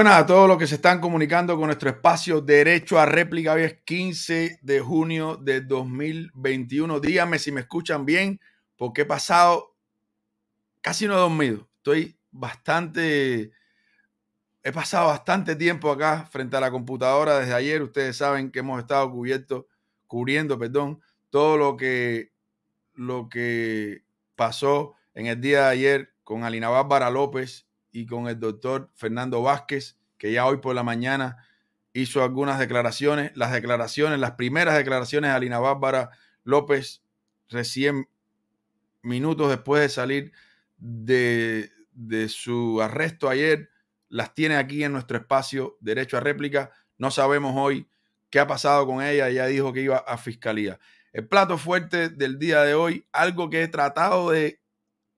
buenas a todos los que se están comunicando con nuestro espacio Derecho a Réplica. Hoy es 15 de junio de 2021. Díganme si me escuchan bien, porque he pasado casi no he dormido. Estoy bastante. He pasado bastante tiempo acá frente a la computadora desde ayer. Ustedes saben que hemos estado cubierto, cubriendo perdón, todo lo que, lo que pasó en el día de ayer con Alina Bárbara López y con el doctor Fernando Vázquez, que ya hoy por la mañana hizo algunas declaraciones. Las declaraciones, las primeras declaraciones de Alina Bárbara López, recién minutos después de salir de, su arresto ayer, las tiene aquí en nuestro espacio Derecho a Réplica. No sabemos hoy qué ha pasado con ella. Ella dijo que iba a fiscalía. El plato fuerte del día de hoy, algo que he tratado de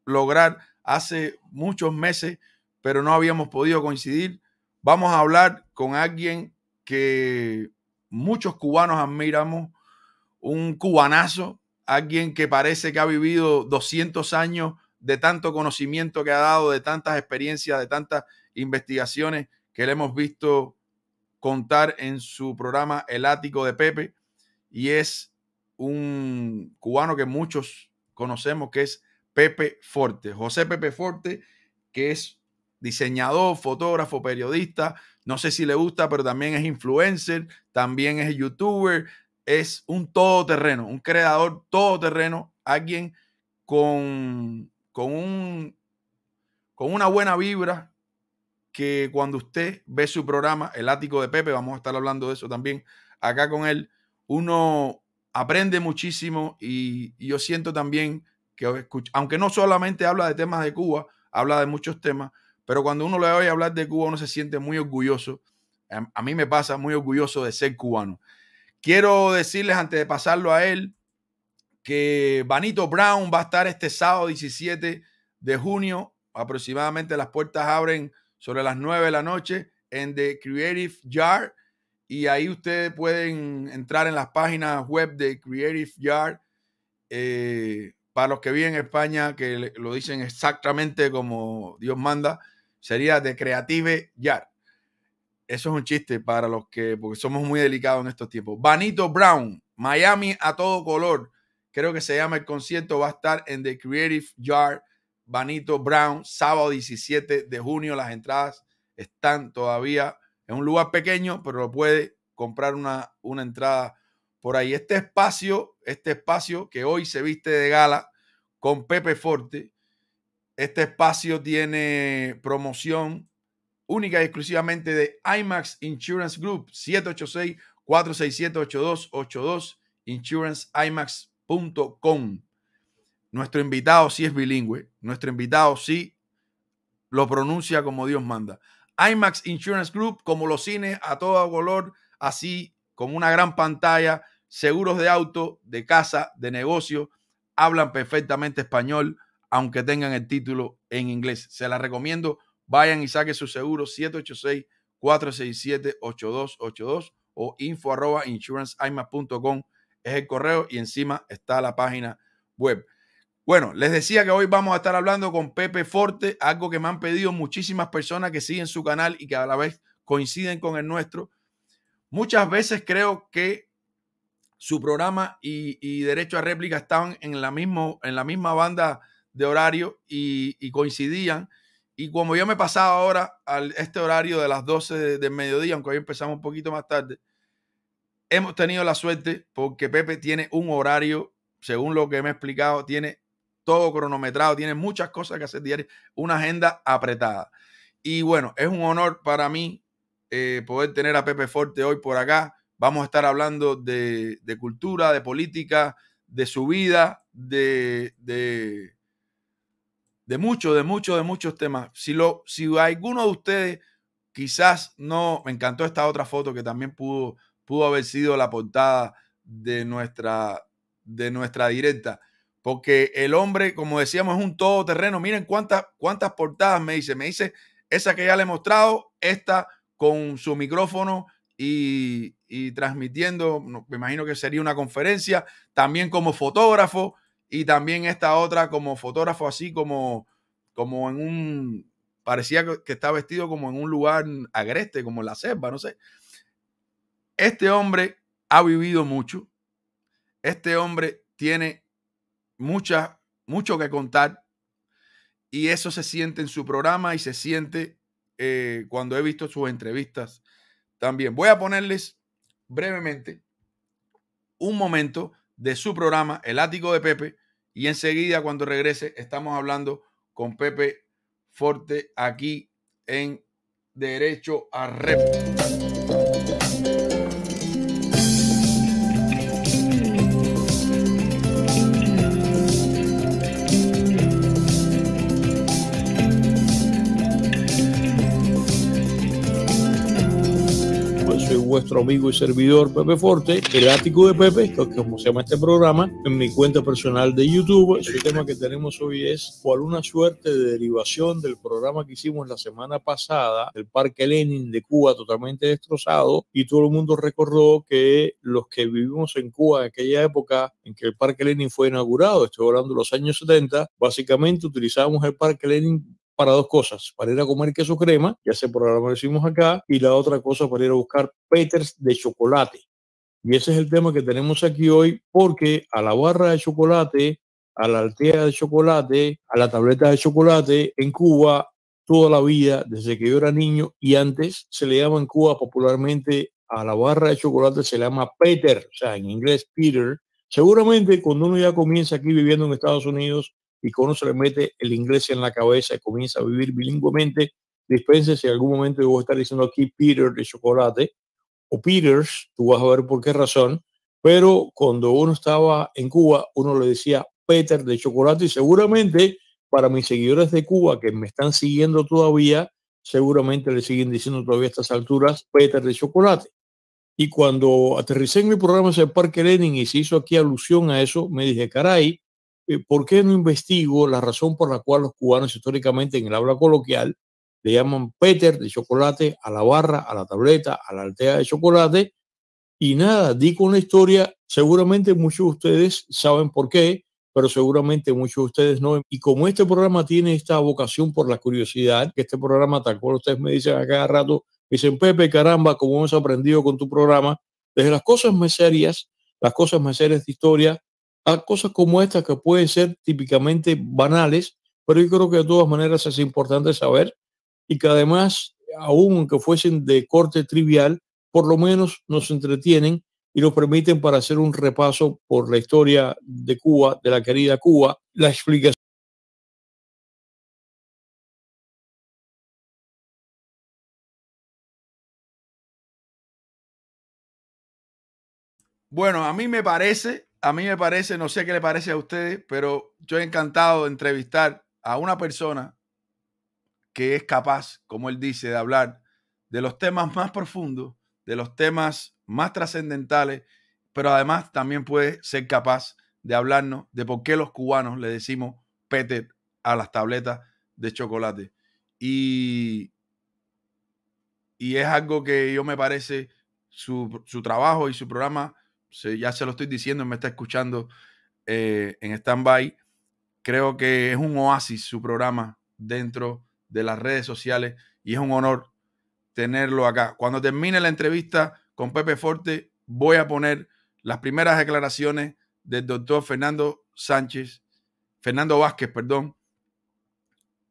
lograr hace muchos meses, pero no habíamos podido coincidir. Vamos a hablar con alguien que muchos cubanos admiramos, un cubanazo, alguien que parece que ha vivido 200 años de tanto conocimiento que ha dado, de tantas experiencias, de tantas investigaciones que le hemos visto contar en su programa El Ático de Pepe. Y es un cubano que muchos conocemos, que es Pepe Forte, José Pepe Forte, que es diseñador, fotógrafo, periodista. No sé si le gusta, pero también es influencer, también es youtuber, es un todoterreno, un creador todoterreno, alguien con, con, un, con una buena vibra que cuando usted ve su programa, El Ático de Pepe, vamos a estar hablando de eso también acá con él, uno aprende muchísimo y, y yo siento también que, aunque no solamente habla de temas de Cuba, habla de muchos temas, pero cuando uno le oye hablar de Cuba, uno se siente muy orgulloso. A, mí me pasa muy orgulloso de ser cubano. Quiero decirles antes de pasarlo a él que Vanito Brown va a estar este sábado 17 de junio. Aproximadamente las puertas abren sobre las 9 de la noche en The Creative Yard. Y ahí ustedes pueden entrar en las páginas web de Creative Yard. Eh, para los que viven en España, que lo dicen exactamente como Dios manda, sería de Creative Yard. Eso es un chiste para los que, porque somos muy delicados en estos tiempos. Vanito Brown, Miami a todo color. Creo que se llama el concierto. Va a estar en The Creative Yard. Vanito Brown, sábado 17 de junio. Las entradas están todavía en un lugar pequeño, pero lo puede comprar una, una entrada por ahí. Este espacio, este espacio que hoy se viste de gala con Pepe Forte, este espacio tiene promoción única y exclusivamente de IMAX Insurance Group, 786-467-8282, insuranceimax.com. Nuestro invitado sí es bilingüe, nuestro invitado sí lo pronuncia como Dios manda. IMAX Insurance Group, como los cines a todo color, así como una gran pantalla, seguros de auto, de casa, de negocio, hablan perfectamente español aunque tengan el título en inglés. Se la recomiendo. Vayan y saquen su seguro 786-467-8282 o info arroba es el correo y encima está la página web. Bueno, les decía que hoy vamos a estar hablando con Pepe Forte, algo que me han pedido muchísimas personas que siguen su canal y que a la vez coinciden con el nuestro. Muchas veces creo que su programa y, Derecho a Réplica estaban en la, mismo, en la misma banda de horario y, coincidían. Y como yo me pasaba ahora a este horario de las 12 del mediodía, aunque hoy empezamos un poquito más tarde, hemos tenido la suerte porque Pepe tiene un horario, según lo que me he explicado, tiene todo cronometrado, tiene muchas cosas que hacer diario, una agenda apretada. Y bueno, es un honor para mí eh, poder tener a Pepe Forte hoy por acá. Vamos a estar hablando de, cultura, de política, de su vida, de, de muchos, de muchos, de muchos temas. Si, lo, si alguno de ustedes quizás no, me encantó esta otra foto que también pudo, pudo haber sido la portada de nuestra, de nuestra directa, porque el hombre, como decíamos, es un todoterreno. Miren cuántas, cuántas portadas me dice. Me dice esa que ya le he mostrado, esta con su micrófono y, y transmitiendo, me imagino que sería una conferencia, también como fotógrafo, y también esta otra como fotógrafo, así como, como en un, parecía que está vestido como en un lugar agreste, como en la selva, no sé. Este hombre ha vivido mucho, este hombre tiene mucha, mucho que contar y eso se siente en su programa y se siente eh, cuando he visto sus entrevistas también. Voy a ponerles brevemente un momento de su programa, El Ático de Pepe, y enseguida, cuando regrese, estamos hablando con Pepe Forte aquí en Derecho a Rep. vuestro amigo y servidor Pepe Forte, el ático de Pepe, que es como se llama este programa, en mi cuenta personal de YouTube. El tema que tenemos hoy es por una suerte de derivación del programa que hicimos la semana pasada, el Parque Lenin de Cuba totalmente destrozado, y todo el mundo recordó que los que vivimos en Cuba en aquella época en que el Parque Lenin fue inaugurado, estoy hablando de los años 70, básicamente utilizábamos el Parque Lenin para dos cosas, para ir a comer queso crema, ya se programa lo hicimos acá, y la otra cosa para ir a buscar peters de chocolate. Y ese es el tema que tenemos aquí hoy, porque a la barra de chocolate, a la altea de chocolate, a la tableta de chocolate, en Cuba, toda la vida, desde que yo era niño y antes, se le llama en Cuba popularmente a la barra de chocolate, se le llama Peter, o sea, en inglés Peter. Seguramente cuando uno ya comienza aquí viviendo en Estados Unidos, y que uno se le mete el inglés en la cabeza y comienza a vivir bilingüemente, dispense si algún momento yo voy a estar diciendo aquí Peter de chocolate o Peters, tú vas a ver por qué razón, pero cuando uno estaba en Cuba, uno le decía Peter de chocolate y seguramente para mis seguidores de Cuba que me están siguiendo todavía, seguramente le siguen diciendo todavía a estas alturas Peter de chocolate. Y cuando aterricé en mi programa en el Parque Lenin y se hizo aquí alusión a eso, me dije, caray, eh, ¿por qué no investigo la razón por la cual los cubanos históricamente en el habla coloquial le llaman Peter de chocolate a la barra, a la tableta, a la altea de chocolate? Y nada, di con la historia, seguramente muchos de ustedes saben por qué, pero seguramente muchos de ustedes no. Y como este programa tiene esta vocación por la curiosidad, que este programa, tal cual ustedes me dicen a cada rato, dicen, Pepe, caramba, como hemos aprendido con tu programa, desde las cosas más serias, las cosas más serias de historia, a cosas como estas que pueden ser típicamente banales, pero yo creo que de todas maneras es importante saber y que además, aun aunque fuesen de corte trivial, por lo menos nos entretienen y nos permiten para hacer un repaso por la historia de Cuba, de la querida Cuba, la explicación. Bueno, a mí me parece a mí me parece, no sé qué le parece a ustedes, pero yo he encantado de entrevistar a una persona que es capaz, como él dice, de hablar de los temas más profundos, de los temas más trascendentales, pero además también puede ser capaz de hablarnos de por qué los cubanos le decimos pete a las tabletas de chocolate. Y, y es algo que yo me parece su, su trabajo y su programa ya se lo estoy diciendo, me está escuchando eh, en stand-by. Creo que es un oasis su programa dentro de las redes sociales y es un honor tenerlo acá. Cuando termine la entrevista con Pepe Forte, voy a poner las primeras declaraciones del doctor Fernando Sánchez, Fernando Vázquez, perdón,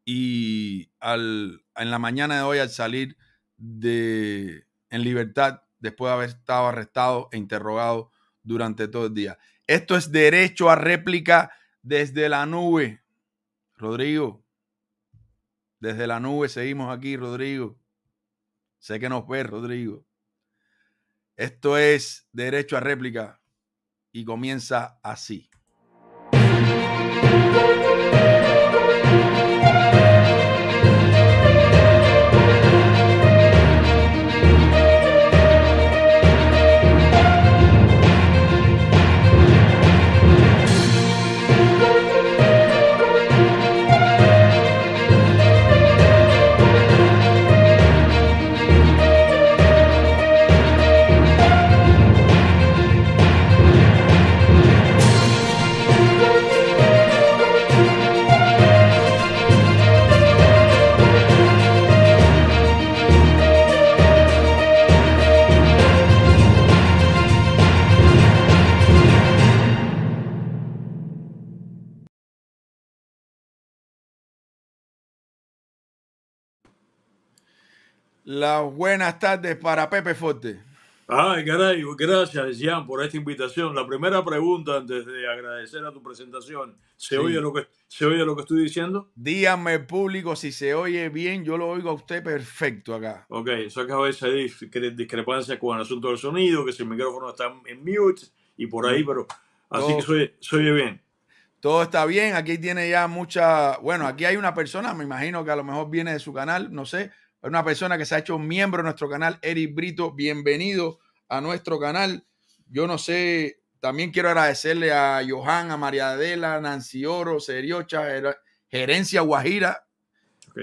y en la mañana de hoy al salir de, en libertad después de haber estado arrestado e interrogado durante todo el día. Esto es derecho a réplica desde la nube. Rodrigo, desde la nube seguimos aquí, Rodrigo. Sé que nos ves, Rodrigo. Esto es derecho a réplica y comienza así. buenas tardes para Pepe Forte. Ay, caray, gracias, Jan, por esta invitación. La primera pregunta, antes de agradecer a tu presentación, ¿se, oye, lo que, ¿se oye lo que estoy diciendo? Dígame, público, si se oye bien, yo lo oigo a usted perfecto acá. Ok, eso acaba de hay discrepancias con el asunto del sonido, que si el micrófono está en mute y por ahí, mm. pero así que se oye bien. Todo está bien, aquí tiene ya mucha, bueno, aquí hay una persona, me imagino que a lo mejor viene de su canal, no sé, una persona que se ha hecho miembro de nuestro canal, Eric Brito. Bienvenido a nuestro canal. Yo no sé, también quiero agradecerle a Johan, a María Adela, Nancy Oro, Seriocha, Gerencia Guajira,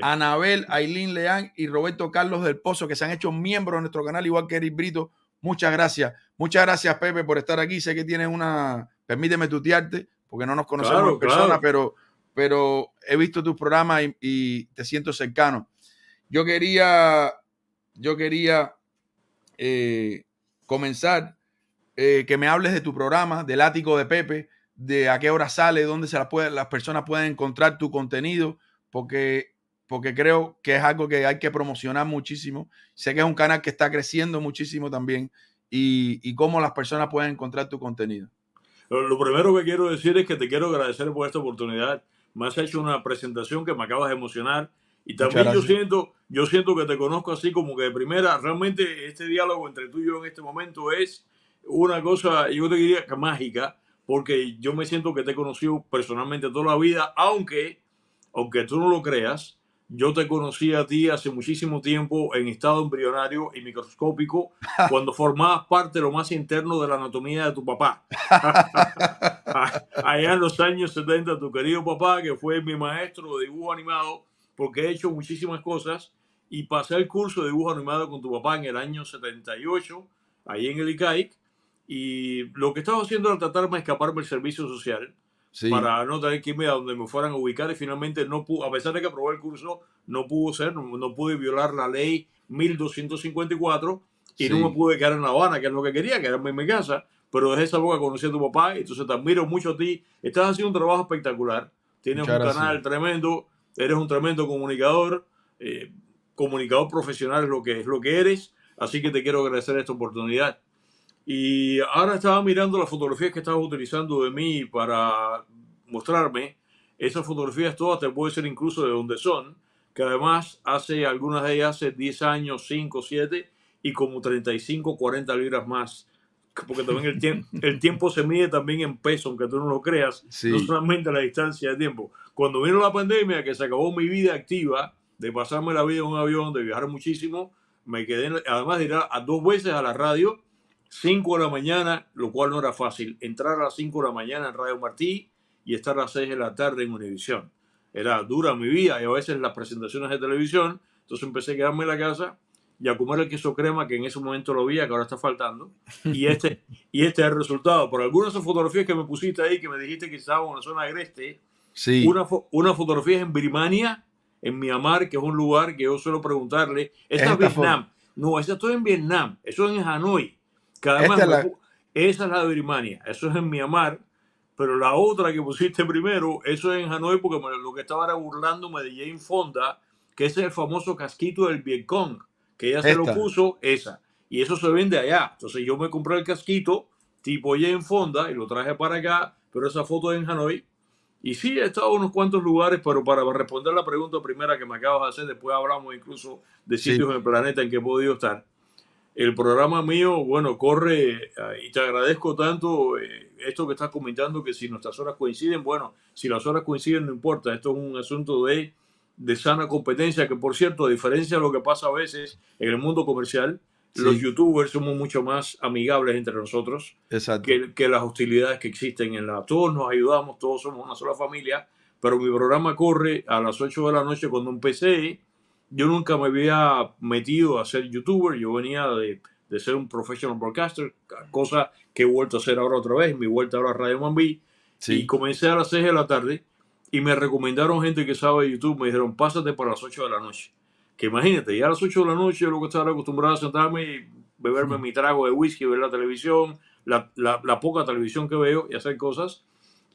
Anabel, Aileen Leán y Roberto Carlos del Pozo, que se han hecho miembros de nuestro canal, igual que Eric Brito. Muchas gracias. Muchas gracias, Pepe, por estar aquí. Sé que tienes una. Permíteme tutearte, porque no nos conocemos en persona, pero, pero he visto tus programas y, y te siento cercano. Yo quería, yo quería eh, comenzar eh, que me hables de tu programa, del ático de Pepe, de a qué hora sale, dónde se puede, las personas pueden encontrar tu contenido, porque, porque creo que es algo que hay que promocionar muchísimo. Sé que es un canal que está creciendo muchísimo también y, y cómo las personas pueden encontrar tu contenido. Lo primero que quiero decir es que te quiero agradecer por esta oportunidad. Me has hecho una presentación que me acabas de emocionar y también yo siento, yo siento que te conozco así como que de primera, realmente este diálogo entre tú y yo en este momento es una cosa, yo te diría mágica, porque yo me siento que te he conocido personalmente toda la vida, aunque, aunque tú no lo creas, yo te conocí a ti hace muchísimo tiempo en estado embrionario y microscópico, cuando formabas parte de lo más interno de la anatomía de tu papá. Allá en los años 70, tu querido papá, que fue mi maestro de dibujo animado, porque he hecho muchísimas cosas y pasé el curso de dibujo animado con tu papá en el año 78, ahí en el ICAIC, y lo que estaba haciendo era tratarme de escaparme del servicio social para no tener que irme a donde me fueran a ubicar y finalmente no pude, a pesar de que aprobé el curso, no pudo ser, no, pude violar la ley 1254 y no me pude quedar en La Habana, que es lo que quería, quedarme en mi casa, pero desde esa boca conociendo a tu papá, entonces te admiro mucho a ti, estás haciendo un trabajo espectacular, tienes un canal tremendo Eres un tremendo comunicador, eh, comunicador profesional es lo que es lo que eres, así que te quiero agradecer esta oportunidad. Y ahora estaba mirando las fotografías que estabas utilizando de mí para mostrarme. Esas fotografías todas te puede ser incluso de dónde son, que además hace algunas de ellas hace 10 años, 5, 7 y como 35, 40 libras más. Porque también el, tiempo, el tiempo se mide también en peso, aunque tú no lo creas, no solamente la distancia de tiempo. Cuando vino la pandemia, que se acabó mi vida activa, de pasarme la vida en un avión, de viajar muchísimo, me quedé, además de ir a, dos veces a la radio, 5 de la mañana, lo cual no era fácil, entrar a las 5 de la mañana en Radio Martí y estar a las 6 de la tarde en Univisión. Era dura mi vida y a veces las presentaciones de televisión, entonces empecé a quedarme en la casa y a comer el queso crema que en ese momento lo vi, que ahora está faltando, y este, y este es el resultado. Por algunas esas fotografías que me pusiste ahí, que me dijiste que estaba en una zona agreste, una, una fotografía es en Birmania, en Myanmar, que es un lugar que yo suelo preguntarle. Esta, es Vietnam. No, esta estoy en Vietnam. Eso es en Hanoi. Cada Esa es la de Birmania. Eso es en Myanmar. Pero la otra que pusiste primero, eso es en Hanoi, porque lo que estaba burlándome de Jane Fonda, que es el famoso casquito del Vietcong, que ella se lo puso, esa. Y eso se vende allá. Entonces yo me compré el casquito tipo Jane Fonda y lo traje para acá, pero esa foto es en Hanoi y sí, he estado en unos cuantos lugares, pero para responder la pregunta primera que me acabas de hacer, después hablamos incluso de sitios en el planeta en que he podido estar. El programa mío, bueno, corre eh, y te agradezco tanto eh, esto que estás comentando, que si nuestras horas coinciden, bueno, si las horas coinciden no importa, esto es un asunto de, de sana competencia, que por cierto, a diferencia de lo que pasa a veces en el mundo comercial, los youtubers somos mucho más amigables entre nosotros que, que, las hostilidades que existen en la... Todos nos ayudamos, todos somos una sola familia, pero mi programa corre a las 8 de la noche cuando empecé. Yo nunca me había metido a ser youtuber, yo venía de, ser un professional broadcaster, cosa que he vuelto a hacer ahora otra vez, mi vuelta ahora a Radio Mambi. Sí. Y comencé a las 6 de la tarde y me recomendaron gente que sabe de YouTube, me dijeron, pásate para las 8 de la noche que imagínate, ya a las 8 de la noche yo lo que estaba acostumbrado a sentarme y beberme mi trago de whisky, ver la televisión, la, la, poca televisión que veo y hacer cosas.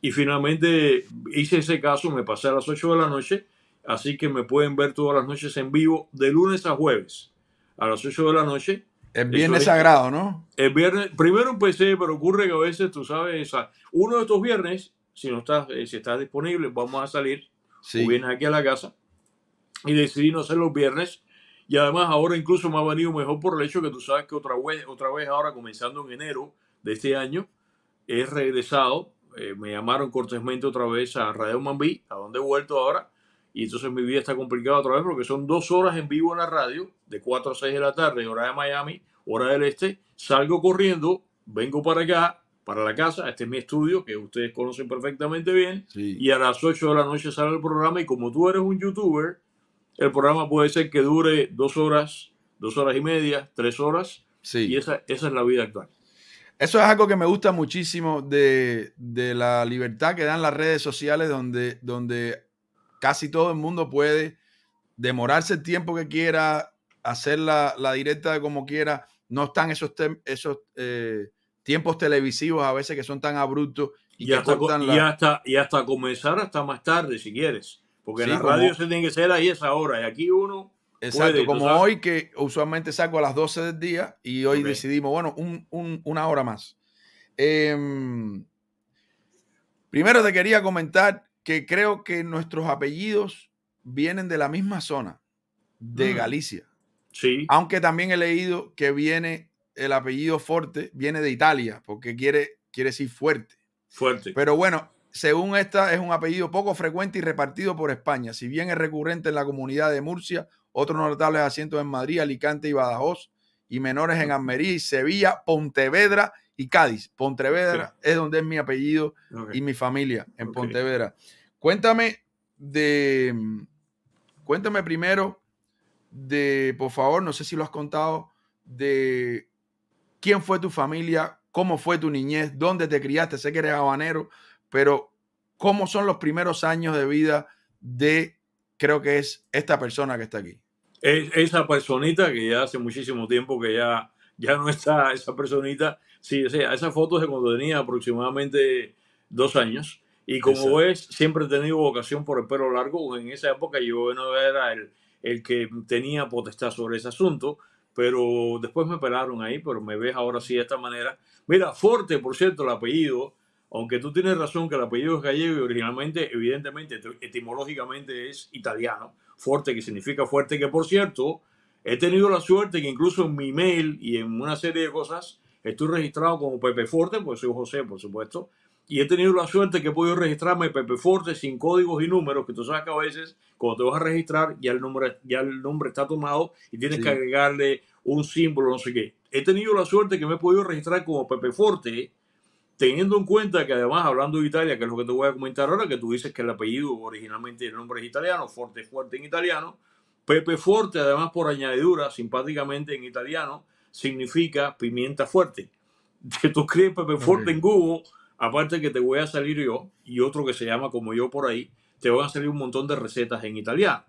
Y finalmente hice ese caso, me pasé a las 8 de la noche, así que me pueden ver todas las noches en vivo de lunes a jueves a las 8 de la noche. El viernes sagrado, ¿no? El viernes, primero empecé, pero ocurre que a veces, tú sabes, uno de estos viernes, si no estás, eh, si estás disponible, vamos a salir, si vienes aquí a la casa, y decidí no hacer los viernes. Y además ahora incluso me ha venido mejor por el hecho que tú sabes que otra vez, otra vez ahora comenzando en enero de este año, he regresado, eh, me llamaron cortésmente otra vez a Radio Mambí, a donde he vuelto ahora, y entonces mi vida está complicada otra vez porque son dos horas en vivo en la radio, de 4 a 6 de la tarde, hora de Miami, hora del este, salgo corriendo, vengo para acá, para la casa, este es mi estudio, que ustedes conocen perfectamente bien, y a las 8 de la noche sale el programa y como tú eres un youtuber, el programa puede ser que dure dos horas, dos horas y media, tres horas. Sí. Y esa, esa es la vida actual. Eso es algo que me gusta muchísimo de, la libertad que dan las redes sociales donde, donde casi todo el mundo puede demorarse el tiempo que quiera, hacer la, la directa como quiera. No están esos, esos eh, tiempos televisivos a veces que son tan abruptos. Y, hasta, y, hasta, y hasta comenzar hasta más tarde si quieres. Porque en la radio se tiene que ser ahí esa hora. Y aquí uno. Exacto, como hoy que usualmente saco a las 12 del día y hoy decidimos, bueno, una hora más. Em, primero te quería comentar que creo que nuestros apellidos vienen de la misma zona, de mm. Galicia. Sí. Aunque también he leído que viene el apellido Forte, viene de Italia, porque quiere, quiere decir fuerte. Fuerte. Pero bueno, según esta, es un apellido poco frecuente y repartido por España. Si bien es recurrente en la comunidad de Murcia, otros notables asientos en Madrid, Alicante y Badajoz, y menores en Almería Sevilla, Pontevedra y Cádiz. Pontevedra es donde es mi apellido y mi familia, en Pontevedra. Cuéntame de. Cuéntame primero de, por favor, no sé si lo has contado, de quién fue tu familia, cómo fue tu niñez, dónde te criaste. Sé que eres habanero, pero ¿cómo son los primeros años de vida de, creo que es esta persona que está aquí? esa personita que ya hace muchísimo tiempo que ya, ya no está, esa personita, sí, o sea, esa foto es de cuando tenía aproximadamente dos años. Y como ves, siempre he tenido vocación por el pelo largo. En esa época yo no era el, el que tenía potestad sobre ese asunto, pero después me pelaron ahí, pero me ves ahora sí de esta manera. Mira, fuerte por cierto, el apellido, aunque tú tienes razón que el apellido es gallego y originalmente, evidentemente, etimológicamente es italiano, fuerte que significa fuerte, que por cierto, he tenido la suerte que incluso en mi mail y en una serie de cosas estoy registrado como Pepe Forte, pues soy José, por supuesto, y he tenido la suerte que he podido registrarme Pepe Forte sin códigos y números, que tú sabes que a veces cuando te vas a registrar ya el nombre, ya el nombre está tomado y tienes que agregarle un símbolo, no sé qué. He tenido la suerte que me he podido registrar como Pepe Forte teniendo en cuenta que además, hablando de Italia, que es lo que te voy a comentar ahora, que tú dices que el apellido originalmente el nombre es italiano, Forte Fuerte en italiano, Pepe Forte, además por añadidura, simpáticamente en italiano, significa pimienta fuerte. Que tú crees Pepe Forte en Google, aparte que te voy a salir yo y otro que se llama como yo por ahí, te van a salir un montón de recetas en italiano.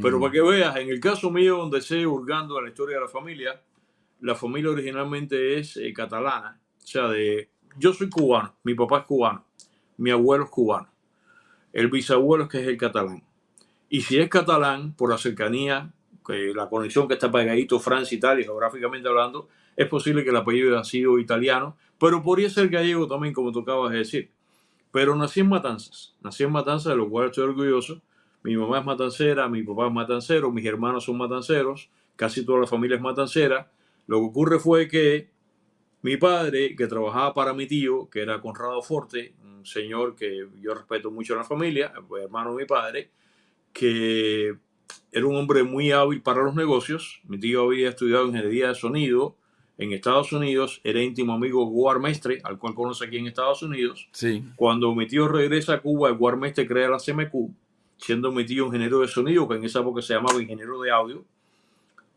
Pero para mm. que veas, en el caso mío, donde estoy hurgando a la historia de la familia, la familia originalmente es eh, catalana, o sea, de yo soy cubano, mi papá es cubano, mi abuelo es cubano, el bisabuelo es que es el catalán. Y si es catalán, por la cercanía, que la conexión que está pegadito Francia, Italia, geográficamente hablando, es posible que el apellido haya sido italiano, pero podría ser gallego también, como tocaba de decir. Pero nací en Matanzas, nací en Matanzas, de lo cual estoy orgulloso. Mi mamá es matancera, mi papá es matancero, mis hermanos son matanceros, casi toda la familia es matancera. Lo que ocurre fue que mi padre, que trabajaba para mi tío, que era Conrado Forte, un señor que yo respeto mucho en la familia, hermano de mi padre, que era un hombre muy hábil para los negocios. Mi tío había estudiado ingeniería de sonido en Estados Unidos, era íntimo amigo de Guarmestre, al cual conoce aquí en Estados Unidos. Sí. Cuando mi tío regresa a Cuba, Guarmestre crea la CMQ, siendo mi tío ingeniero de sonido, que en esa época se llamaba ingeniero de audio.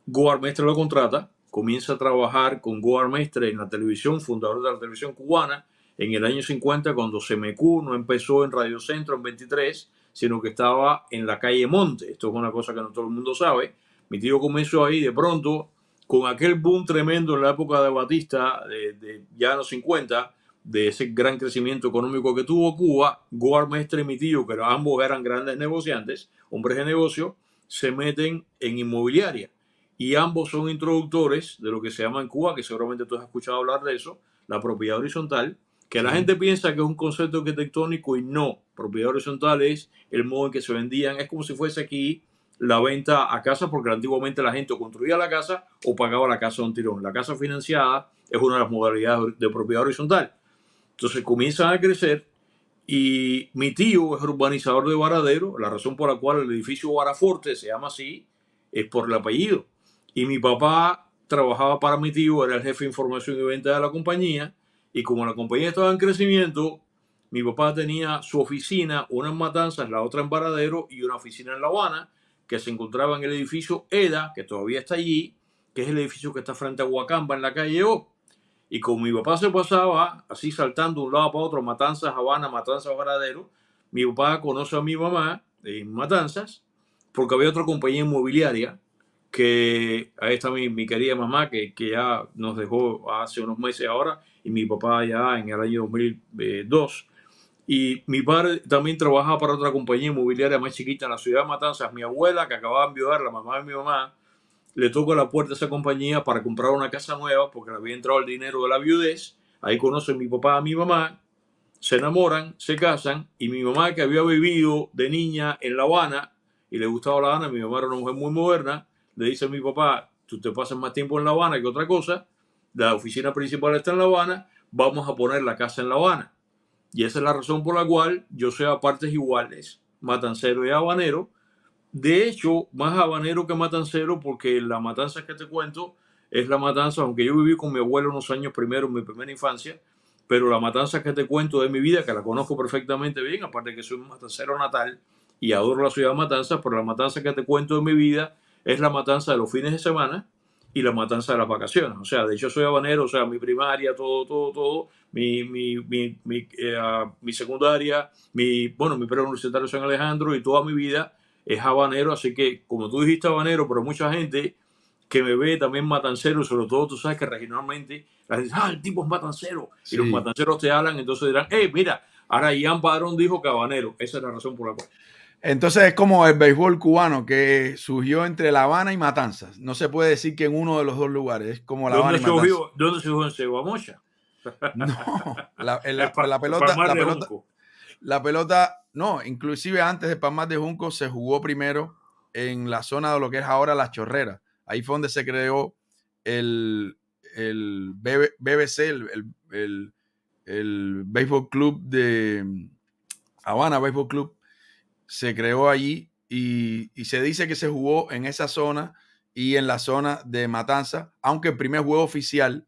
Guarmestre lo contrata comienza a trabajar con Goar Mestre en la televisión, fundador de la televisión cubana, en el año 50, cuando CMQ no empezó en Radio Centro en 23, sino que estaba en la calle Monte. Esto es una cosa que no todo el mundo sabe. Mi tío comenzó ahí de pronto, con aquel boom tremendo en la época de Batista, de, ya en los 50, de ese gran crecimiento económico que tuvo Cuba, Goar Mestre y mi tío, que ambos eran grandes negociantes, hombres de negocio, se meten en inmobiliaria y ambos son introductores de lo que se llama en Cuba, que seguramente tú has escuchado hablar de eso, la propiedad horizontal, que la gente piensa que es un concepto arquitectónico y no. Propiedad horizontal es el modo en que se vendían, es como si fuese aquí la venta a casa, porque antiguamente la gente construía la casa o pagaba la casa a un tirón. La casa financiada es una de las modalidades de propiedad horizontal. Entonces comienzan a crecer y mi tío es urbanizador de Varadero, la razón por la cual el edificio Varaforte se llama así es por el apellido. Y mi papá trabajaba para mi tío, era el jefe de información y venta de la compañía. Y como la compañía estaba en crecimiento, mi papá tenía su oficina, una en Matanzas, la otra en Varadero y una oficina en La Habana, que se encontraba en el edificio EDA, que todavía está allí, que es el edificio que está frente a Huacamba en la calle O. Y como mi papá se pasaba así saltando de un lado para otro, Matanzas, Habana, Matanzas, Varadero, mi papá conoce a mi mamá en Matanzas, porque había otra compañía inmobiliaria que ahí está mi, querida mamá, que, que, ya nos dejó hace unos meses ahora, y mi papá ya en el año 2002. Y mi padre también trabajaba para otra compañía inmobiliaria más chiquita en la ciudad de Matanzas. Mi abuela, que acababa de enviudar, la mamá de mi mamá, le tocó la puerta a esa compañía para comprar una casa nueva porque le había entrado el dinero de la viudez. Ahí conocen mi papá a mi mamá, se enamoran, se casan y mi mamá que había vivido de niña en La Habana y le gustaba La Habana, mi mamá era una mujer muy moderna, le dice mi papá, tú te pases más tiempo en La Habana que otra cosa, la oficina principal está en La Habana, vamos a poner la casa en La Habana. Y esa es la razón por la cual yo soy a partes iguales, matancero y habanero. De hecho, más habanero que matancero, porque la matanza que te cuento es la matanza, aunque yo viví con mi abuelo unos años primero, en mi primera infancia, pero la matanza que te cuento de mi vida, que la conozco perfectamente bien, aparte que soy un matancero natal y adoro la ciudad de Matanzas, pero la matanza que te cuento de mi vida es la matanza de los fines de semana y la matanza de las vacaciones. O sea, de hecho soy habanero, o sea, mi primaria, todo, todo, todo, mi, mi, mi, mi, eh, ah, mi secundaria, mi, bueno, mi preuniversitario San Alejandro y toda mi vida es habanero, así que como tú dijiste habanero, pero mucha gente que me ve también matancero, sobre todo tú sabes que regionalmente la gente dice, ah, el tipo es matancero, y los matanceros te hablan, entonces dirán, hey, mira, ahora Ian Padrón dijo que habanero, esa es la razón por la cual. Entonces es como el béisbol cubano que surgió entre La Habana y Matanzas. No se puede decir que en uno de los dos lugares, es como La Habana. ¿Dónde, y ¿dónde surgió en No, la, la, pelota, la pelota, la pelota, no, inclusive antes de Panamá de Junco se jugó primero en la zona de lo que es ahora La Chorrera. Ahí fue donde se creó el, el BBC, el, Béisbol Club de Habana Béisbol Club, se creó allí y, se dice que se jugó en esa zona y en la zona de Matanza, aunque el primer juego oficial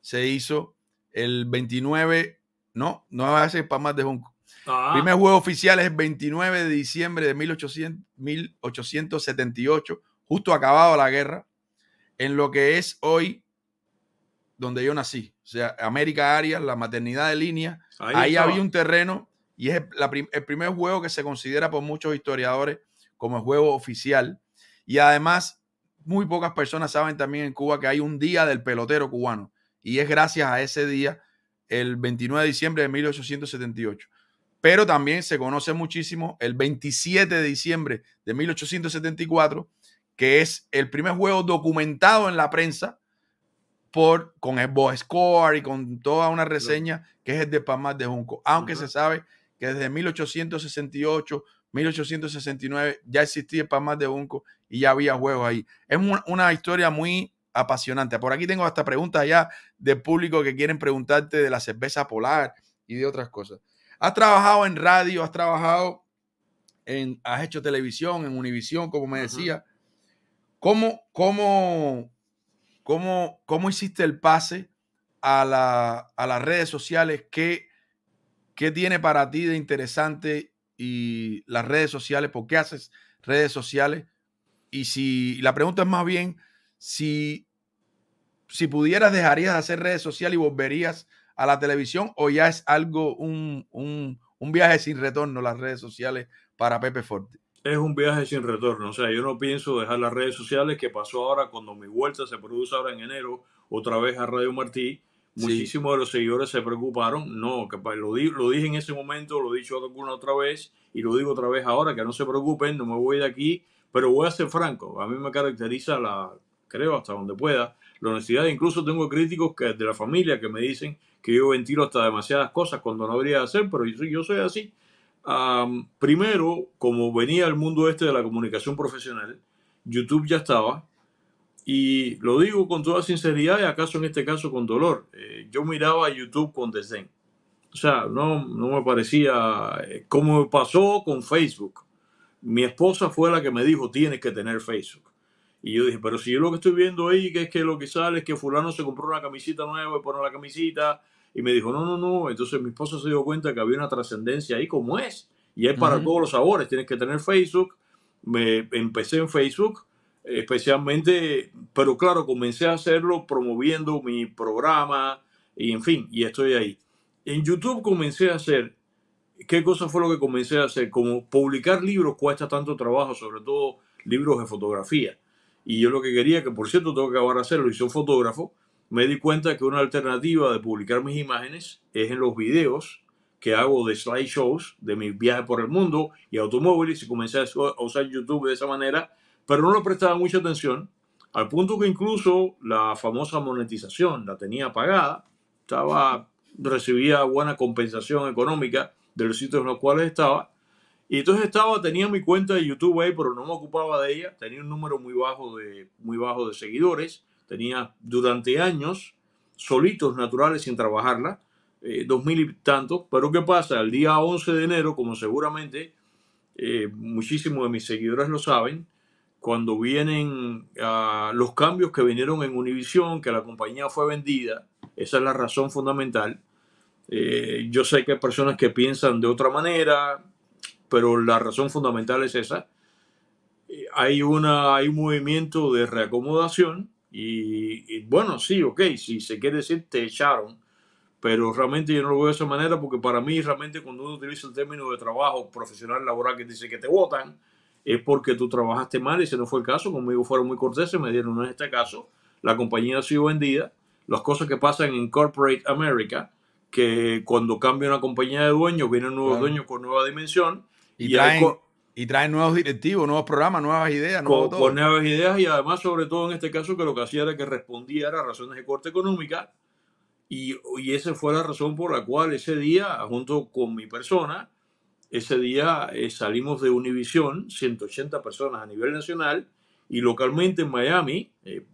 se hizo el 29, no, no va a ser de Junco. El ah. primer juego oficial es el 29 de diciembre de 1878, justo acabado la guerra, en lo que es hoy donde yo nací, o sea, América Arias, la maternidad de línea. ahí había un terreno y es el primer juego que se considera por muchos historiadores como el juego oficial. Y además, muy pocas personas saben también en Cuba que hay un día del pelotero cubano. Y es gracias a ese día, el 29 de diciembre de 1878. Pero también se conoce muchísimo el 27 de diciembre de 1874, que es el primer juego documentado en la prensa por, con el bo Score y con toda una reseña que es el de Palmas de Junco. Aunque se sabe desde 1868, 1869 ya existía el más de Bunco y ya había juegos ahí. Es una historia muy apasionante. Por aquí tengo hasta preguntas ya de público que quieren preguntarte de la cerveza polar y de otras cosas. Has trabajado en radio, has trabajado en, has hecho televisión, en Univisión, como me decía. ¿Cómo, cómo, cómo, hiciste el pase a, las redes sociales? que ¿Qué tiene para ti de interesante y las redes sociales? ¿Por qué haces redes sociales? Y si la pregunta es más bien, si, si pudieras, dejarías de hacer redes sociales y volverías a la televisión o ya es algo, un, un, un viaje sin retorno las redes sociales para Pepe Forte? es un viaje sin retorno. O sea, yo no pienso dejar las redes sociales que pasó ahora cuando mi vuelta se produce ahora en enero, otra vez a Radio Martí. Muchísimos de los seguidores se preocuparon. No, capaz, lo, lo dije en ese momento, lo he dicho alguna otra vez y lo digo otra vez ahora, que no se preocupen, no me voy de aquí, pero voy a ser franco. A mí me caracteriza la, creo, hasta donde pueda, la honestidad. Incluso tengo críticos que, de la familia que me dicen que yo ventilo hasta demasiadas cosas cuando no de hacer, pero yo, soy así. primero, como venía el mundo este de la comunicación profesional, YouTube ya estaba, y lo digo con toda sinceridad y acaso en este caso con dolor. Eh, yo miraba YouTube con desdén. O sea, no, no me parecía eh, como pasó con Facebook. Mi esposa fue la que me dijo, tienes que tener Facebook. Y yo dije, pero si yo lo que estoy viendo ahí, que es que lo que sale es que fulano se compró una camisita nueva y pone la camisita. Y me dijo, no, no, no. Entonces mi esposa se dio cuenta que había una trascendencia ahí como es. Y es para todos los sabores. Tienes que tener Facebook. Me empecé en Facebook especialmente, pero claro, comencé a hacerlo promoviendo mi programa y en fin, y estoy ahí. En YouTube comencé a hacer, ¿qué cosa fue lo que comencé a hacer? Como publicar libros cuesta tanto trabajo, sobre todo libros de fotografía. Y yo lo que quería, que por cierto tengo que acabar de hacerlo, y soy fotógrafo, me di cuenta que una alternativa de publicar mis imágenes es en los videos que hago de slideshows de mis viajes por el mundo y automóviles y comencé a usar YouTube de esa manera pero no le prestaba mucha atención, al punto que incluso la famosa monetización la tenía pagada, estaba, recibía buena compensación económica de los sitios en los cuales estaba, y entonces estaba, tenía mi cuenta de YouTube ahí, pero no me ocupaba de ella, tenía un número muy bajo de, muy bajo de seguidores, tenía durante años solitos, naturales, sin trabajarla, eh, dos mil y tanto. pero ¿qué pasa? El día 11 de enero, como seguramente eh, muchísimos de mis seguidores lo saben, cuando vienen ah, los cambios que vinieron en Univision, que la compañía fue vendida, esa es la razón fundamental. Eh, yo sé que hay personas que piensan de otra manera, pero la razón fundamental es esa. Eh, hay, una, hay un movimiento de reacomodación y, y, bueno, sí, ok, si se quiere decir te echaron, pero realmente yo no lo veo de esa manera porque para mí realmente cuando uno utiliza el término de trabajo profesional laboral que dice que te votan, es porque tú trabajaste mal, y ese no fue el caso, conmigo fueron muy corteses, me dieron, no este caso, la compañía ha sido vendida, las cosas que pasan en Corporate America, que cuando cambia una compañía de dueños, viene nuevos nuevo dueño con nueva dimensión. Y, y traen, nuevos directivos, nuevos programas, nuevas ideas. con, todo. nuevas ideas y además, sobre todo en este caso, que lo que hacía era que respondía a razones de corte económica y, y esa fue la razón por la cual ese día, junto con mi persona, ese día eh, salimos de Univisión, 180 personas a nivel nacional y localmente en Miami, eh,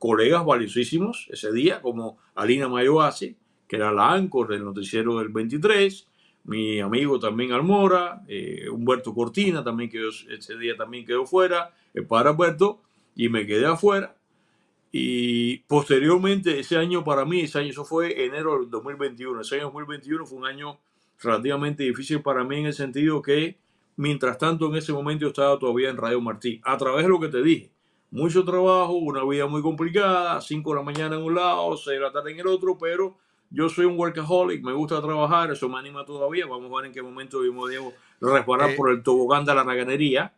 colegas valiosísimos ese día, como Alina Mayoase, que era la ANCOR del noticiero del 23, mi amigo también Almora, eh, Humberto Cortina también quedó, ese día también quedó fuera, el padre Alberto, y me quedé afuera. Y posteriormente, ese año para mí, ese año, eso fue enero del 2021, ese año 2021 fue un año relativamente difícil para mí en el sentido que, mientras tanto, en ese momento yo estaba todavía en Radio Martín a través de lo que te dije. Mucho trabajo, una vida muy complicada, 5 de la mañana en un lado, 6 de la tarde en el otro, pero yo soy un workaholic, me gusta trabajar, eso me anima todavía. Vamos a ver en qué momento vimos me debo resbalar eh, por el tobogán de la naganería.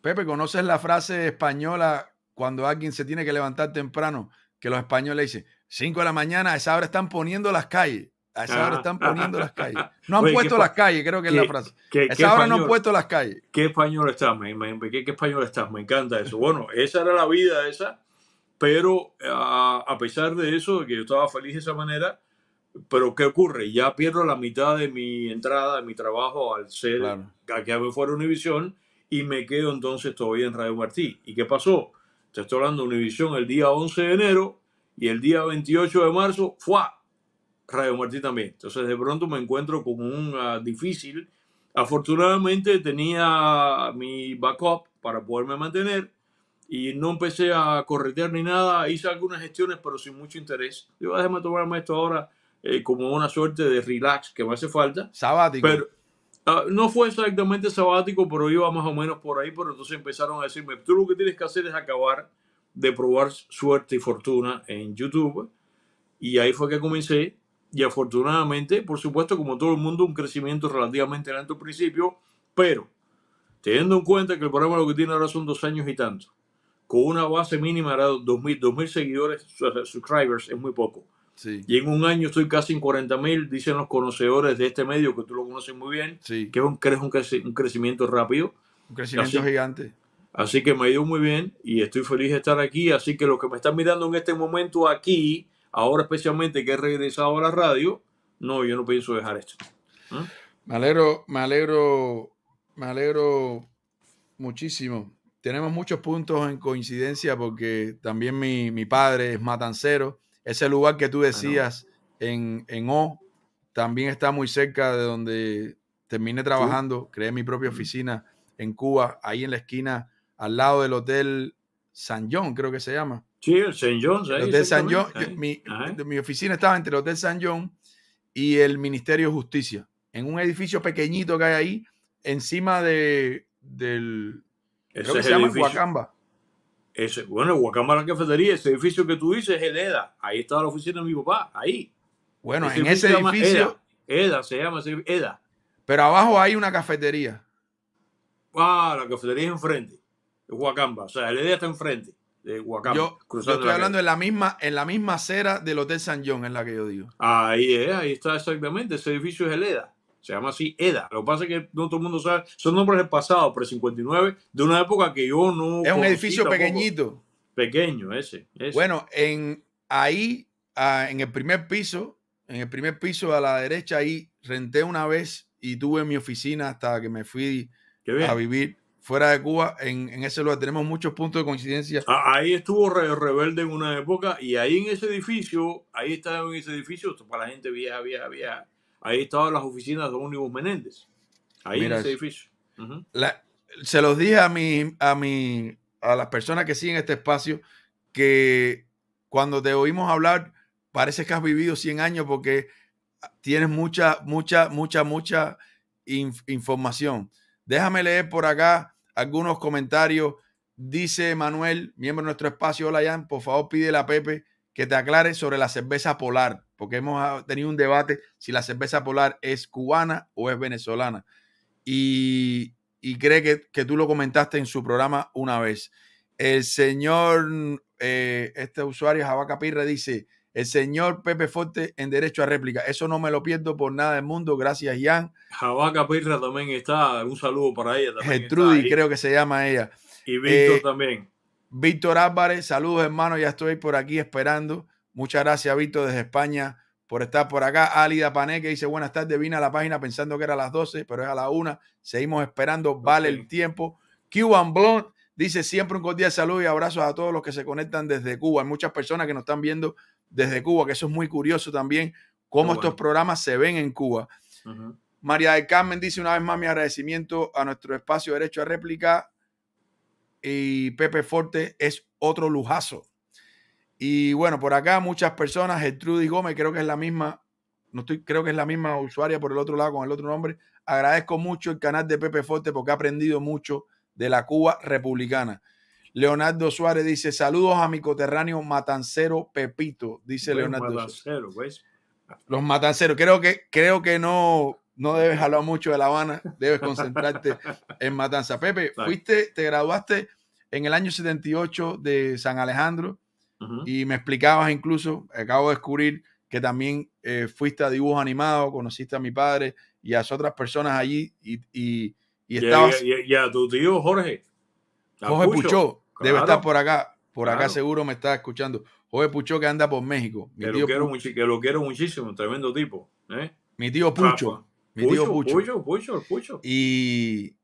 Pepe, ¿conoces la frase española cuando alguien se tiene que levantar temprano? Que los españoles dicen, 5 de la mañana, a esa hora están poniendo las calles. A esa hora ah. están poniendo las calles. No han puesto las calles, creo que es la frase. a esa hora no han puesto las calles. ¿Qué español estás? Me, ¿qué, español estás? Me encanta eso. Bueno, esa era la vida esa, pero ah, a, pesar de eso, de que yo estaba feliz de esa manera, pero ¿qué ocurre? Ya pierdo la mitad de mi entrada, de mi trabajo al ser a que me fuera Univision y me quedo entonces todavía en Radio Martí. ¿Y qué pasó? Te estoy hablando de Univisión el día 11 de enero y el día 28 de marzo, ¡fuá! Radio Martí también. Entonces de pronto me encuentro con un ah, difícil. Afortunadamente tenía mi backup para poderme mantener y no empecé a corretear ni nada. Hice algunas gestiones, pero sin mucho interés. Yo ah, déjame tomarme esto ahora eh, como una suerte de relax que me hace falta. Sabático. Pero, ah, no fue exactamente sabático, pero iba más o menos por ahí, pero entonces empezaron a decirme, tú lo que tienes que hacer es acabar de probar suerte y fortuna en YouTube. Y ahí fue que comencé y afortunadamente, por supuesto, como todo el mundo, un crecimiento relativamente lento al principio, pero teniendo en cuenta que el programa lo que tiene ahora son dos años y tanto, con una base mínima de 2.000, 2.000 seguidores, subscribers, es muy poco. Sí. Y en un año estoy casi en 40.000, dicen los conocedores de este medio, que tú lo conoces muy bien, que es un, crecimiento rápido. Un crecimiento gigante. Así que me ha ido muy bien y estoy feliz de estar aquí. Así que los que me están mirando en este momento aquí, ahora especialmente que he regresado a la radio, no, yo no pienso dejar esto. ¿Mm? Me alegro, me alegro, me alegro muchísimo. Tenemos muchos puntos en coincidencia porque también mi, padre es matancero. Ese lugar que tú ah, decías en, O también está muy cerca de donde terminé trabajando. Creé mi propia mm. oficina en Cuba, ahí en la esquina, al lado del Hotel San John, creo que se llama. Sí, el St. John's. Hotel John, mi, oficina estaba entre el Hotel San John y el Ministerio de Justicia, en un edificio pequeñito que hay ahí, encima de, del... Ese se edificio. Bueno, Ese, bueno, la cafetería, ese edificio que tú dices es el EDA. Ahí estaba la oficina de mi papá, ahí. Bueno, en ese edificio... EDA, se llama EDA. Pero abajo hay una cafetería. Ah, la cafetería es enfrente. Es o sea, el EDA está enfrente. Yo, estoy hablando en la, misma, en la misma acera del Hotel San John, es la que yo digo. Ahí es, ahí está exactamente. Ese edificio es el EDA. Se llama así EDA. Lo que pasa es que no todo el mundo sabe. Son nombres del pasado, pre 59, de una época que yo no. Es un edificio pequeñito. Pequeño, ese, Bueno, en, ahí, ah, en el primer piso, en el primer piso a la derecha, ahí renté una vez y tuve mi oficina hasta que me fui a vivir fuera de Cuba en, ese lugar. Tenemos muchos puntos de coincidencia. Ah, ahí estuvo Rebelde en una época y ahí en ese edificio, ahí está en ese edificio, para la gente vieja, vieja, vieja, ahí estaban las oficinas de Ónibus Menéndez. Ahí en ese edificio. se los dije a mi, a mi, a las personas que siguen este espacio que cuando te oímos hablar parece que has vivido 100 años porque tienes mucha, mucha, mucha, mucha información. Déjame leer por acá algunos comentarios. Dice Manuel, miembro de nuestro espacio, hola Jan, por favor pide a Pepe que te aclare sobre la cerveza polar, porque hemos ah, tenido un debate si la cerveza polar es cubana o es venezolana. Y, cree que, tú lo comentaste en su programa una vez. El señor, eh, este usuario Javaca Pirre dice, el señor Pepe Forte en derecho a réplica. Eso no me lo pierdo por nada del mundo. Gracias, Ian. Javaca Pirra también está. Un saludo para ella. También Gertrudy creo que se llama ella. Y Víctor eh, también. Víctor Álvarez, saludos hermano, ya estoy por aquí esperando. Muchas gracias, Víctor, desde España, por estar por acá. Álida Pané, que dice buenas tardes, vine a la página pensando que era las 12, pero es a la 1. Seguimos esperando, vale el tiempo. Cuban Blond dice siempre un cordial saludo y abrazos a todos los que se conectan desde Cuba. Hay muchas personas que nos están viendo desde Cuba, que eso es muy curioso también, cómo estos programas se ven en Cuba. María del Carmen dice una vez más mi agradecimiento a nuestro espacio Derecho a Réplica y Pepe Forte es otro lujazo. Y bueno, por acá muchas personas, Gertrudis Gómez, creo que es la misma, no estoy, creo que es la misma usuaria por el otro lado con el otro nombre. Agradezco mucho el canal de Pepe Forte porque ha aprendido mucho de la Cuba republicana. Leonardo Suárez dice: Saludos a mi coterráneo Matancero Pepito, dice Leonardo. Suárez. Pues. Los Matanceros, creo que, creo que no, no debes hablar mucho de La Habana, debes concentrarte en Matanza. Pepe, fuiste, te graduaste en el año 78 de San Alejandro y me explicabas incluso, acabo de descubrir que también eh, fuiste a dibujo animado, conociste a mi padre y a otras personas allí y, y, y estabas... Y, a tu tío Jorge. Jorge Debe estar por acá. Por acá seguro me está escuchando. Joder Pucho que anda por México. que, lo quiero muchísimo, tremendo tipo. ¿eh? Mi tío Pucho. Mi tío Pucho. Pucho, Pucho, Pucho. Y,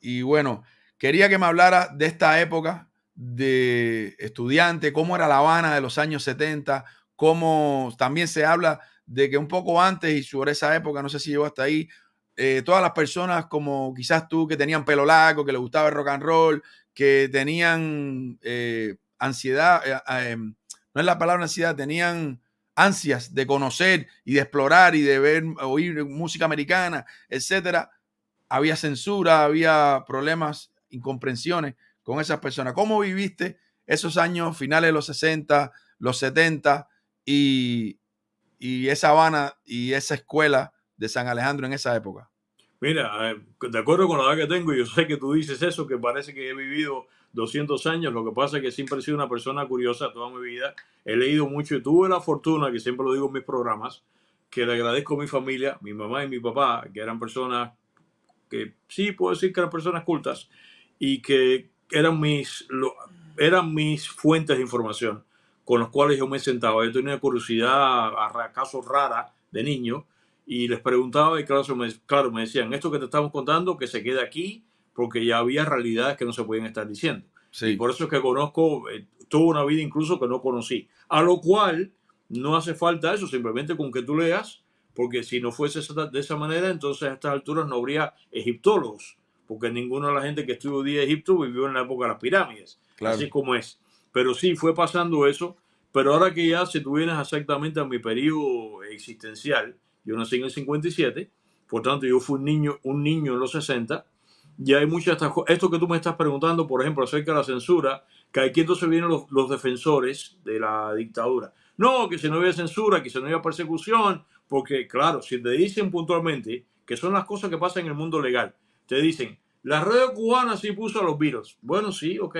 y bueno, quería que me hablara de esta época de estudiante, cómo era La Habana de los años 70, cómo también se habla de que un poco antes y sobre esa época, no sé si llegó hasta ahí, eh, todas las personas como quizás tú que tenían pelo largo, que le gustaba el rock and roll, que tenían eh, ansiedad, eh, ah, eh, no es la palabra ansiedad, tenían ansias de conocer y de explorar y de ver, oír música americana, etcétera. Había censura, había problemas, incomprensiones con esas personas. ¿Cómo viviste esos años finales de los 60, los 70 y esa Habana y esa escuela de San Alejandro en esa época? Mira, de acuerdo con la edad que tengo, yo sé que tú dices eso, que parece que he vivido 200 años. Lo que pasa es que siempre he sido una persona curiosa toda mi vida. He leído mucho y tuve la fortuna, que siempre lo digo en mis programas, que le agradezco a mi familia, mi mamá y mi papá, que eran personas que sí puedo decir que eran personas cultas y que eran mis, eran mis fuentes de información con los cuales yo me sentaba. Yo tenía curiosidad, acaso rara, de niño, y les preguntaba y claro me, claro, me decían, esto que te estamos contando, que se quede aquí, porque ya había realidades que no se podían estar diciendo. Y por eso es que conozco, eh, toda una vida incluso que no conocí. A lo cual no hace falta eso, simplemente con que tú leas, porque si no fuese de esa manera, entonces a estas alturas no habría egiptólogos, porque ninguna de la gente que de Egipto vivió en la época de las pirámides, así como es. Pero sí, fue pasando eso, pero ahora que ya si tú vienes exactamente a mi periodo existencial, yo nací en el 57, por tanto yo fui un niño, un niño en los 60, y hay muchas estas esto que tú me estás preguntando, por ejemplo, acerca de la censura, que aquí entonces vienen los, los defensores de la dictadura. No, que si no había censura, que si no había persecución, porque claro, si te dicen puntualmente que son las cosas que pasan en el mundo legal, te dicen, la radio cubana sí puso a los virus, Bueno, sí, ok.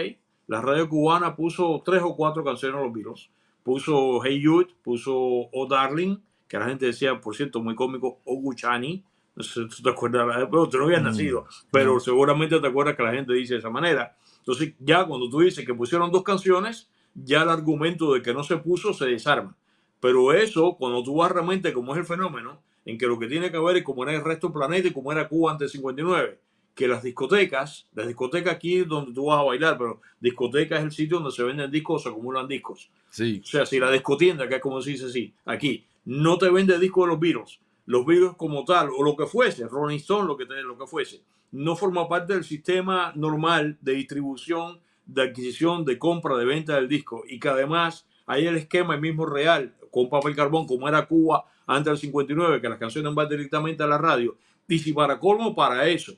La radio cubana puso tres o cuatro canciones a los virus, Puso Hey Jude, puso Oh Darling, que la gente decía, por cierto, muy cómico, Oguchani. No te acuerdas, pero tú no habías mm, nacido, pero seguramente te acuerdas que la gente dice de esa manera. Entonces, ya cuando tú dices que pusieron dos canciones, ya el argumento de que no se puso se desarma. Pero eso, cuando tú vas realmente como es el fenómeno, en que lo que tiene que ver es como era el resto del planeta y como era Cuba antes del 59, que las discotecas, las discotecas aquí es donde tú vas a bailar, pero discoteca es el sitio donde se venden discos, se acumulan discos. Sí. O sea, si la discotienda, que es como se dice así, aquí, no te vende discos de los virus, Los virus como tal, o lo que fuese, Rolling Stone, lo que, lo que fuese, no forma parte del sistema normal de distribución, de adquisición, de compra, de venta del disco. Y que además hay el esquema, el mismo real, con papel carbón, como era Cuba antes del 59, que las canciones van directamente a la radio. Y si para colmo, para eso.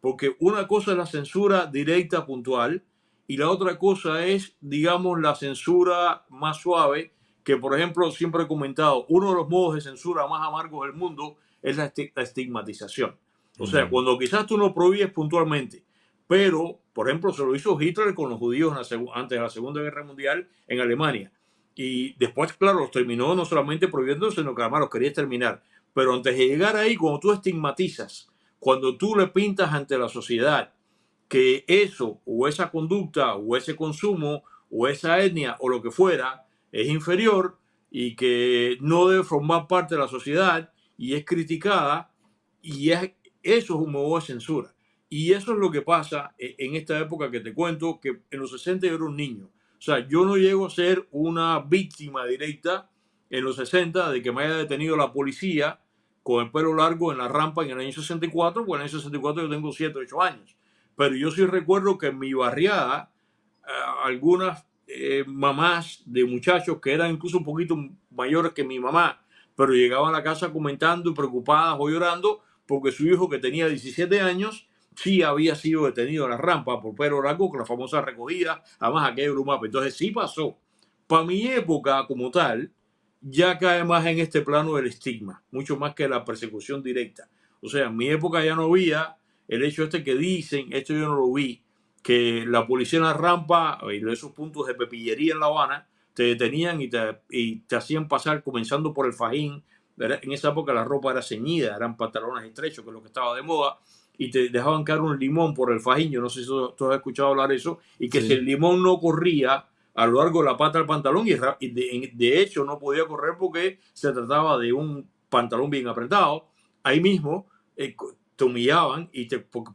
Porque una cosa es la censura directa, puntual, y la otra cosa es, digamos, la censura más suave, que, por ejemplo, siempre he comentado, uno de los modos de censura más amargos del mundo es la, estigmatización. O sea, cuando quizás tú no prohíbes puntualmente, pero, por ejemplo, se lo hizo Hitler con los judíos antes de la Segunda Guerra Mundial en Alemania. Y después, claro, los terminó no solamente prohibiendo, sino que además los quería terminar Pero antes de llegar ahí, cuando tú estigmatizas, cuando tú le pintas ante la sociedad que eso o esa conducta o ese consumo o esa etnia o lo que fuera es inferior y que no debe formar parte de la sociedad y es criticada y es, eso es un modo de censura. Y eso es lo que pasa e, en esta época que te cuento, que en los 60 yo era un niño. O sea, yo no llego a ser una víctima directa en los 60 de que me haya detenido la policía con el pelo largo en la rampa en el año 64, porque en el año 64 yo tengo 7, 8 años. Pero yo sí recuerdo que en mi barriada, eh, algunas eh, mamás de muchachos que eran incluso un poquito mayores que mi mamá, pero llegaban a la casa comentando, preocupadas o llorando, porque su hijo que tenía 17 años sí había sido detenido en la rampa por Pedro Largo con la famosa recogida, además un mapa. Pues, entonces sí pasó. Para mi época como tal, ya cae más en este plano del estigma, mucho más que la persecución directa. O sea, en mi época ya no había el hecho este que dicen, esto yo no lo vi que la policía en la rampa y eh, esos puntos de pepillería en La Habana te detenían y te, hacían pasar, comenzando por el fajín. En esa época la ropa era ceñida, eran pantalones estrechos, que es lo que estaba de moda, y te dejaban caer un limón por el fajín. Yo no sé si tú has escuchado hablar eso, y que si el limón no corría a lo largo de la pata del pantalón, y de, hecho no podía correr porque se trataba de un pantalón bien apretado, ahí mismo eh, te humillaban y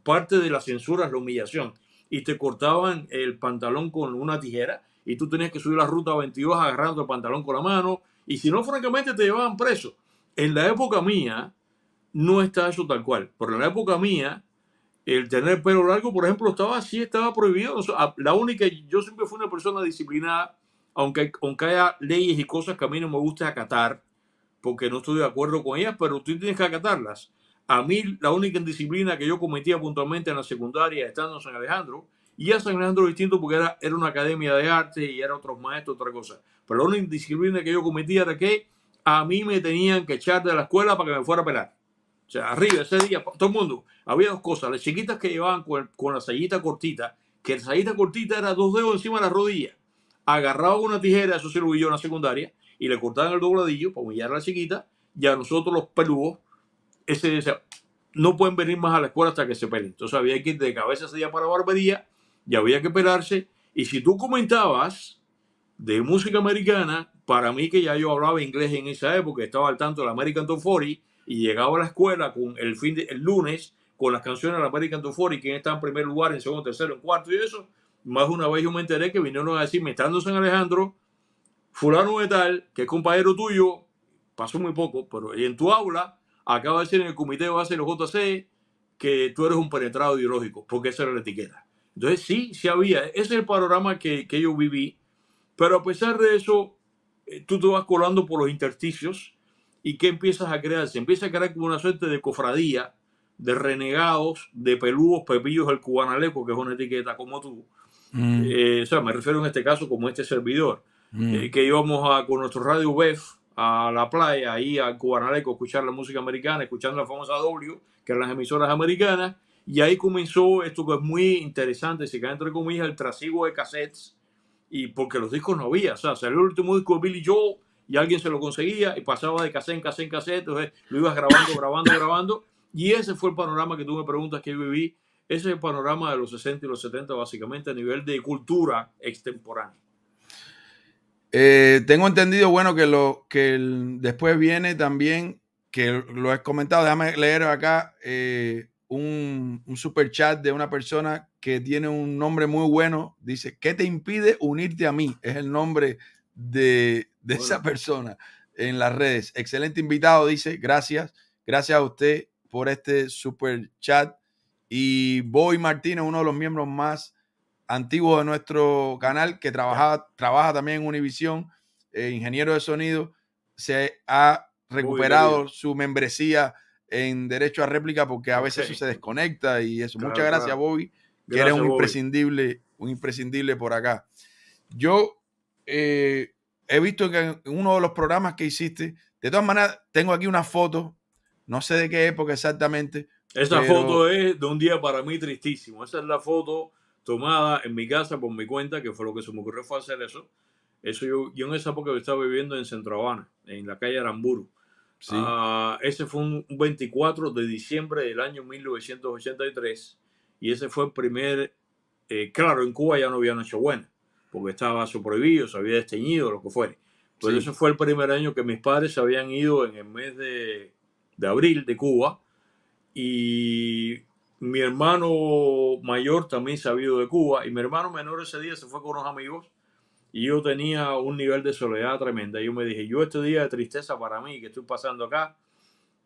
parte de la censura es la humillación y te cortaban el pantalón con una tijera y tú tenías que subir la ruta 22 agarrando el pantalón con la mano y si no, francamente, te llevaban preso. En la época mía no está eso tal cual, pero en la época mía el tener pelo largo, por ejemplo, estaba así, estaba prohibido. La única, yo siempre fui una persona disciplinada, aunque, aunque haya leyes y cosas que a mí no me gusta acatar, porque no estoy de acuerdo con ellas, pero tú tienes que acatarlas. A mí la única indisciplina que yo cometía puntualmente en la secundaria estando en San Alejandro, y a San Alejandro distinto porque era, era una academia de arte y era otros maestros, otra cosa. Pero la única indisciplina que yo cometía era que a mí me tenían que echar de la escuela para que me fuera a pelar. O sea, arriba, ese día, todo el mundo. Había dos cosas. Las chiquitas que llevaban con, la sayita cortita, que la sayita cortita era dos dedos encima de la rodilla. agarraban una tijera, eso sí lo en la secundaria, y le cortaban el dobladillo para humillar a la chiquita. Y a nosotros los peludos ese, no pueden venir más a la escuela hasta que se peleen. Entonces había que ir de cabeza ese para barbería y había que pelarse. Y si tú comentabas de música americana, para mí que ya yo hablaba inglés en esa época, estaba al tanto la American Top y llegaba a la escuela con el, fin el lunes con las canciones de American Top 40, que está en primer lugar, en segundo, tercero, en cuarto y eso. Más una vez yo me enteré que vinieron a decirme, estando San Alejandro, fulano de tal, que es compañero tuyo, pasó muy poco, pero en tu aula acaba de decir en el comité de base de los JC que tú eres un penetrado ideológico, porque esa era la etiqueta. Entonces sí, sí había, ese es el panorama que, yo viví, pero a pesar de eso, eh, tú te vas colando por los intersticios y ¿qué empiezas a crear? Se empieza a crear como una suerte de cofradía, de renegados, de peludos, pepillos del cubanaleco, que es una etiqueta como tú. Mm. Eh, o sea, me refiero en este caso como este servidor, mm. eh, que íbamos a, con nuestro radio web. E a la playa, ahí a Guanareco escuchar la música americana, escuchando la famosa W, que eran las emisoras americanas, y ahí comenzó esto que es muy interesante, se cae entre comillas, el trasiego de cassettes, y porque los discos no había, o sea, salió el último disco de Billy Joe y alguien se lo conseguía, y pasaba de cassette en cassette en cassette, entonces lo ibas grabando, grabando, grabando, y ese fue el panorama que tú me preguntas que viví, ese es el panorama de los 60 y los 70 básicamente a nivel de cultura extemporánea. Eh, tengo entendido, bueno, que, lo, que después viene también, que lo he comentado, déjame leer acá eh, un, super chat de una persona que tiene un nombre muy bueno. Dice, ¿qué te impide unirte a mí? Es el nombre de, esa persona en las redes. Excelente invitado, dice, gracias. Gracias a usted por este super chat. Y Boy Martínez, uno de los miembros más antiguo de nuestro canal, que trabaja, trabaja también en Univisión, eh, ingeniero de sonido, se ha recuperado su membresía en derecho a réplica porque a veces eso se desconecta y eso. Muchas gracias, Bobby, que eres un imprescindible, un imprescindible por acá. Yo eh, he visto que en uno de los programas que hiciste, de todas maneras, tengo aquí una foto, no sé de qué época exactamente. esta foto es de un día para mí tristísimo. Esa es la foto tomada en mi casa por mi cuenta, que fue lo que se me ocurrió fue hacer eso. Eso yo, yo en esa época estaba viviendo en Centro Habana, en la calle Aramburu. Ah, ese fue un 24 de diciembre del año 1983 y ese fue el primer, eh, claro, en Cuba ya no había Nochebuena, porque estaba su prohibido, se había desteñido, lo que fuere. Pero eso ese fue el primer año que mis padres habían ido en el mes de, de abril de Cuba y mi hermano mayor también se ha ido de Cuba y mi hermano menor ese día se fue con unos amigos y yo tenía un nivel de soledad tremenda. Yo me dije, yo este día de tristeza para mí que estoy pasando acá,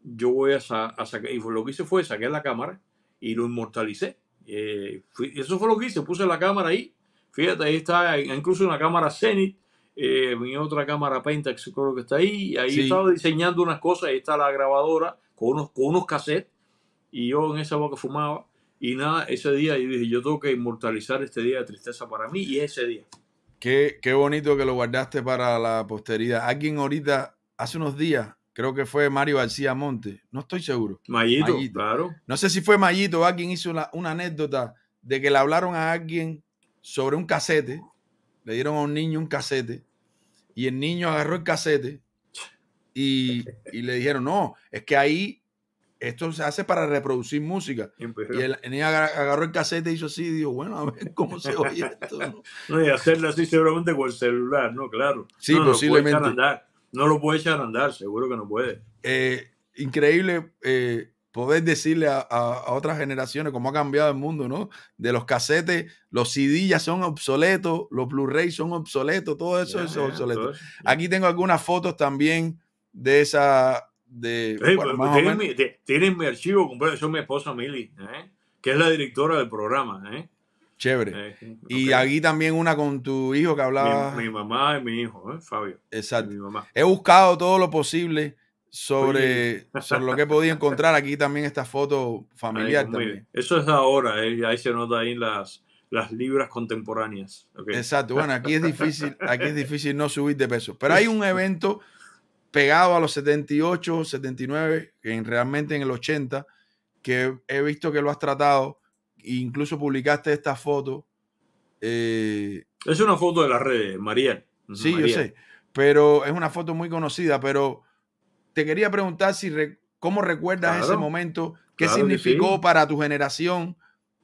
yo voy a, sacar, y lo que hice fue saqué la cámara y lo inmortalicé. Eh, eso fue lo que hice, puse la cámara ahí, fíjate, ahí está, incluso una cámara Zenith, eh, mi otra cámara Pentax creo que está ahí, y ahí estaba diseñando unas cosas, ahí está la grabadora con unos, con unos cassettes y yo en esa boca fumaba. Y nada, ese día yo dije, yo tengo que inmortalizar este día de tristeza para mí y ese día. Qué, bonito que lo guardaste para la posteridad. Alguien ahorita, hace unos días, creo que fue Mario García Monte, no estoy seguro. Mayito, claro. No sé si fue Mayito, alguien hizo una, anécdota de que le hablaron a alguien sobre un casete, le dieron a un niño un casete y el niño agarró el casete y, y le dijeron, no, es que ahí esto se hace para reproducir música. Y él, pues, agarró el casete y hizo así, dijo, bueno, a ver cómo se oye esto. ¿no? y hacerlo así seguramente con el celular, ¿no? Claro. Sí, no, posiblemente. No lo, puede echar andar. seguro que no puede. Eh, increíble eh, poder decirle a, otras generaciones cómo ha cambiado el mundo, ¿no? De los casetes, los CD ya son obsoletos, los Blu-ray son obsoletos, todo eso es obsoleto. Aquí tengo algunas fotos también de esa de... tienen, mi, archivo completo, yo mi esposa Mili, ¿eh? que es la directora del programa. ¿eh? Chévere. Eh, y aquí también una con tu hijo que hablaba. Mi, mamá y mi hijo, Fabio. Exacto. Mi mamá. He buscado todo lo posible sobre, lo que he podido encontrar. Aquí también esta foto familiar pues, Eso es ahora, ahí se nota ahí las, las libras contemporáneas. Exacto. Bueno, aquí es difícil, aquí es difícil no subir de peso. Pero hay un evento pegado a los 78, 79, en, realmente en el 80, que he visto que lo has tratado, incluso publicaste esta foto. Eh, es una foto de las redes, María. Sí, yo sé, pero es una foto muy conocida, pero te quería preguntar si cómo recuerdas ese momento, qué significó para tu generación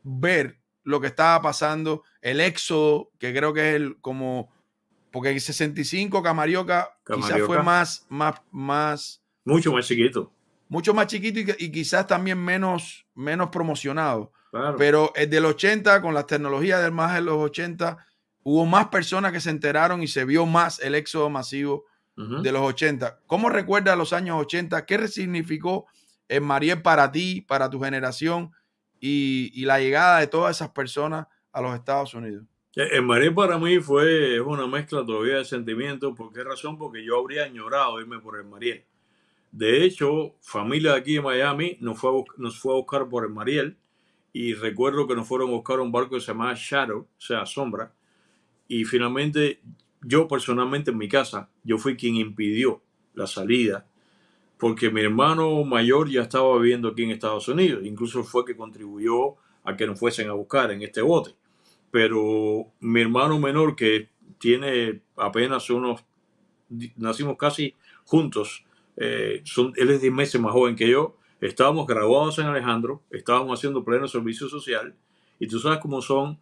ver lo que estaba pasando, el éxodo, que creo que es el, como porque en 65 Camarioca, quizás fue más, más, más. Mucho más chiquito. Mucho más chiquito y, quizás también menos, menos promocionado. Pero el del 80, con las tecnologías del más de los 80, hubo más personas que se enteraron y se vio más el éxodo masivo de los 80. ¿Cómo recuerdas los años 80? ¿Qué significó el eh, Mariel para ti, para tu generación y la llegada de todas esas personas a los Estados Unidos? El Mariel para mí fue una mezcla todavía de sentimientos. ¿Por qué razón? Porque yo habría añorado irme por el Mariel. De hecho, familia aquí de Miami nos fue, nos fue a buscar por el Mariel y recuerdo que nos fueron a buscar un barco que se llamaba Shadow, o sea, sombra. Y finalmente, yo personalmente en mi casa, yo fui quien impidió la salida porque mi hermano mayor ya estaba viviendo aquí en Estados Unidos. Incluso fue que contribuyó a que nos fuesen a buscar en este bote pero mi hermano menor, que tiene apenas unos, nacimos casi juntos, eh, son, él es 10 meses más joven que yo, estábamos graduados en Alejandro, estábamos haciendo pleno servicio social, y tú sabes cómo son,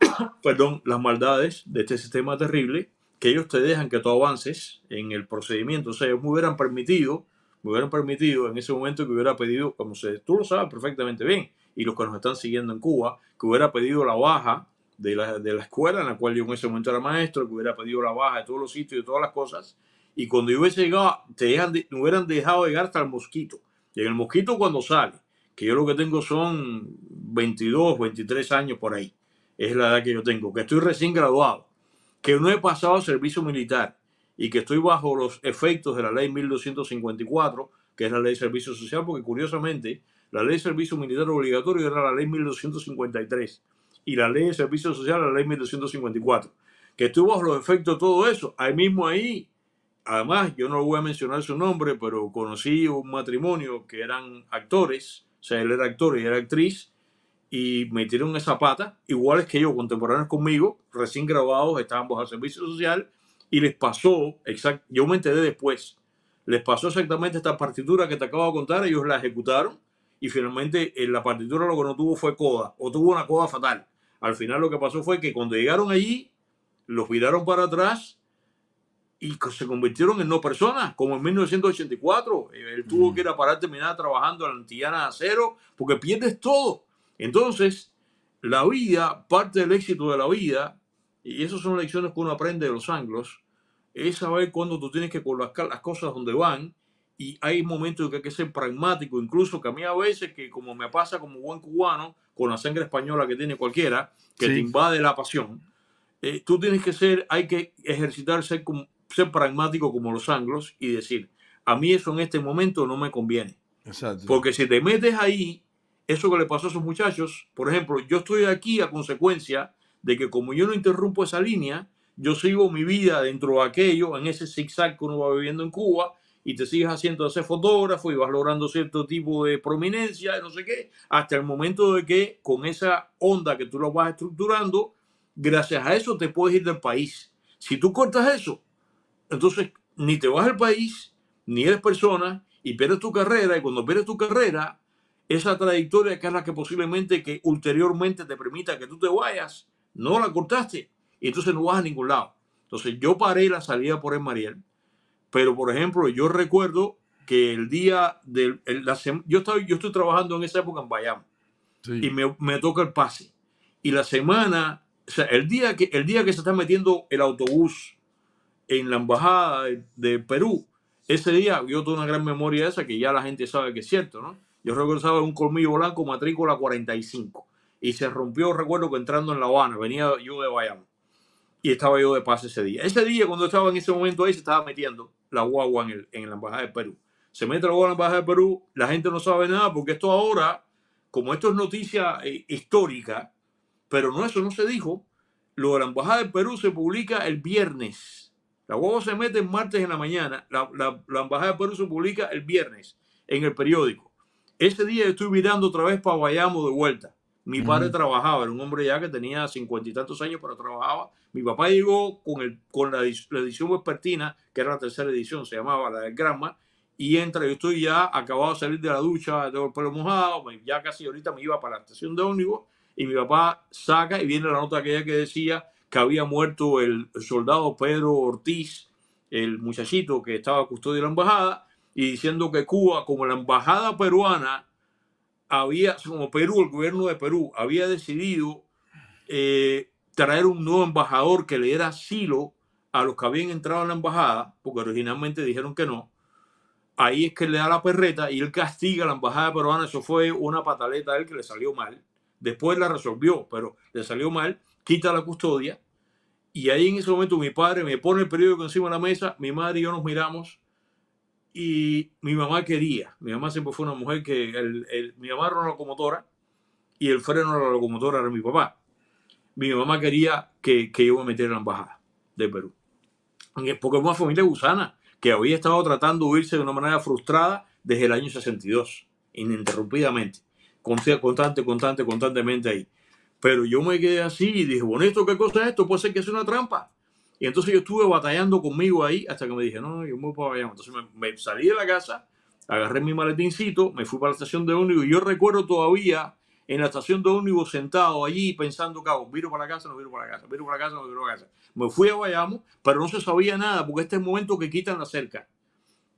perdón, las maldades de este sistema terrible, que ellos te dejan que tú avances en el procedimiento. O sea, ellos me hubieran permitido, me hubieran permitido en ese momento que hubiera pedido, como se, tú lo sabes perfectamente bien, y los que nos están siguiendo en Cuba, que hubiera pedido la baja de la, escuela, en la cual yo en ese momento era maestro, que hubiera pedido la baja de todos los sitios y todas las cosas. Y cuando yo hubiese llegado, te me hubieran dejado llegar hasta el mosquito. Y el mosquito cuando sale, que yo lo que tengo son 22, 23 años por ahí, es la edad que yo tengo, que estoy recién graduado, que no he pasado a servicio militar y que estoy bajo los efectos de la ley 1254, que es la ley de servicio social, porque curiosamente la ley de servicio militar obligatorio era la ley 1253 y la ley de servicio social, la ley 1254. Que estuvo bajo los efectos de todo eso, ahí mismo ahí, además yo no voy a mencionar su nombre, pero conocí un matrimonio que eran actores, o sea, él era actor y era actriz, y metieron esa pata, iguales que yo, contemporáneos conmigo, recién grabados, estábamos al servicio social, y les pasó, exact, yo me enteré después, les pasó exactamente esta partitura que te acabo de contar, ellos la ejecutaron, y finalmente en eh, la partitura lo que no tuvo fue coda, o tuvo una coda fatal. Al final lo que pasó fue que cuando llegaron allí, los viraron para atrás y se convirtieron en no personas, como en 1984. Eh, él tuvo que ir a parar, terminar trabajando en la antillana acero, porque pierdes todo. Entonces, la vida, parte del éxito de la vida, y esas son lecciones que uno aprende de los anglos, es saber cuando tú tienes que colocar las cosas donde van. Y hay momentos que hay que ser pragmático, incluso que a mí a veces, que como me pasa como buen cubano, con la sangre española que tiene cualquiera, que te invade la pasión, eh, tú tienes que ser, hay que ejercitarse, ser, ser, pragmático como los anglos y decir, a mí eso en este momento no me conviene. Porque si te metes ahí, eso que le pasó a esos muchachos, por ejemplo, yo estoy aquí a consecuencia de que como yo no interrumpo esa línea, yo sigo mi vida dentro de aquello, en ese zigzag que uno va viviendo en Cuba, y te sigues haciendo ese fotógrafo y vas logrando cierto tipo de prominencia, no sé qué, hasta el momento de que con esa onda que tú lo vas estructurando, gracias a eso te puedes ir del país. Si tú cortas eso, entonces ni te vas al país, ni eres persona y pierdes tu carrera y cuando pierdes tu carrera, esa trayectoria que es la que posiblemente que ulteriormente te permita que tú te vayas, no la cortaste y entonces no vas a ningún lado. Entonces yo paré la salida por el Mariel pero, por ejemplo, yo recuerdo que el día de la yo estoy, yo estoy trabajando en esa época en Bayamo y me, me, toca el pase. Y la semana, o sea, el día que, el día que se está metiendo el autobús en la embajada de, Perú, ese día yo tengo una gran memoria de esa que ya la gente sabe que es cierto, ¿no? Yo recuerdo un colmillo blanco, matrícula 45. Y se rompió, recuerdo que entrando en La Habana, venía yo de Bayamo. Y estaba yo de pase ese día. Ese día, cuando estaba en ese momento ahí, se estaba metiendo la guagua en, en la Embajada de Perú. Se mete la guagua en la Embajada de Perú, la gente no sabe nada porque esto ahora, como esto es noticia eh, histórica, pero no, eso no se dijo. Lo de la Embajada de Perú se publica el viernes. La guagua se mete el martes en la mañana. La, la, la Embajada de Perú se publica el viernes en el periódico. Ese día estoy mirando otra vez para Bayamo de vuelta. Mi padre trabajaba, era un hombre ya que tenía cincuenta y tantos años, pero trabajaba. Mi papá llegó con, el, con la, edición vespertina, que era la tercera edición, se llamaba la del Granma, y entra, yo estoy ya acabado de salir de la ducha, tengo el pelo mojado, ya casi ahorita me iba para la estación de ómnibus, y mi papá saca y viene la nota aquella que decía que había muerto el soldado Pedro Ortiz, el muchachito que estaba custodio de la embajada, y diciendo que Cuba, como la embajada peruana había, como Perú, el gobierno de Perú, había decidido eh, traer un nuevo embajador que le diera asilo a los que habían entrado en la embajada, porque originalmente dijeron que no, ahí es que le da la perreta y él castiga a la embajada peruana. Eso fue una pataleta a él que le salió mal. Después la resolvió, pero le salió mal, quita la custodia. Y ahí en ese momento mi padre me pone el periódico encima de la mesa, mi madre y yo nos miramos y mi mamá quería, mi mamá siempre fue una mujer que mi mamá era una locomotora y el freno de la locomotora era mi papá. Mi mamá quería que, que yo me metiera en la embajada de Perú. Porque es una familia gusana que había estado tratando de huirse de una manera frustrada desde el año 62, ininterrumpidamente, constante, constante, constantemente ahí. Pero yo me quedé así y dije, bueno, ¿esto qué cosa es esto? Puede ser que es una trampa. Y entonces yo estuve batallando conmigo ahí hasta que me dije, no, yo me voy para Bayamo. Entonces me, salí de la casa, agarré mi maletincito, me fui para la estación de ómnibus. Yo recuerdo todavía en la estación de ómnibus sentado allí pensando, cabo, viro para la casa, no viro para la casa, viro para la casa, no viro para la casa. Me fui a Bayamo, pero no se sabía nada porque este es el momento que quitan la cerca.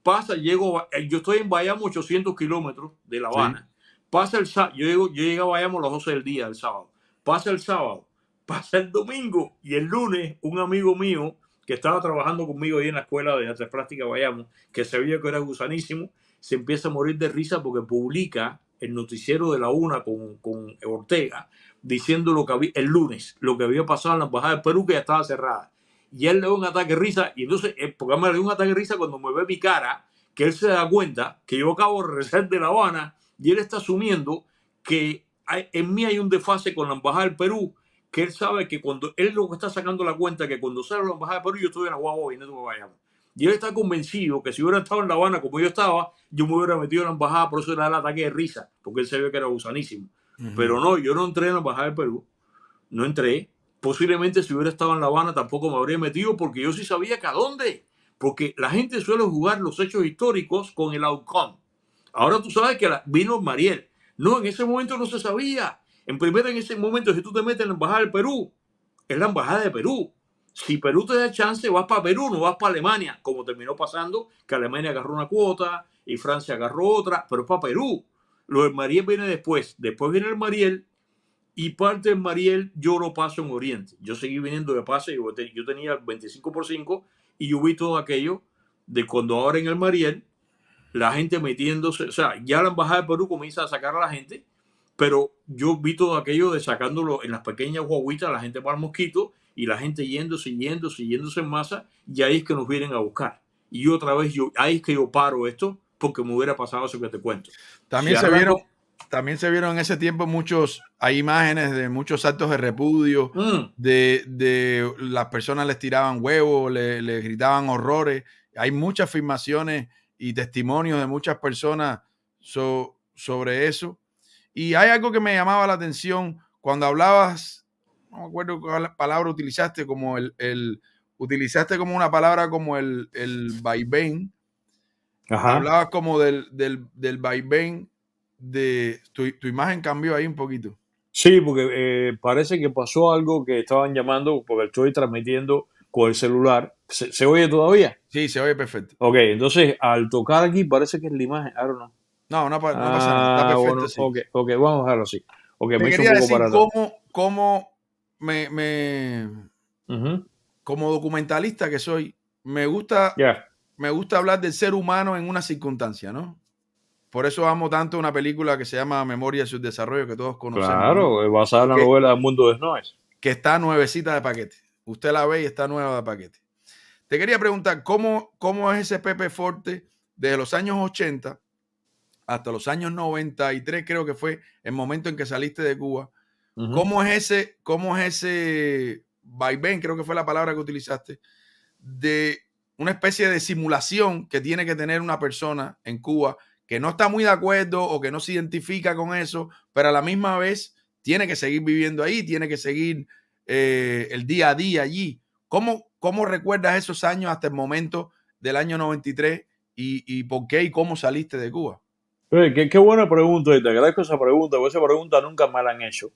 Pasa, llego, eh, yo estoy en Bayamo 800 kilómetros de La Habana. Pasa el sábado, yo, llego, llegué a Bayamo a las 12 del día, el sábado. Pasa el sábado, Pasa el domingo y el lunes un amigo mío que estaba trabajando conmigo ahí en la escuela de artes plásticas vayamos que vio que era gusanísimo, se empieza a morir de risa porque publica el noticiero de la una con, con Ortega diciendo lo que el lunes, lo que había pasado en la embajada de Perú que ya estaba cerrada. Y él le da un ataque de risa, y entonces, eh, porque me le dio un ataque de risa cuando me ve mi cara, que él se da cuenta que yo acabo de regresar de La Habana y él está asumiendo que en mí hay un desfase con la embajada del Perú que él sabe que cuando él lo está sacando la cuenta que cuando sale a la embajada de Perú yo estoy en Aguabo y no me vayamos. Y él está convencido que si hubiera estado en La Habana como yo estaba, yo me hubiera metido en la embajada, por eso era el ataque de risa, porque él sabía que era gusanísimo. Pero no, yo no entré en la embajada de Perú, no entré. Posiblemente si hubiera estado en La Habana tampoco me habría metido porque yo sí sabía que a dónde. Porque la gente suele jugar los hechos históricos con el outcome. Ahora tú sabes que vino Mariel. No, en ese momento no se sabía. En primera, en ese momento, si tú te metes en la embajada del Perú, es la embajada de Perú. Si Perú te da chance, vas para Perú, no vas para Alemania, como terminó pasando, que Alemania agarró una cuota y Francia agarró otra, pero es para Perú. Lo del Mariel viene después. Después viene el Mariel y parte del Mariel yo lo paso en Oriente. Yo seguí viniendo de pase, yo tenía 25 por 5 y yo vi todo aquello de cuando ahora en el Mariel la gente metiéndose, o sea, ya la Embajada de Perú comienza a sacar a la gente pero yo vi todo aquello de sacándolo en las pequeñas guaguitas, la gente para el mosquito y la gente yendo siguiendo siguiéndose en masa, y ahí es que nos vienen a buscar. Y otra vez, yo, ahí es que yo paro esto porque me hubiera pasado eso que te cuento. También se vieron. También se vieron en ese tiempo muchos, hay imágenes de muchos actos de repudio, mm. de, las personas les tiraban huevos, les, gritaban horrores. Hay muchas afirmaciones y testimonios de muchas personas sobre eso. Y hay algo que me llamaba la atención cuando hablabas, no me acuerdo cuál palabra utilizaste, como el, el utilizaste como una palabra como el, el vaivén. Ajá. Hablabas como del, del, del vaivén de tu, tu, imagen cambió ahí un poquito. Sí, porque eh, parece que pasó algo que estaban llamando, porque estoy transmitiendo con el celular. ¿Se, ¿Se, oye todavía? Sí, se oye perfecto. Ok, entonces al tocar aquí parece que es la imagen. I don't know. No, no, no pasa nada. Ah, perfecto. ok, vamos a dejarlo así. Okay, me, quería decir cómo, cómo, me, como documentalista que soy, me gusta, me gusta hablar del ser humano en una circunstancia, ¿no? Por eso amo tanto una película que se llama Memoria y su desarrollo, que todos conocemos. Claro, eh, basada en la novela del mundo de Snows. Que está nuevecita de paquete. Usted la ve y está nueva de paquete. Te quería preguntar, ¿cómo, cómo es ese Pepe Forte desde los años 80 hasta los años 93, creo que fue el momento en que saliste de Cuba. ¿Cómo es ese, cómo es ese vaivén, creo que fue la palabra que utilizaste, de una especie de simulación que tiene que tener una persona en Cuba que no está muy de acuerdo o que no se identifica con eso, pero a la misma vez tiene que seguir viviendo ahí, tiene que seguir eh, el día a día allí. ¿Cómo, recuerdas esos años hasta el momento del año 93 y por qué y cómo saliste de Cuba? qué, buena pregunta, te agradezco esa pregunta, porque esa pregunta nunca me la han hecho.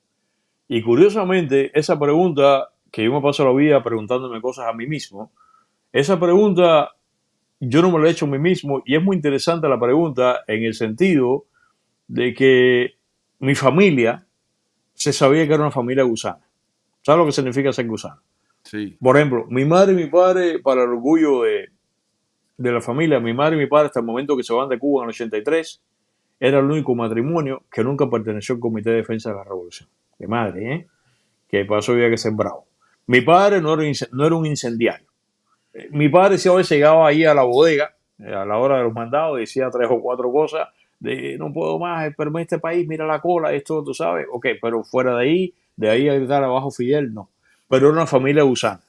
Y curiosamente, esa pregunta, que yo me paso la vida preguntándome cosas a mí mismo, esa pregunta yo no me la he hecho a mí mismo y es muy interesante la pregunta en el sentido de que mi familia se sabía que era una familia gusana. ¿Sabes lo que significa ser gusano? Sí. Por ejemplo, mi madre y mi padre, para el orgullo de, de la familia, mi madre y mi padre hasta el momento que se van de Cuba en el 83, era el único matrimonio que nunca perteneció al Comité de Defensa de la Revolución. De madre, ¿eh? Que pasó había que sembrado. Mi padre no era, un incendiario. Eh, mi padre si a veces llegaba ahí a la bodega eh, a la hora de los mandados, decía tres o cuatro cosas de no puedo más, eh, pero este país, mira la cola, esto, tú sabes, ok, pero fuera de ahí, de ahí a gritar abajo Fidel, no. Pero era una familia gusana.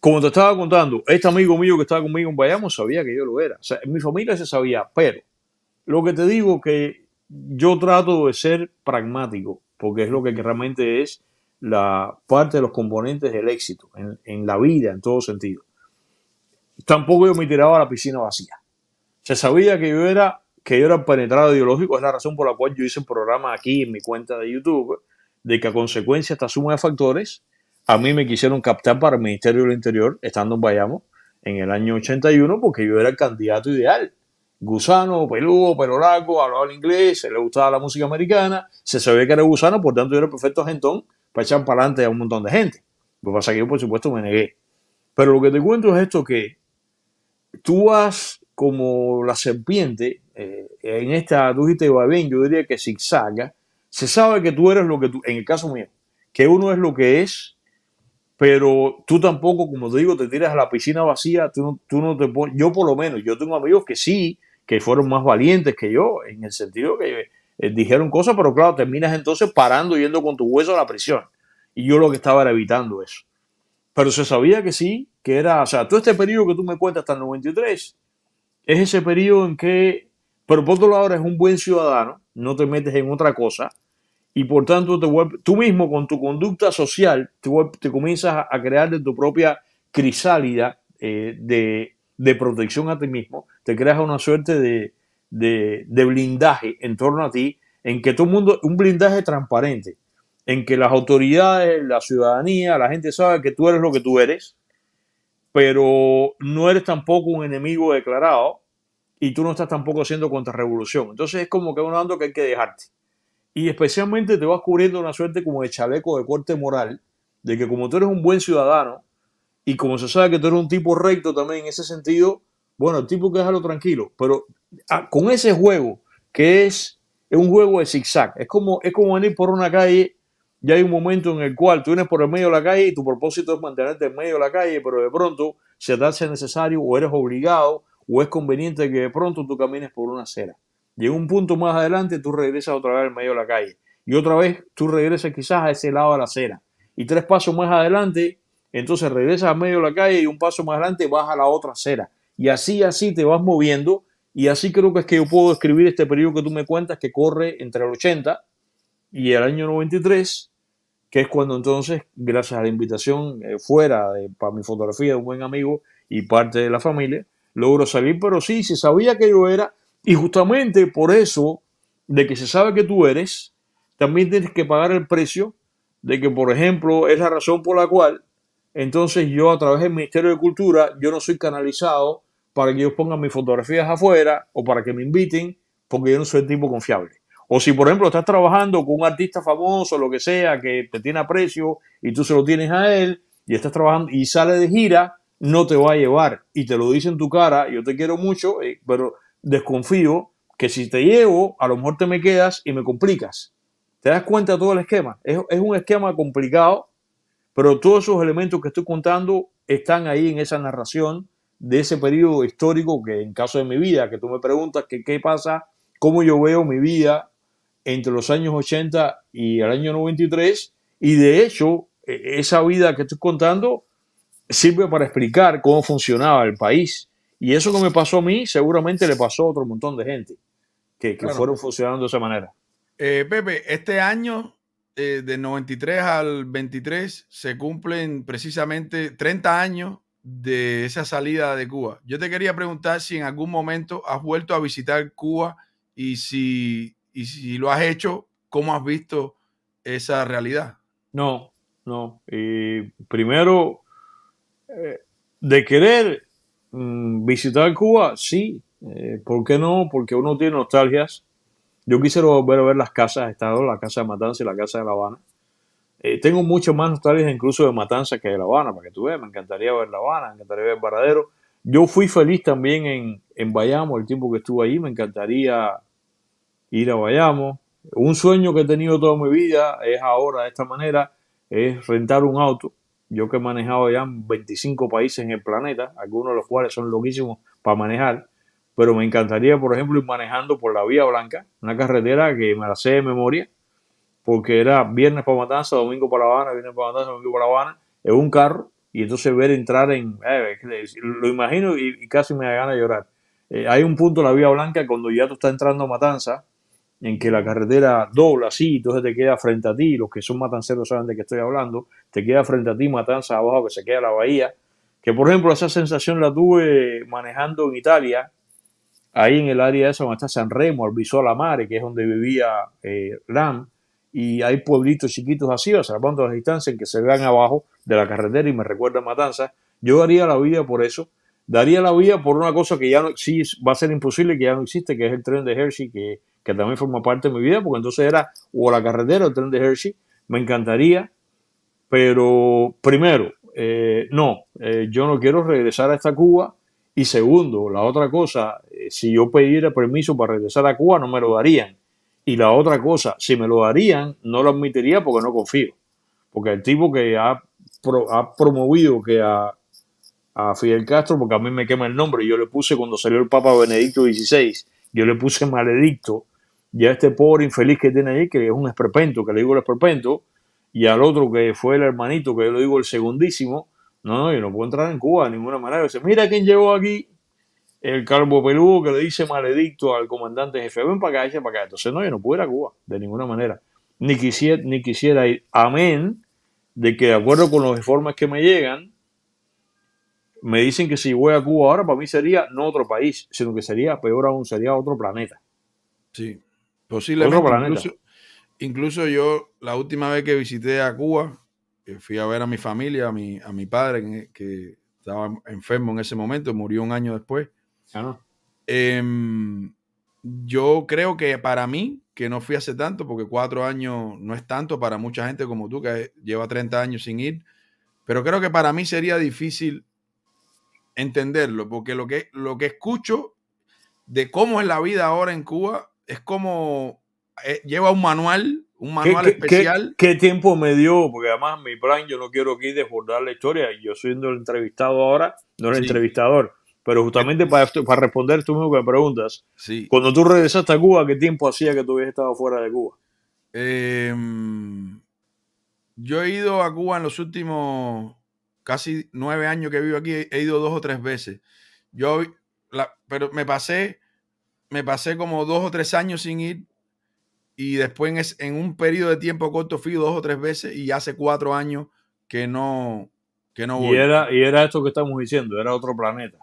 Como te estaba contando, este amigo mío que estaba conmigo en Bayamo sabía que yo lo era. O mi familia se sabía, pero lo que te digo que yo trato de ser pragmático, porque es lo que realmente es la parte de los componentes del éxito en, la vida, en todo sentido. Tampoco yo me tiraba a la piscina vacía. Se sabía que yo era que yo era penetrado ideológico, es la razón por la cual yo hice un programa aquí en mi cuenta de YouTube, de que a consecuencia de esta suma de factores, a mí me quisieron captar para el Ministerio del Interior, estando en Bayamo, en el año 81, porque yo era el candidato ideal gusano, peludo, pelo hablaba el inglés, se le gustaba la música americana, se sabía que era gusano, por tanto yo era el perfecto gentón para echar para adelante a un montón de gente. Lo que pasa es que yo, por supuesto, me negué. Pero lo que te cuento es esto que tú vas como la serpiente, eh, en esta, tú dijiste bien, yo diría que zigzaga, se sabe que tú eres lo que tú, en el caso mío, que uno es lo que es, pero tú tampoco, como te digo, te tiras a la piscina vacía, tú no, tú no te pones, yo por lo menos, yo tengo amigos que sí, que fueron más valientes que yo, en el sentido que eh, dijeron cosas, pero claro, terminas entonces parando, yendo con tu hueso a la prisión. Y yo lo que estaba era evitando eso. Pero se sabía que sí, que era, o sea, todo este periodo que tú me cuentas hasta el 93, es ese periodo en que, pero por otro lado, eres un buen ciudadano, no te metes en otra cosa, y por tanto tú mismo con tu conducta social te, comienzas a crear de tu propia crisálida eh, de, de protección a ti mismo te creas una suerte de, de, blindaje en torno a ti, en que todo el mundo, un blindaje transparente, en que las autoridades, la ciudadanía, la gente sabe que tú eres lo que tú eres, pero no eres tampoco un enemigo declarado y tú no estás tampoco haciendo contrarrevolución. Entonces es como que un ando que hay que dejarte. Y especialmente te vas cubriendo una suerte como de chaleco de corte moral, de que como tú eres un buen ciudadano y como se sabe que tú eres un tipo recto también en ese sentido, bueno, el tipo que déjalo tranquilo, pero ah, con ese juego que es, un juego de zigzag, es como, es como venir por una calle y hay un momento en el cual tú vienes por el medio de la calle y tu propósito es mantenerte en medio de la calle, pero de pronto se te hace necesario o eres obligado o es conveniente que de pronto tú camines por una acera. Llega un punto más adelante tú regresas otra vez al medio de la calle y otra vez tú regresas quizás a ese lado de la acera. Y tres pasos más adelante, entonces regresas al medio de la calle y un paso más adelante vas a la otra acera. Y así, así te vas moviendo. Y así creo que es que yo puedo escribir este periodo que tú me cuentas que corre entre el 80 y el año 93, que es cuando entonces, gracias a la invitación eh, fuera para mi fotografía de un buen amigo y parte de la familia, logro salir. Pero sí, se sabía que yo era. Y justamente por eso, de que se sabe que tú eres, también tienes que pagar el precio de que, por ejemplo, es la razón por la cual entonces yo a través del Ministerio de Cultura, yo no soy canalizado para que ellos pongan mis fotografías afuera o para que me inviten, porque yo no soy el tipo confiable. O si, por ejemplo, estás trabajando con un artista famoso, lo que sea, que te tiene aprecio y tú se lo tienes a él y estás trabajando y sale de gira, no te va a llevar y te lo dice en tu cara, yo te quiero mucho, eh, pero desconfío que si te llevo, a lo mejor te me quedas y me complicas. ¿Te das cuenta de todo el esquema? Es, es un esquema complicado, pero todos esos elementos que estoy contando están ahí en esa narración de ese periodo histórico que en caso de mi vida, que tú me preguntas que qué pasa, cómo yo veo mi vida entre los años 80 y el año 93, y de hecho e, esa vida que estoy contando sirve para explicar cómo funcionaba el país. Y eso que me pasó a mí seguramente le pasó a otro montón de gente que, que fueron funcionando de esa manera. Eh, Pepe, este año eh, de 93 al 23 se cumplen precisamente 30 años de esa salida de Cuba. Yo te quería preguntar si en algún momento has vuelto a visitar Cuba y si, y si lo has hecho, ¿cómo has visto esa realidad? No, no. primero, eh, de querer mm, visitar Cuba, sí. Eh, ¿Por qué no? Porque uno tiene nostalgias. Yo quisiera volver a ver las casas, de estado la casa de Matanza y la casa de La Habana. Eh, tengo mucho más nostalgia incluso de Matanzas que de La Habana, para que tú veas. Me encantaría ver La Habana, me encantaría ver Varadero. Yo fui feliz también en, en Bayamo el tiempo que estuve allí. Me encantaría ir a Bayamo. Un sueño que he tenido toda mi vida es ahora de esta manera, es rentar un auto. Yo que he manejado ya 25 países en el planeta, algunos de los cuales son loquísimos para manejar, pero me encantaría, por ejemplo, ir manejando por la Vía Blanca, una carretera que me la sé de memoria, porque era viernes para Matanza, domingo para La Habana, viernes para Matanza, domingo para La Habana, en un carro, y entonces ver entrar en, eh, lo imagino y, casi me da ganas de llorar. Eh, hay un punto en la Vía Blanca cuando ya tú estás entrando a Matanza, en que la carretera dobla así, entonces te queda frente a ti, los que son matanceros saben de qué estoy hablando, te queda frente a ti Matanza abajo que se queda la bahía, que por ejemplo esa sensación la tuve manejando en Italia, ahí en el área esa donde está San Remo, al Viso la Mare, que es donde vivía eh, Ram, y hay pueblitos chiquitos así, observando las distancias que se vean abajo de la carretera y me recuerda Matanza. Yo daría la vida por eso. Daría la vida por una cosa que ya no existe va a ser imposible que ya no existe, que es el tren de Hershey, que, también forma parte de mi vida, porque entonces era o la carretera o el tren de Hershey. Me encantaría, pero primero, eh, no, eh, yo no quiero regresar a esta Cuba. Y segundo, la otra cosa, eh, si yo pediera permiso para regresar a Cuba, no me lo darían y la otra cosa, si me lo harían, no lo admitiría porque no confío. Porque el tipo que ha, ha promovido que a, a, Fidel Castro, porque a mí me quema el nombre, yo le puse cuando salió el Papa Benedicto XVI, yo le puse maledicto, y a este pobre infeliz que tiene ahí, que es un esperpento, que le digo el esperpento, y al otro que fue el hermanito, que yo le digo el segundísimo, no, no, yo no puedo entrar en Cuba de ninguna manera. mira quién llegó aquí, el calvo peludo que le dice maledicto al comandante jefe, ven para acá, ven para acá. Entonces, no, yo no puedo ir a Cuba, de ninguna manera. Ni quisiera, ni quisiera ir. Amén de que de acuerdo con los informes que me llegan, me dicen que si voy a Cuba ahora, para mí sería no otro país, sino que sería, peor aún, sería otro planeta. Sí, posiblemente. Otro planeta. Incluso, yo, la última vez que visité a Cuba, eh, fui a ver a mi familia, a mi, a mi padre, que estaba enfermo en ese momento, murió un año después. Ah, em, yo creo que para mí, que no fui hace tanto, porque cuatro años no es tanto para mucha gente como tú, que lleva 30 años sin ir, pero creo que para mí sería difícil entenderlo, porque lo que, lo que escucho de cómo es la vida ahora en Cuba es como eh, lleva un manual, un manual especial. ¿qué, tiempo me dio? Porque además mi plan, yo no quiero aquí desbordar la historia, yo soy el entrevistado ahora, no el entrevistador. Pero justamente eh, para, para responder tú mismo que me preguntas, cuando tú regresaste a Cuba, ¿qué tiempo hacía que tú hubieras estado fuera de Cuba? Em, yo he ido a Cuba en los últimos casi nueve años que vivo aquí, he ido dos o tres veces. Yo, pero me pasé, me pasé como dos o tres años sin ir y después en, un periodo de tiempo corto fui dos o tres veces y hace cuatro años que no, que no voy. Y era, y era esto que estamos diciendo, era otro planeta.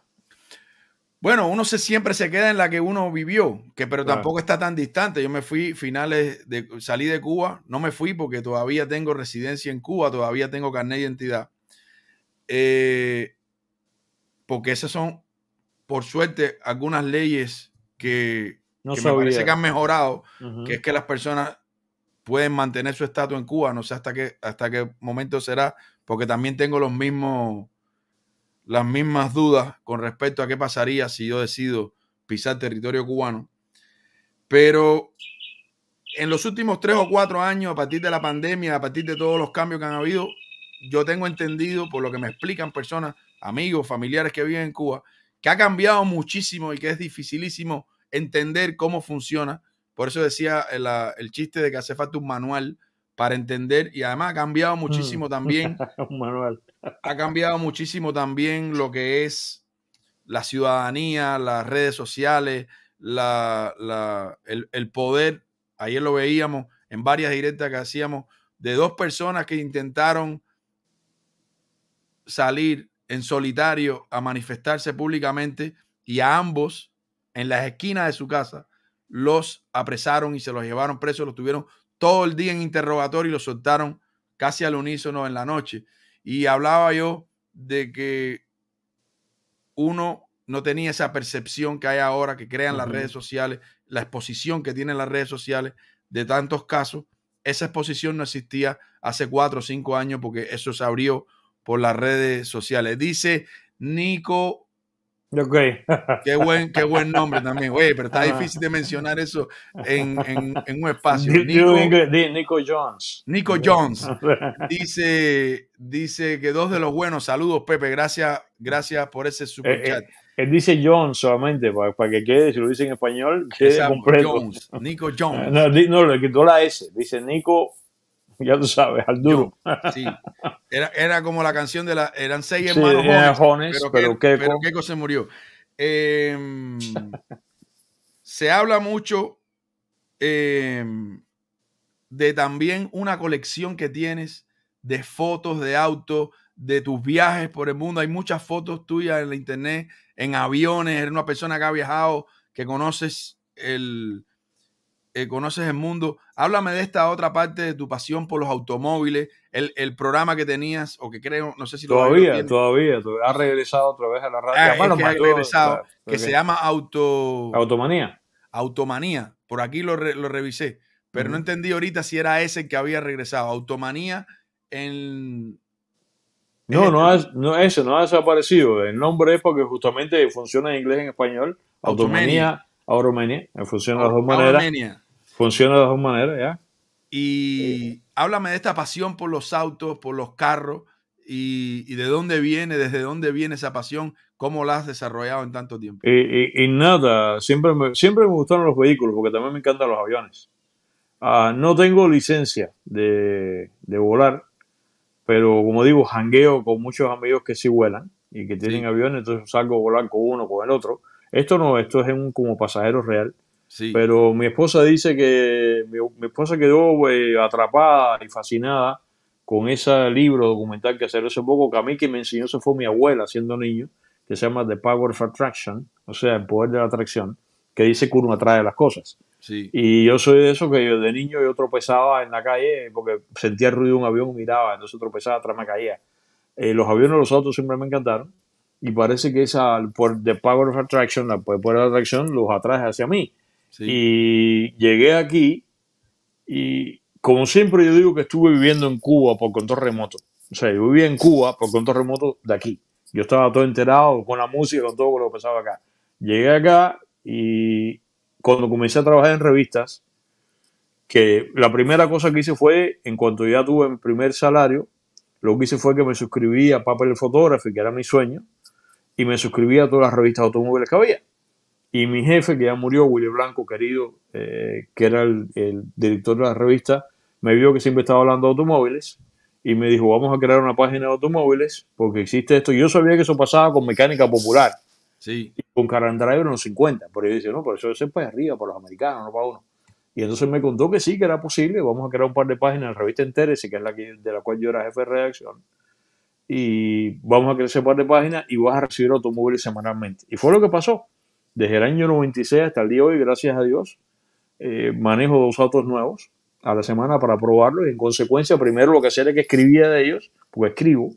Bueno, uno se, siempre se queda en la que uno vivió, que pero tampoco está tan distante. Yo me fui finales de salí de Cuba, no me fui porque todavía tengo residencia en Cuba, todavía tengo carnet de identidad. Eh, porque esas son, por suerte, algunas leyes que, me parece que han mejorado, que es que las personas pueden mantener su estatus en Cuba. No sé hasta qué, hasta qué momento será, porque también tengo los mismos las mismas dudas con respecto a qué pasaría si yo decido pisar territorio cubano. Pero en los últimos tres o cuatro años, a partir de la pandemia, a partir de todos los cambios que han habido, yo tengo entendido, por lo que me explican personas, amigos, familiares que viven en Cuba, que ha cambiado muchísimo y que es dificilísimo entender cómo funciona. Por eso decía eh, el, chiste de que hace falta un manual para entender y además ha cambiado mm. muchísimo también. ha cambiado muchísimo también lo que es la ciudadanía, las redes sociales, la, el, el, poder. Ayer lo veíamos en varias directas que hacíamos de dos personas que intentaron salir en solitario a manifestarse públicamente y a ambos en las esquinas de su casa los apresaron y se los llevaron presos, los tuvieron todo el día en interrogatorio y lo soltaron casi al unísono en la noche. Y hablaba yo de que uno no tenía esa percepción que hay ahora, que crean las redes sociales, la exposición que tienen las redes sociales de tantos casos. Esa exposición no existía hace cuatro o cinco años porque eso se abrió por las redes sociales. Dice Nico Ok. Qué buen, qué buen nombre también. Oye, pero está ah. difícil de mencionar eso en, en, un espacio. Nico, Jones. Nico Jones. Dice, dice que dos de los buenos. Saludos, Pepe. Gracias, gracias por ese super eh, eh, chat. él eh, dice Jones solamente, para, que quede, si lo dice en español, quede completo. Nico Jones. No, no, le quitó la S. Dice Nico ya tú sabes, al duro. sí. Era, como la canción de la. Eran seis hermanos pero, pero, Keiko, pero se murió. Em, se habla mucho em, de también una colección que tienes de fotos de autos, de tus viajes por el mundo. Hay muchas fotos tuyas en la internet, en aviones. Eres una persona que ha viajado, que conoces el, eh, conoces el mundo. Háblame de esta otra parte de tu pasión por los automóviles, el, programa que tenías o que creo, no sé si todavía, todavía, todavía ha regresado otra vez a la radio. Ah, que se llama auto automanía. Automanía. Por aquí lo, lo revisé, pero no entendí ahorita si era ese el que había regresado. Automanía en no, no, ha, no, no ha desaparecido. El nombre es porque justamente funciona en inglés y en español. Automanía, Automania, en funciona de dos maneras. Funciona de dos maneras, ¿ya? Y háblame de esta pasión por los autos, por los carros, y, de dónde viene, desde dónde viene esa pasión, cómo la has desarrollado en tanto tiempo. Y, nada, siempre me, siempre me gustaron los vehículos, porque también me encantan los aviones. Ah, no tengo licencia de, volar, pero como digo, jangueo con muchos amigos que sí vuelan y que tienen aviones, entonces salgo a volar con uno, con el otro. Esto no, esto es un, como pasajero real pero mi esposa dice que mi, esposa quedó eh, atrapada y fascinada con ese libro documental que salió hace poco, que a mí que me enseñó se fue mi abuela siendo niño, que se llama The Power of Attraction, o sea, el poder de la atracción, que dice que uno atrae las cosas. Y yo soy de eso que de niño yo tropezaba en la calle porque sentía el ruido de un avión, miraba, entonces tropezaba, atrás me caía. Eh, los aviones, los autos siempre me encantaron y parece que esa, por The Power of Attraction, la poder de la atracción, los atrae hacia mí. Y llegué aquí y, como siempre, yo digo que estuve viviendo en Cuba por control remoto. O sea, yo vivía en Cuba por control remoto de aquí. Yo estaba todo enterado con la música, con todo lo que pasaba acá. Llegué acá y cuando comencé a trabajar en revistas, que la primera cosa que hice fue, en cuanto ya tuve mi primer salario, lo que hice fue que me suscribí a Papel Fotógrafo, que era mi sueño, y me suscribí a todas las revistas automóviles que había. Y mi jefe, que ya murió, Willy Blanco, querido, eh, que era el, director de la revista, me vio que siempre estaba hablando de automóviles y me dijo, vamos a crear una página de automóviles porque existe esto. Yo sabía que eso pasaba con mecánica popular. Sí. Y con Car Driver en los 50. Pero yo decía, no, pero eso es para arriba, para los americanos, no para uno. Y entonces me contó que sí, que era posible. Vamos a crear un par de páginas en la revista y que es la que, de la cual yo era jefe de redacción y vamos a crear ese par de páginas y vas a recibir automóviles semanalmente. Y fue lo que pasó. Desde el año 96 hasta el día de hoy, gracias a Dios, eh, manejo dos autos nuevos a la semana para probarlos. En consecuencia, primero lo que hacía era que escribía de ellos, pues escribo.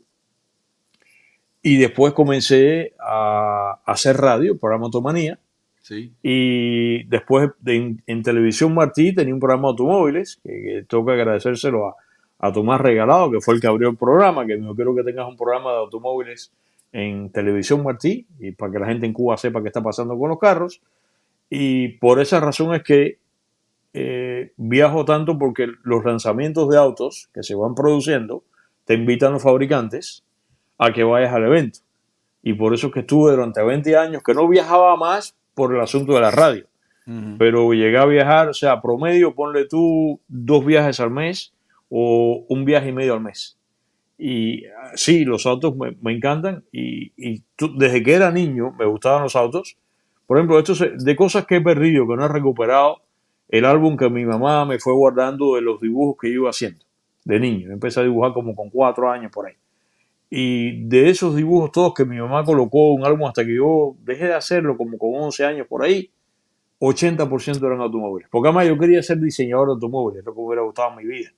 Y después comencé a hacer radio, programa Automanía. Y después en, Televisión Martí tenía un programa de automóviles, que, toca tengo que agradecérselo a, a Tomás Regalado, que fue el que abrió el programa, que me quiero que tengas un programa de automóviles en Televisión Martí, y para que la gente en Cuba sepa qué está pasando con los carros. Y por esa razón es que eh, viajo tanto porque los lanzamientos de autos que se van produciendo te invitan los fabricantes a que vayas al evento. Y por eso es que estuve durante 20 años que no viajaba más por el asunto de la radio. Pero llegué a viajar, o sea, promedio, ponle tú dos viajes al mes o un viaje y medio al mes. Y sí, los autos me, me encantan y, y desde que era niño me gustaban los autos. Por ejemplo, esto de cosas que he perdido, que no he recuperado, el álbum que mi mamá me fue guardando de los dibujos que iba haciendo de niño. empecé a dibujar como con cuatro años por ahí. Y de esos dibujos todos que mi mamá colocó un álbum hasta que yo dejé de hacerlo como con 11 años por ahí, 80% eran automóviles. Porque además yo quería ser diseñador de automóviles, lo que hubiera gustado en mi vida.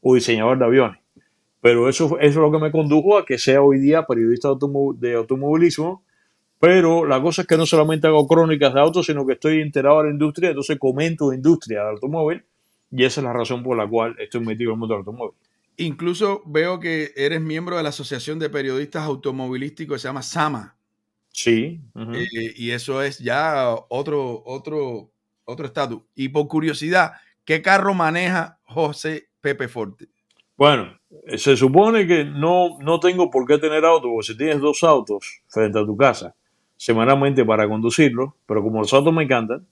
O diseñador de aviones. Pero eso, es lo que me condujo a que sea hoy día periodista de, de automovilismo. Pero la cosa es que no solamente hago crónicas de autos, sino que estoy enterado de la industria, entonces comento industria de automóvil. Y esa es la razón por la cual estoy metido en el mundo del automóvil. Incluso veo que eres miembro de la Asociación de Periodistas Automovilísticos, que se llama SAMA. Sí. Eh, y eso es ya otro, otro, otro estatus. Y por curiosidad, ¿qué carro maneja José Pepe Forte? Bueno, eh, se supone que no, no tengo por qué tener auto, porque si tienes dos autos frente a tu casa semanalmente para conducirlos, pero como los autos me encantan,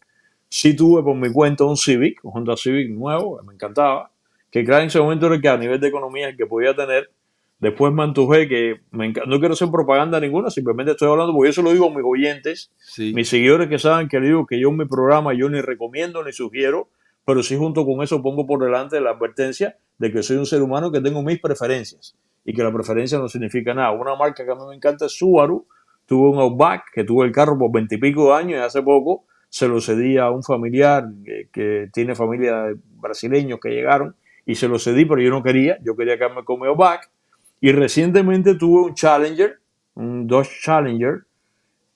sí tuve por mi cuenta un Civic, un Honda Civic nuevo, me encantaba, que claro, en ese momento era que a nivel de economía que podía tener. Después me que me no quiero hacer propaganda ninguna, simplemente estoy hablando porque eso lo digo a mis oyentes, mis seguidores que saben que le digo que yo en mi programa yo ni recomiendo ni sugiero, pero sí junto con eso pongo por delante la advertencia de que soy un ser humano que tengo mis preferencias y que la preferencia no significa nada. Una marca que a mí me encanta es Subaru. Tuve un Outback que tuve el carro por veintipico años y hace poco se lo cedí a un familiar que, tiene familia de brasileños que llegaron y se lo cedí, pero yo no quería, yo quería quedarme con mi Outback. Y recientemente tuve un Challenger, un Dodge Challenger,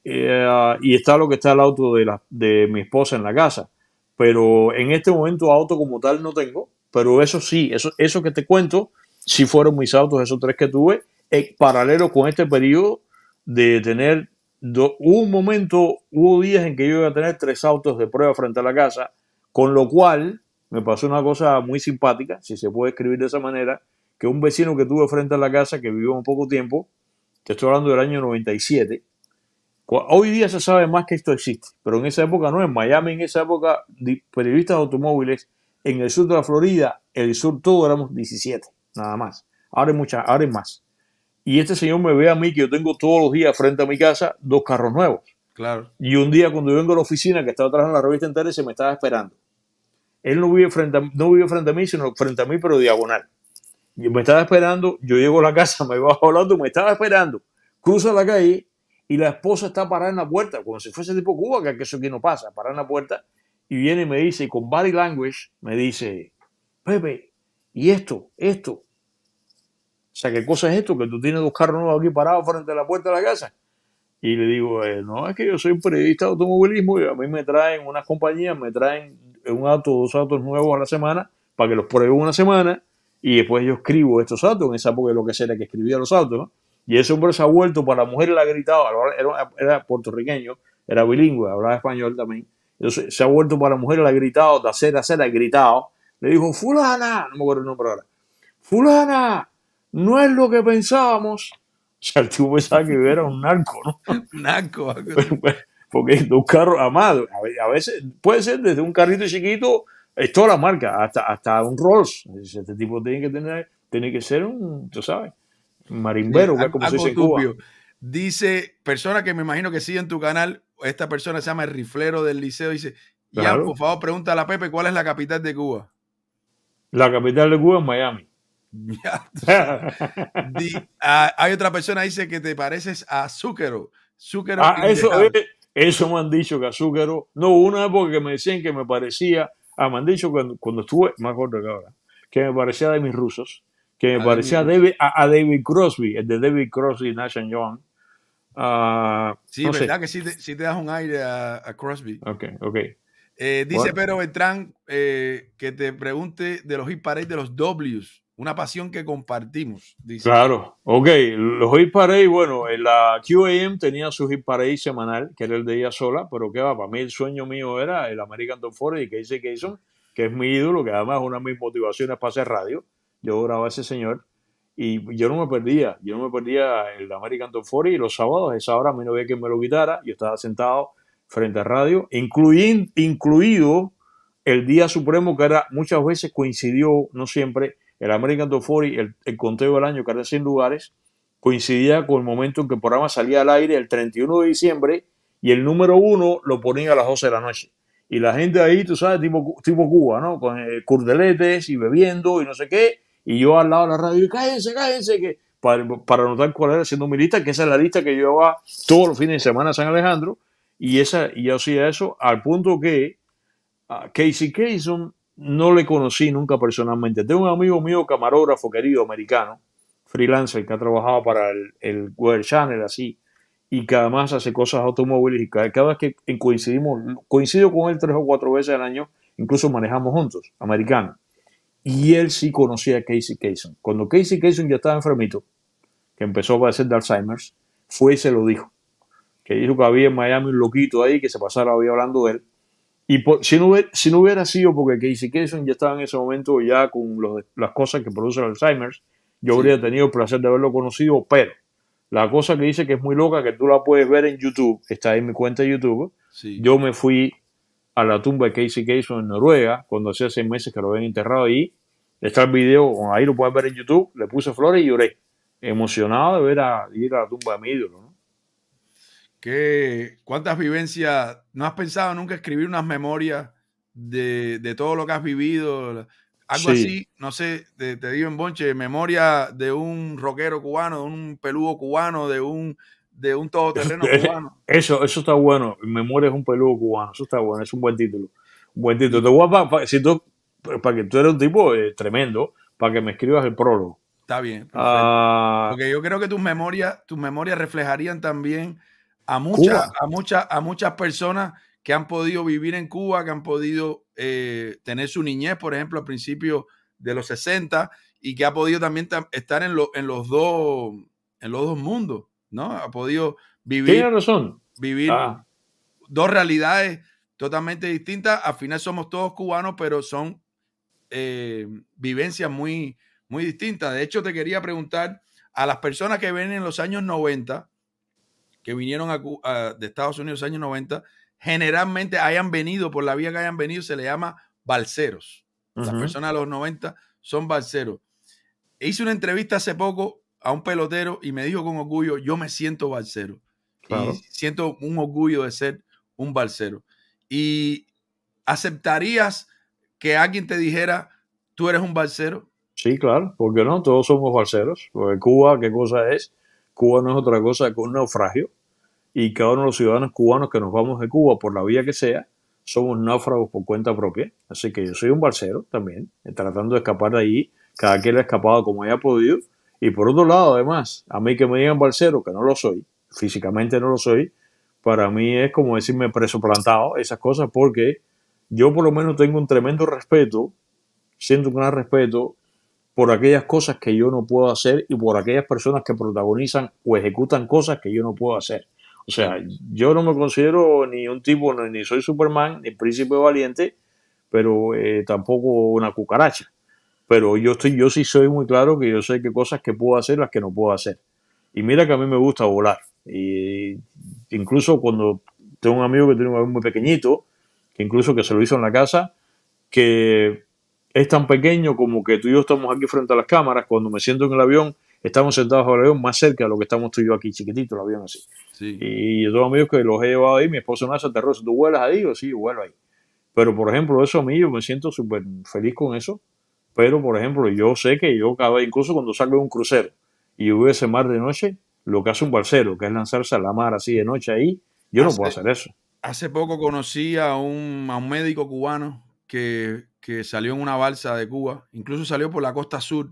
eh, y está lo que está el auto de, la, de mi esposa en la casa. Pero en este momento auto como tal no tengo, pero eso sí, eso, eso que te cuento, si fueron mis autos, esos tres que tuve, en paralelo con este periodo de tener, un momento, hubo días en que yo iba a tener tres autos de prueba frente a la casa, con lo cual me pasó una cosa muy simpática, si se puede escribir de esa manera, que un vecino que tuve frente a la casa, que vivió un poco tiempo, te estoy hablando del año 97, Hoy día se sabe más que esto existe, pero en esa época no, en Miami, en esa época, periodistas automóviles en el sur de la Florida, el sur todo éramos 17, nada más. Ahora hay, muchas, ahora más. Y este señor me ve a mí que yo tengo todos los días frente a mi casa dos carros nuevos. Claro. Y un día cuando yo vengo a la oficina que estaba atrás en la revista entera se me estaba esperando. Él no vive frente a, no vive frente a mí, sino frente a mí, pero diagonal. Y me estaba esperando, yo llego a la casa, me bajo hablando, me estaba esperando. Cruza la calle y la esposa está parada en la puerta, como si fuese tipo Cuba, que eso aquí no pasa, parada en la puerta y viene y me dice, con body language, me dice, Pepe, y esto, esto. O sea, ¿qué cosa es esto? Que tú tienes dos carros nuevos aquí parados frente a la puerta de la casa. Y le digo, eh, no, es que yo soy un periodista de automovilismo y a mí me traen unas compañías, me traen un auto, dos autos nuevos a la semana para que los pruebe una semana y después yo escribo estos autos, en esa época lo que era que escribía los autos, ¿no? Y ese hombre se ha vuelto para la mujer, le ha gritado, era, era puertorriqueño, era bilingüe, hablaba español también, se ha vuelto para la mujer, le ha gritado, de hacer, hacer, le ha gritado. Le dijo, fulana, no me acuerdo el nombre ahora, fulana, no es lo que pensábamos. O sea, el tipo pensaba que era un narco, ¿no? Un narco. Pues, porque dos carros amados, a veces puede ser desde un carrito chiquito, es toda la marca, hasta, hasta un Rolls. Este tipo tiene que tener, tiene que ser un, tú sabes, un marimbero, como se dice en Cuba. Dice, persona que me imagino que sigue en tu canal, esta persona se llama el riflero del liceo, dice, ya, por favor, pregúntale a Pepe cuál es la capital de Cuba. La capital de Cuba es Miami. Ah, hay otra persona dice que te pareces a Zúquero. Ah, eh, eso, me han dicho que a No, una época que me decían que me parecía, ah, me han dicho cuando, estuve, me acuerdo que ahora, que me parecía de mis rusos, que me parecía David, a, David Crosby, el de David Crosby, Nash Young Ah, sí, verdad que sí te, das un aire a, Crosby. Ok, ok. Eh, dice pero Pedro Beltrán eh, que te pregunte de los hit parade de los Ws, una pasión que compartimos. Dice. Claro, ok. Los hit parade, bueno, en eh, la QAM tenía su hit parade semanal, que era el de ella sola, pero que va, para mí el sueño mío era el American Top y Casey dice que es mi ídolo, que además una de mis motivaciones para hacer radio. Yo grababa a ese señor y yo no me perdía, yo no me perdía el American Top 40 y los sábados a esa hora a mí no había quien me lo quitara, yo estaba sentado frente a radio, incluido el día supremo que era muchas veces coincidió, no siempre, el American Top 40, el, conteo del año que era 100 lugares, coincidía con el momento en que el programa salía al aire el 31 de diciembre y el número uno lo ponía a las 12 de la noche. Y la gente ahí, tú sabes, tipo, tipo Cuba, ¿no? Con eh, curdeletes y bebiendo y no sé qué y yo al lado de la radio, cállense, cállense, que para, para anotar cuál era siendo mi lista, que esa es la lista que yo llevaba todos los fines de semana a San Alejandro, y, esa, y yo hacía eso al punto que a Casey Cason no le conocí nunca personalmente. Tengo un amigo mío, camarógrafo querido americano, freelancer, que ha trabajado para el, el Channel, así, y que además hace cosas automóviles, y cada, cada vez que coincidimos, coincido con él tres o cuatro veces al año, incluso manejamos juntos, americano y él sí conocía a Casey Kasem. Cuando Casey Kasem ya estaba enfermito, que empezó a padecer de Alzheimer's, fue y se lo dijo. Que dijo que había en Miami un loquito ahí que se pasara hoy hablando de él. Y si, no hubiera, sido porque Casey Kasem ya estaba en ese momento ya con las cosas que produce el Alzheimer's, yo habría tenido el placer de haberlo conocido, pero la cosa que dice que es muy loca, que tú la puedes ver en YouTube, está en mi cuenta de YouTube, yo me fui a la tumba de Casey Kasem en Noruega, cuando hacía seis meses que lo habían enterrado ahí. Está el video, ahí lo puedes ver en YouTube. Le puse flores y lloré. Emocionado de ver a ir a la tumba de mi ídolo. ¿Qué, ¿Cuántas vivencias? ¿No has pensado nunca escribir unas memorias de, de todo lo que has vivido? Algo así, no sé, te, te digo en bonche, memoria de un rockero cubano, de un peludo cubano, de un de un todoterreno cubano. Eso, eso está bueno. Memoria es un peludo cubano. Eso está bueno. Es un buen título. buen título. Te voy si tú, para que tú eres un tipo eh, tremendo, para que me escribas el prólogo. Está bien. Ah. Porque yo creo que tus memorias, tus memorias reflejarían también a muchas, a muchas, a muchas personas que han podido vivir en Cuba, que han podido eh, tener su niñez, por ejemplo, al principio de los 60 y que ha podido también estar en, en los dos en los dos mundos. ¿no? Ha podido vivir. razón. Vivir ah. dos realidades totalmente distintas. Al final somos todos cubanos, pero son eh, vivencias muy, muy distintas. De hecho, te quería preguntar a las personas que vienen en los años 90, que vinieron de Estados Unidos en los años 90, generalmente hayan venido, por la vía que hayan venido, se le llama balseros. Las personas de los 90 son balseros. Hice una entrevista hace poco a un pelotero y me dijo con orgullo, yo me siento balsero. siento un orgullo de ser un balsero. ¿Y aceptarías que alguien te dijera, tú eres un balsero? Sí, claro, porque no, todos somos balseros. Porque Cuba, ¿qué cosa es? Cuba no es otra cosa que un naufragio. Y cada uno de los ciudadanos cubanos que nos vamos de Cuba, por la vía que sea, somos náufragos por cuenta propia. Así que yo soy un balsero también, tratando de escapar de allí, cada quien ha escapado como haya podido y por otro lado, además, a mí que me digan balsero, que no lo soy, físicamente no lo soy, para mí es como decirme preso plantado, esas cosas, porque yo por lo menos tengo un tremendo respeto, siento un gran respeto por aquellas cosas que yo no puedo hacer y por aquellas personas que protagonizan o ejecutan cosas que yo no puedo hacer. O sea, yo no me considero ni un tipo, ni soy Superman, ni príncipe valiente, pero eh, tampoco una cucaracha pero yo, estoy, yo sí soy muy claro que yo sé qué cosas que puedo hacer las que no puedo hacer. Y mira que a mí me gusta volar. Y incluso cuando tengo un amigo que tiene un avión muy pequeñito, que incluso que se lo hizo en la casa, que es tan pequeño como que tú y yo estamos aquí frente a las cámaras, cuando me siento en el avión, estamos sentados en el avión más cerca de lo que estamos tú y yo aquí, chiquitito el avión así. Y yo tengo amigos que los he llevado ahí, mi esposo no hace aterroso ¿tú vuelas ahí? Yo sí, vuelo ahí. Pero por ejemplo, eso a mí yo me siento súper feliz con eso, pero, por ejemplo, yo sé que yo cada incluso cuando salgo de un crucero y voy ese mar de noche, lo que hace un balsero, que es lanzarse a la mar así de noche ahí, yo no puedo hacer eso. Hace poco conocí a un, médico cubano que, salió en una balsa de Cuba, incluso salió por la costa sur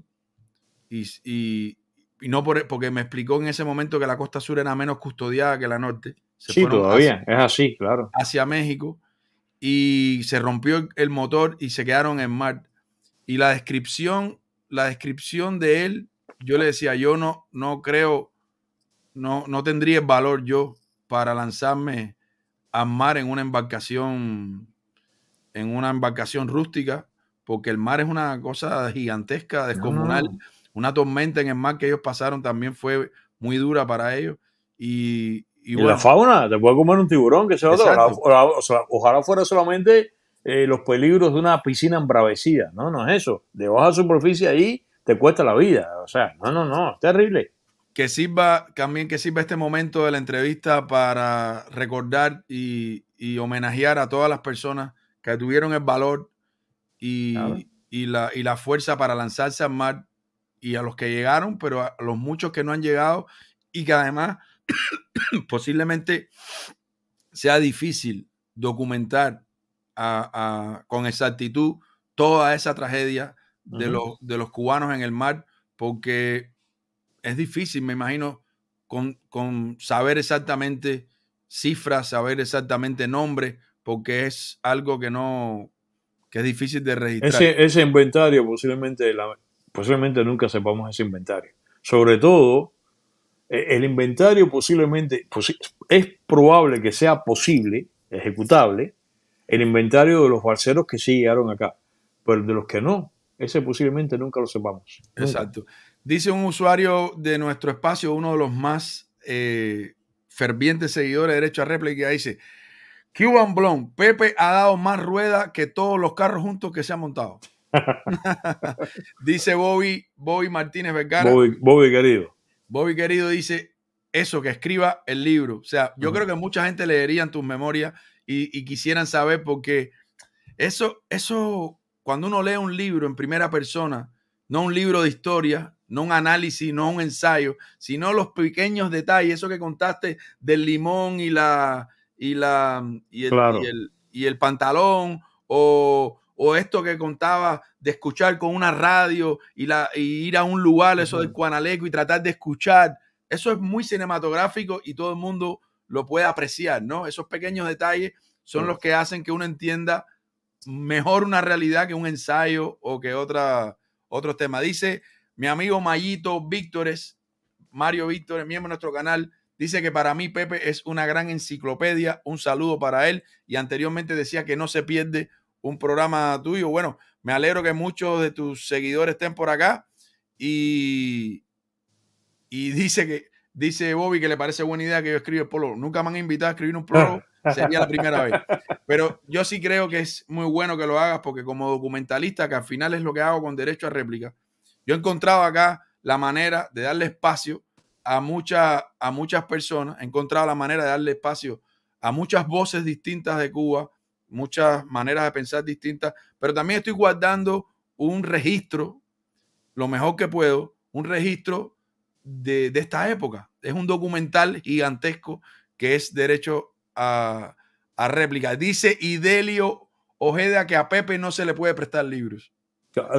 y, no por, porque me explicó en ese momento que la costa sur era menos custodiada que la norte. sí, todavía, es así, claro. Hacia México y se rompió el motor y se quedaron en mar y la descripción, la descripción de él, yo le decía, yo no, no creo, no, no tendría el valor yo para lanzarme al mar en una embarcación, en una embarcación rústica, porque el mar es una cosa gigantesca, ah. descomunal. Una tormenta en el mar que ellos pasaron también fue muy dura para ellos. Y, la fauna, te puede comer un tiburón, que ojalá fuera solamente eh, los peligros de una piscina embravecida. No, no es eso. De baja superficie ahí te cuesta la vida. O sea, no, no, no, es terrible. Que sirva también que sirva este momento de la entrevista para recordar y, homenajear a todas las personas que tuvieron el valor y, la, y la fuerza para lanzarse al mar y a los que llegaron, pero a los muchos que no han llegado y que además posiblemente sea difícil documentar con exactitud toda esa tragedia de, los, de los cubanos en el mar, porque es difícil, me imagino, con, saber exactamente cifras, saber exactamente nombres, porque es algo que no que es difícil de registrar. Ese, inventario posiblemente, posiblemente nunca sepamos ese inventario. Sobre todo, e, el inventario posiblemente, es probable que sea posible, ejecutable, el inventario de los barceros que sí llegaron acá, pero de los que no, ese posiblemente nunca lo sepamos. Exacto. Dice un usuario de nuestro espacio, uno de los más eh, fervientes seguidores de Derecho a Réplica, dice, Cuban Blonde, Pepe ha dado más rueda que todos los carros juntos que se han montado. dice Bobby, Martínez Vergara. Bobby querido. Bobby querido dice, eso, que escriba el libro. O sea, yo creo que mucha gente leerían tus memorias y, quisieran saber porque eso, eso, cuando uno lee un libro en primera persona, no un libro de historia, no un análisis, no un ensayo, sino los pequeños detalles, eso que contaste del limón y la y la y el, y el, pantalón o, o, esto que contaba de escuchar con una radio y la ir a un lugar, eso del cuanaleco y tratar de escuchar eso es muy cinematográfico y todo el mundo lo puede apreciar, ¿no? Esos pequeños detalles son los que hacen que uno entienda mejor una realidad que un ensayo o que otra, otros temas. Dice mi amigo Mayito Víctores, Mario Víctores, miembro de nuestro canal, dice que para mí Pepe es una gran enciclopedia. Un saludo para él. Y anteriormente decía que no se pierde un programa tuyo. Bueno, me alegro que muchos de tus seguidores estén por acá. Y, y dice que dice Bobby que le parece buena idea que yo escriba el prólogo. Nunca me han invitado a escribir un prólogo, sería la primera vez. Pero yo sí creo que es muy bueno que lo hagas porque como documentalista, que al final es lo que hago con derecho a réplica, yo he encontrado acá la manera de darle espacio a, muchas a muchas personas, he encontrado la manera de darle espacio a muchas voces distintas de Cuba, muchas maneras de pensar distintas, pero también estoy guardando un registro, lo mejor que puedo, un registro de, esta época. Es un documental gigantesco que es derecho a, a réplica. Dice Idelio Ojeda que a Pepe no se le puede prestar libros.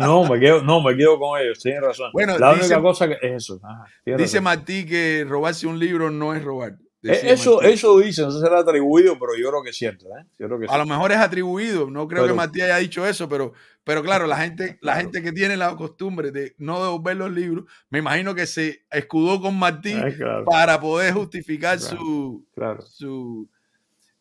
No, me quedo, no, me quedo con ellos, tienes razón. Bueno, la única cosa que es eso. dice Martí que robarse un libro no es robar. Eh, eso, eso dicen, no será atribuido, pero yo creo que cierto. ¿eh? a lo mejor es atribuido, no creo que Matías haya dicho eso, pero, pero claro, la gente, la gente que tiene la costumbre de no ver los libros, me imagino que se escudó con Matías para poder justificar su, su...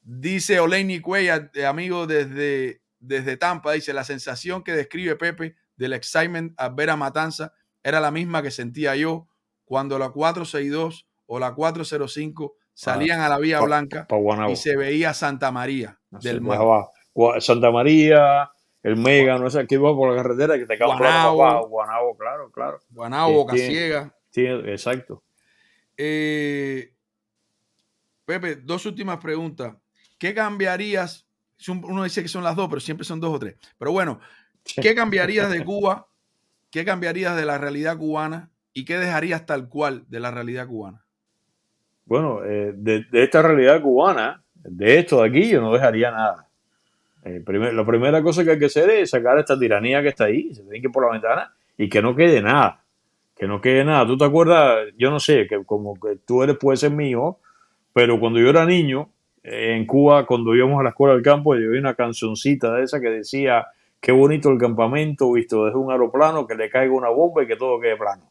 Dice Oleni Cuella, eh, amigo desde, desde Tampa, dice, la sensación que describe Pepe del excitement al ver a Matanza era la misma que sentía yo cuando la 462 o la 405 salían a la Vía Blanca y se veía Santa María del Santa María, el Mega, no sé, aquí va por la carretera que te Guanabo, Guanabo, claro, claro. Guanabo, Boca exacto. Eh, Pepe, dos últimas preguntas. ¿Qué cambiarías? Uno dice que son las dos, pero siempre son dos o tres. Pero bueno, ¿qué cambiarías de Cuba? ¿Qué cambiarías de la realidad cubana? ¿Y qué dejarías tal cual de la realidad cubana? bueno, eh, de, esta realidad cubana, de esto de aquí, yo no dejaría nada. Eh, la primera cosa que hay que hacer es sacar esta tiranía que está ahí, se tiene que por la ventana y que no quede nada. Que no quede nada. ¿Tú te acuerdas? Yo no sé, que como que tú eres, puede ser mío, pero cuando yo era niño, eh, en Cuba, cuando íbamos a la escuela del campo, yo vi una cancioncita de esa que decía: Qué bonito el campamento visto desde un aeroplano, que le caiga una bomba y que todo quede plano.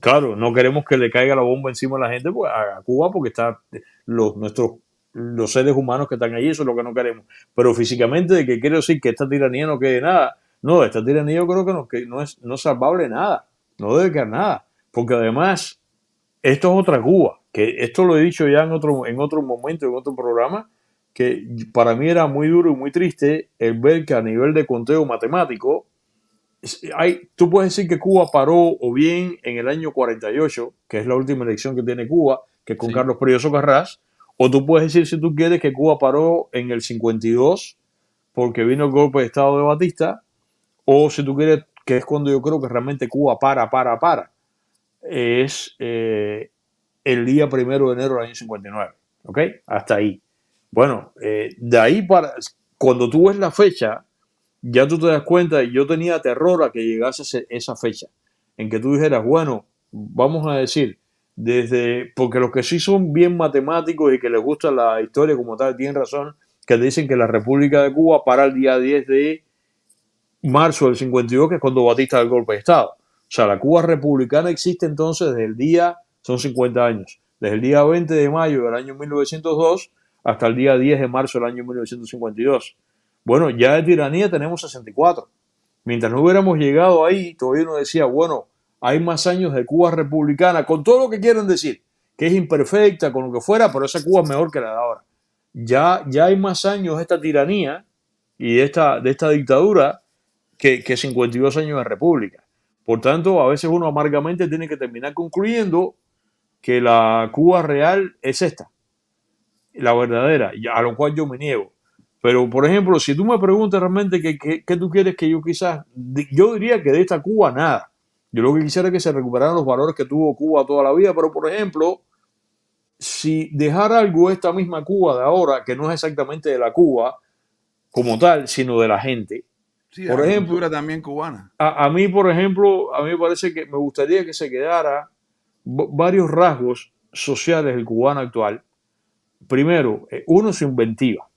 Claro, no queremos que le caiga la bomba encima a la gente, pues, a Cuba, porque está los, nuestros los seres humanos que están allí, eso es lo que no queremos. Pero físicamente, de que quiero decir que esta tiranía no quede nada. No, esta tiranía yo creo que no, no es no salvable nada, no debe quedar nada, porque además, esto es otra Cuba, que esto lo he dicho ya en otro, en otro momento, en otro programa, que para mí era muy duro y muy triste el ver que a nivel de conteo matemático, hay, tú puedes decir que Cuba paró o bien en el año 48, que es la última elección que tiene Cuba, que es con Carlos Prioso Carras, o tú puedes decir, si tú quieres, que Cuba paró en el 52, porque vino el golpe de Estado de Batista, o si tú quieres, que es cuando yo creo que realmente Cuba para, para, para, es eh, el día primero de enero del año 59. ¿Ok? Hasta ahí. Bueno, eh, de ahí para, cuando tú ves la fecha, ya tú te das cuenta, y yo tenía terror a que llegase esa fecha, en que tú dijeras, bueno, vamos a decir, desde, porque los que sí son bien matemáticos y que les gusta la historia como tal, tienen razón, que dicen que la República de Cuba para el día 10 de marzo del 52, que es cuando Batista del golpe de Estado. O sea, la Cuba republicana existe entonces desde el día, son 50 años, desde el día 20 de mayo del año 1902 hasta el día 10 de marzo del año 1952. Bueno, ya de tiranía tenemos 64. Mientras no hubiéramos llegado ahí, todavía uno decía, bueno, hay más años de Cuba republicana, con todo lo que quieren decir, que es imperfecta, con lo que fuera, pero esa Cuba es mejor que la de ahora. Ya, ya hay más años de esta tiranía y de esta, de esta dictadura que, que 52 años de república. Por tanto, a veces uno amargamente tiene que terminar concluyendo que la Cuba real es esta, la verdadera, a lo cual yo me niego. Pero, por ejemplo, si tú me preguntas realmente qué tú quieres que yo quizás, yo diría que de esta Cuba nada. Yo lo que quisiera es que se recuperaran los valores que tuvo Cuba toda la vida, pero, por ejemplo, si dejar algo esta misma Cuba de ahora, que no es exactamente de la Cuba como tal, sino de la gente. por ejemplo, también cubana. A, mí, por ejemplo, a mí me parece que me gustaría que se quedara varios rasgos sociales del cubano actual. Primero, eh, uno, se inventiva.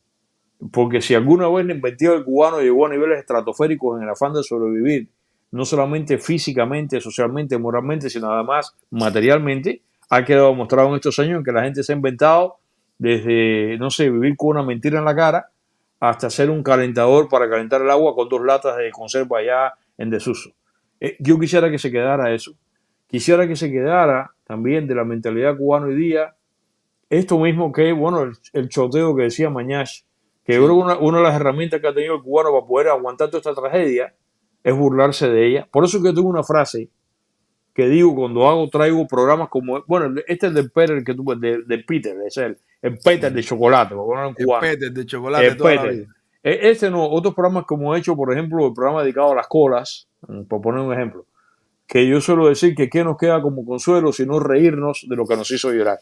Porque si alguna vez la inventiva del cubano llegó a niveles estratosféricos en el afán de sobrevivir, no solamente físicamente, socialmente, moralmente, sino además materialmente, ha quedado demostrado en estos años que la gente se ha inventado desde, no sé, vivir con una mentira en la cara hasta hacer un calentador para calentar el agua con dos latas de conserva ya en desuso. Eh, yo quisiera que se quedara eso. Quisiera que se quedara también de la mentalidad cubana hoy día esto mismo que, bueno, el, choteo que decía Mañash, que yo creo que una, de las herramientas que ha tenido el cubano para poder aguantar toda esta tragedia es burlarse de ella. Por eso que tengo una frase que digo cuando hago, traigo programas como, bueno, este es de Peter, que de, Peter, es el, el Peter de chocolate, el Peter de chocolate. El toda Peter. La vida. Este no, otros programas como he hecho, por ejemplo, el programa dedicado a las colas, mm, por poner un ejemplo, que yo suelo decir que qué nos queda como consuelo sino reírnos de lo que nos hizo llorar.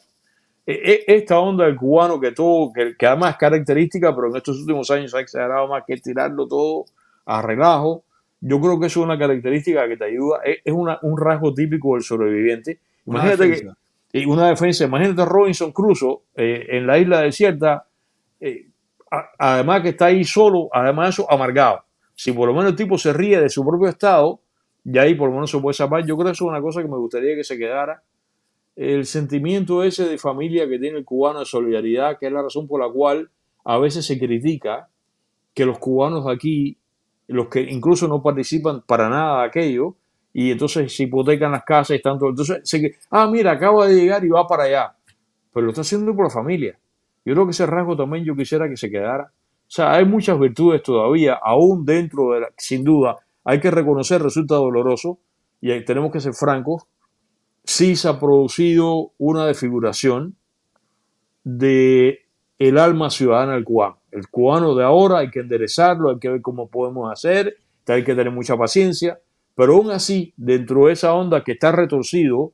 E, e, esta onda del cubano que todo que, además es característica, pero en estos últimos años se ha exagerado más que tirarlo todo a relajo. Yo creo que eso es una característica que te ayuda, e, es un rasgo típico del sobreviviente. Imagínate que una defensa, imagínate Robinson Crusoe eh, en la isla desierta, eh, además que está ahí solo, además eso, amargado. Si por lo menos el tipo se ríe de su propio estado, y ahí por lo menos se puede salvar. Yo creo que eso es una cosa que me gustaría que se quedara el sentimiento ese de familia que tiene el cubano de solidaridad, que es la razón por la cual a veces se critica que los cubanos de aquí, los que incluso no participan para nada de aquello, y entonces se hipotecan las casas y tanto. Entonces, se, ah, mira, acaba de llegar y va para allá. Pero lo está haciendo por la familia. Yo creo que ese rasgo también yo quisiera que se quedara. O sea, hay muchas virtudes todavía, aún dentro de la, sin duda, hay que reconocer, resulta doloroso, y tenemos que ser francos, sí se ha producido una desfiguración de el alma ciudadana del cubano. El cubano de ahora hay que enderezarlo, hay que ver cómo podemos hacer, hay que tener mucha paciencia, pero aún así, dentro de esa onda que está retorcido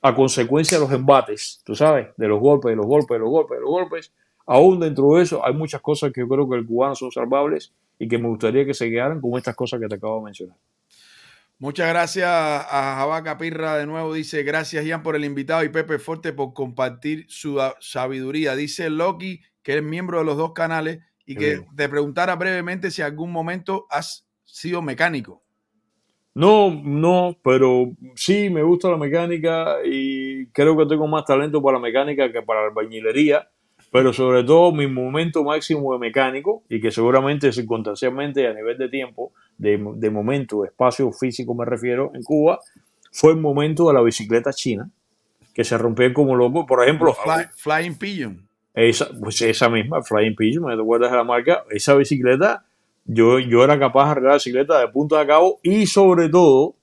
a consecuencia de los embates, tú sabes, de los golpes, de los golpes, de los golpes, de los golpes, aún dentro de eso hay muchas cosas que yo creo que el cubano son salvables y que me gustaría que se quedaran como estas cosas que te acabo de mencionar. Muchas gracias a Jabaca Pirra de nuevo. Dice, gracias Ian por el invitado y Pepe Forte por compartir su sabiduría. Dice Loki, que es miembro de los dos canales, y que te preguntara brevemente si algún momento has sido mecánico. No, no, pero sí me gusta la mecánica y creo que tengo más talento para la mecánica que para la albañilería pero sobre todo mi momento máximo de mecánico y que seguramente circunstancialmente a nivel de tiempo, de, de espacio físico me refiero, en Cuba, fue el momento de la bicicleta china, que se rompió como loco. Por ejemplo, Flying Pigeon. Esa, pues esa misma, Flying Pigeon, me acuerdas de la marca, esa bicicleta, yo, yo era capaz de arreglar la bicicleta de punto a cabo y sobre todo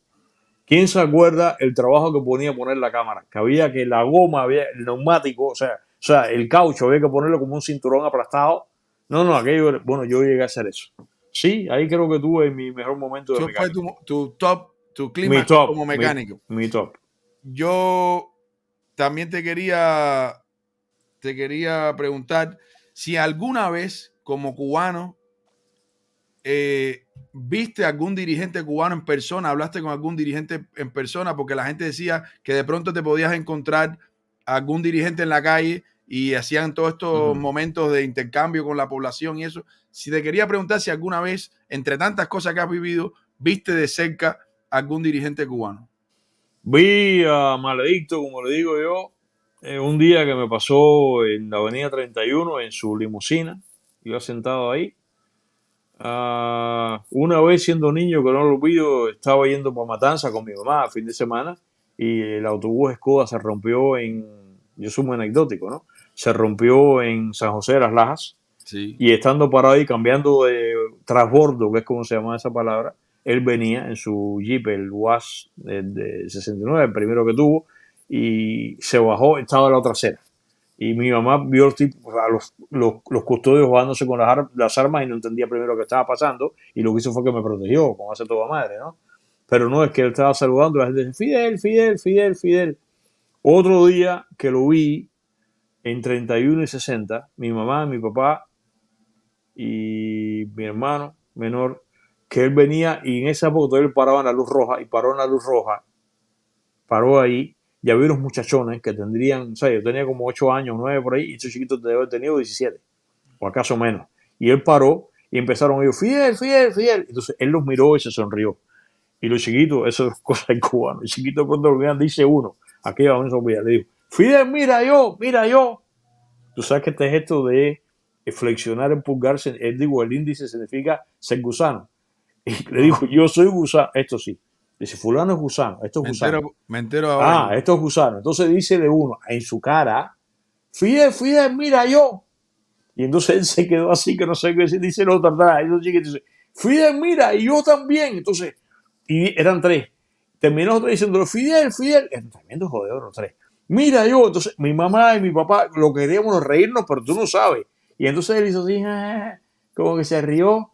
¿Quién se acuerda el trabajo que ponía poner la cámara? Que había que la goma, había el neumático, o sea, o sea, el caucho había que ponerlo como un cinturón aplastado. No, no, aquello, bueno, yo llegué a hacer eso. Sí, ahí creo que tuve mi mejor momento de mecánico. fue tu, top, tu clima como mecánico? Mi, top. Yo también te quería, te quería preguntar si alguna vez como cubano eh, viste algún dirigente cubano en persona, hablaste con algún dirigente en persona, porque la gente decía que de pronto te podías encontrar algún dirigente en la calle y hacían todos estos momentos de intercambio con la población y eso. Si te quería preguntar si alguna vez, entre tantas cosas que has vivido, viste de cerca algún dirigente cubano. Vi a Maledicto, como le digo yo, eh, un día que me pasó en la Avenida 31 en su limusina, yo sentado ahí. Ah, una vez siendo niño, que no lo olvido, estaba yendo por Matanza con mi mamá a fin de semana y el autobús Escoda se rompió en, yo soy muy anecdótico, ¿no? se rompió en San José de las Lajas. Y estando parado ahí, cambiando de trasbordo que es como se llama esa palabra, él venía en su Jeep, el WAS de 69, el primero que tuvo, y se bajó, estaba en la trasera Y mi mamá vio a los, los, custodios jugándose con las, armas y no entendía primero qué estaba pasando. Y lo que hizo fue que me protegió, como hace toda madre, ¿no? Pero no, es que él estaba saludando a la gente, Fidel, Fidel, Fidel, Fidel. Otro día que lo vi, en 31 y 60, mi mamá, mi papá y mi hermano menor, que él venía y en esa época todavía él paraba en la luz roja y paró en la luz roja, paró ahí y había unos muchachones que tendrían, o sea, yo tenía como 8 años, 9 por ahí, y estos chiquitos debe haber tenido 17, o acaso menos. Y él paró y empezaron ellos, Fidel, Fidel, Fidel. Entonces él los miró y se sonrió. Y los chiquitos, eso es cosa de cubano, los chiquitos pronto lo dice uno, aquí vamos a olvidar, le digo, Fidel, mira yo, mira yo. Tú sabes que este gesto de flexionar el pulgar, él digo, el índice significa ser gusano. Y le digo, yo soy gusano, esto sí. Dice, fulano es gusano, esto es gusano. Me entero, ahora. Ah, esto es gusano. Entonces dice de uno en su cara, Fidel, Fidel, mira yo. Y entonces él se quedó así que no sé qué decir, dice el otro atrás. Fidel, mira, y yo también. Entonces, y eran tres. Terminó otro diciendo, Fidel, Fidel. Es tremendo los tres. Mira, yo, entonces mi mamá y mi papá lo queríamos reírnos, pero tú no sabes. Y entonces él hizo así, ah, como que se rió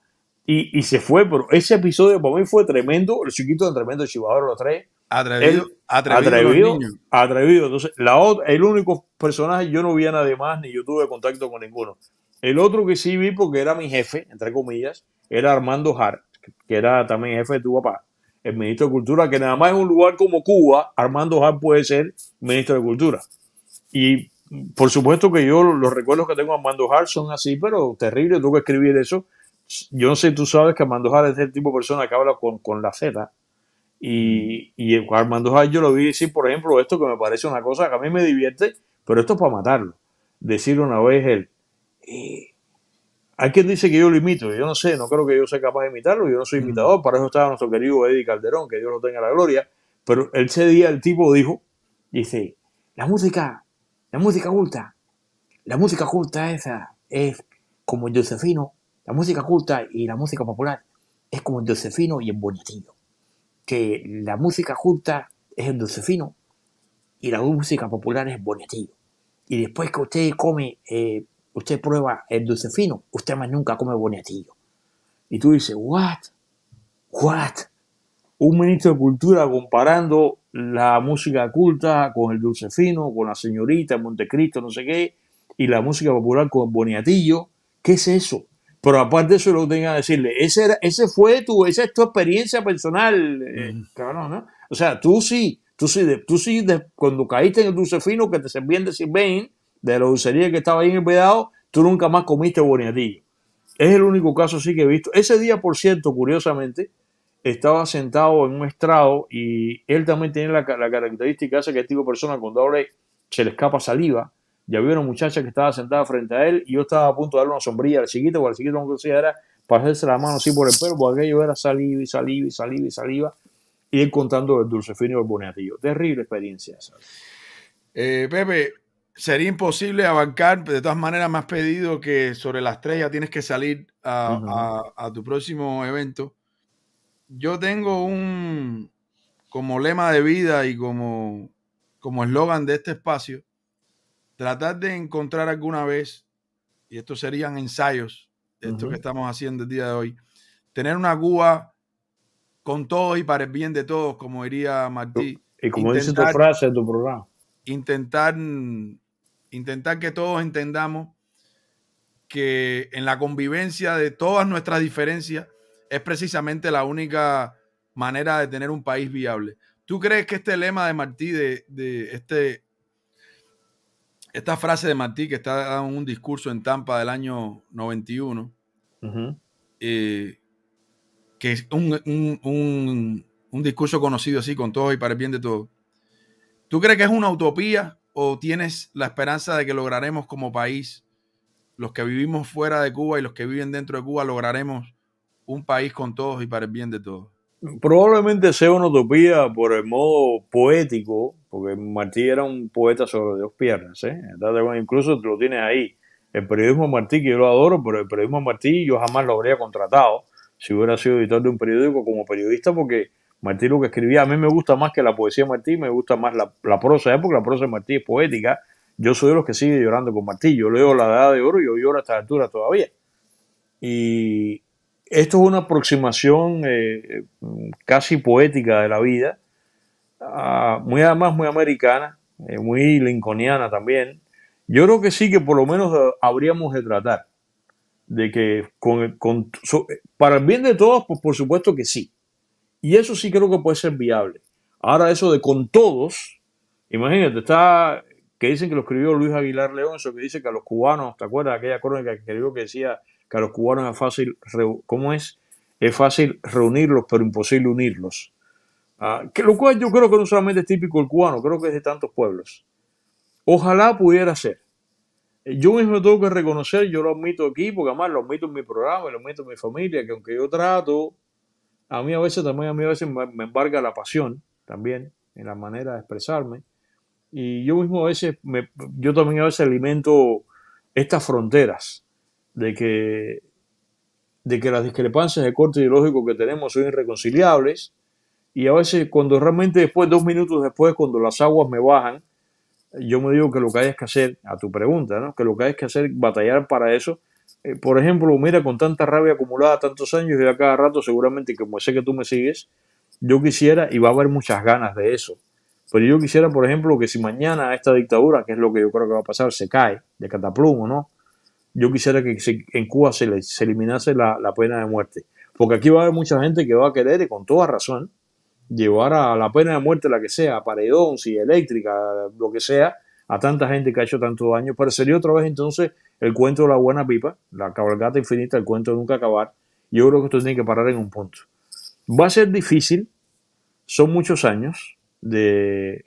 y, se fue. Pero ese episodio para mí fue tremendo. El chiquito de tremendo chivador, los tres. Atrevido, atrevido, atrevido, Entonces, la el único personaje, yo no vi a nadie más, ni yo tuve contacto con ninguno. El otro que sí vi, porque era mi jefe, entre comillas, era Armando Hart, que era también jefe de tu papá el ministro de Cultura, que nada más en un lugar como Cuba, Armando Hart puede ser ministro de Cultura. Y por supuesto que yo los recuerdos que tengo a Armando Hart son así, pero terrible, tengo que escribir eso. Yo no sé si tú sabes que Armando Hart es el tipo de persona que habla con, con la Z. Y, y Armando Hart yo lo vi decir, por ejemplo, esto que me parece una cosa que a mí me divierte, pero esto es para matarlo. Decir una vez él, hay quien dice que yo lo imito, yo no sé, no creo que yo sea capaz de imitarlo, yo no soy imitador, para eso estaba nuestro querido Eddie Calderón, que Dios lo tenga la gloria, pero ese día el tipo dijo, dice, la música, la música culta, la música culta esa es como el Josefino, la música culta y la música popular es como el Josefino y el bonetillo. que la música culta es el Josefino y la música popular es bonetillo. Y después que usted come eh, usted prueba el dulce fino, usted más nunca come boniatillo. Y tú dices, what? What? Un ministro de Cultura comparando la música culta con el dulce fino, con la señorita, Montecristo, no sé qué, y la música popular con Boniatillo. ¿Qué es eso? Pero aparte de eso lo tengo que decirle, esa era, ese fue tu, esa es tu experiencia personal, eh, mm. ¿no? O sea, tú sí, tú sí, tú sí de, cuando caíste en el dulce fino que te servían de vein de la dulcería que estaba ahí en el pedado tú nunca más comiste boniatillo. Es el único caso sí que he visto. Ese día, por cierto, curiosamente, estaba sentado en un estrado y él también tenía la, característica esa que este tipo persona cuando habla se le escapa saliva. y había una muchacha que estaba sentada frente a él y yo estaba a punto de darle una sombrilla al chiquito, porque al chiquito lo que era hacerse la mano así por el pelo, porque aquello era saliva y saliva y saliva y saliva. Y él contando el dulce fino y el Terrible experiencia esa. Eh, Pepe, sería imposible abarcar, de todas maneras más pedido que sobre las estrella tienes que salir a, tu próximo evento. Yo tengo un como lema de vida y como como eslogan de este espacio, tratar de encontrar alguna vez, y estos serían ensayos, esto que estamos haciendo el día de hoy, tener una Cuba con todos y para el bien de todos, como diría Martí. Y como dice tu frase de tu programa. Intentar intentar que todos entendamos que en la convivencia de todas nuestras diferencias es precisamente la única manera de tener un país viable. ¿Tú crees que este lema de Martí, de, este, esta frase de Martí que está en un discurso en Tampa del año 91, eh, que es un, un, discurso conocido así con todos y para el bien de todos, ¿tú crees que es una utopía o tienes la esperanza de que lograremos como país, los que vivimos fuera de Cuba y los que viven dentro de Cuba, lograremos un país con todos y para el bien de todos? Probablemente sea una utopía por el modo poético, porque Martí era un poeta sobre dos piernas, ¿eh? incluso lo tienes ahí. El periodismo Martí, que yo lo adoro, pero el periodismo Martí yo jamás lo habría contratado si hubiera sido editor de un periódico como periodista, porque Martí lo que escribía, a mí me gusta más que la poesía de Martí, me gusta más la, la prosa, porque la prosa de Martí es poética. Yo soy de los que sigue llorando con Martí. Yo leo La Edad de Oro y yo lloro a esta altura todavía. Y esto es una aproximación eh, casi poética de la vida, ah, muy además muy americana, eh, muy lincolniana también. Yo creo que sí que por lo menos eh, habríamos de tratar de que con, para el bien de todos, pues, por supuesto que sí. Y eso sí creo que puede ser viable. Ahora eso de con todos, imagínate, está que dicen que lo escribió Luis Aguilar León, eso que dice que a los cubanos, ¿te acuerdas de aquella crónica que escribió que decía que a los cubanos es fácil, ¿cómo es? Es fácil reunirlos, pero imposible unirlos. Ah, que lo cual yo creo que no solamente es típico del cubano, creo que es de tantos pueblos. Ojalá pudiera ser. Yo mismo tengo que reconocer, yo lo admito aquí, porque además lo admito en mi programa, lo admito en mi familia, que aunque yo trato a mí a veces también, a mí me, embarga la pasión también en la manera de expresarme. Y yo mismo a veces, yo también a veces alimento estas fronteras de que, de que las discrepancias de corte ideológico que tenemos son irreconciliables. Y a veces cuando realmente después, dos minutos después, cuando las aguas me bajan, yo me digo que lo que hay que hacer, a tu pregunta, ¿no? que lo que hay es que hacer, batallar para eso eh, por ejemplo, mira, con tanta rabia acumulada tantos años y a cada rato, seguramente, como pues sé que tú me sigues, yo quisiera, y va a haber muchas ganas de eso, pero yo quisiera, por ejemplo, que si mañana esta dictadura, que es lo que yo creo que va a pasar, se cae de cataplumo, ¿no? Yo quisiera que en Cuba se, eliminase la, pena de muerte. Porque aquí va a haber mucha gente que va a querer, y con toda razón, llevar a la pena de muerte, la que sea, a paredón, si eléctrica, lo que sea, a tanta gente que ha hecho tanto daño. Pero sería otra vez entonces el cuento de la buena pipa, la cabalgata infinita, el cuento de nunca acabar. Yo creo que esto tiene que parar en un punto. Va a ser difícil, son muchos años de,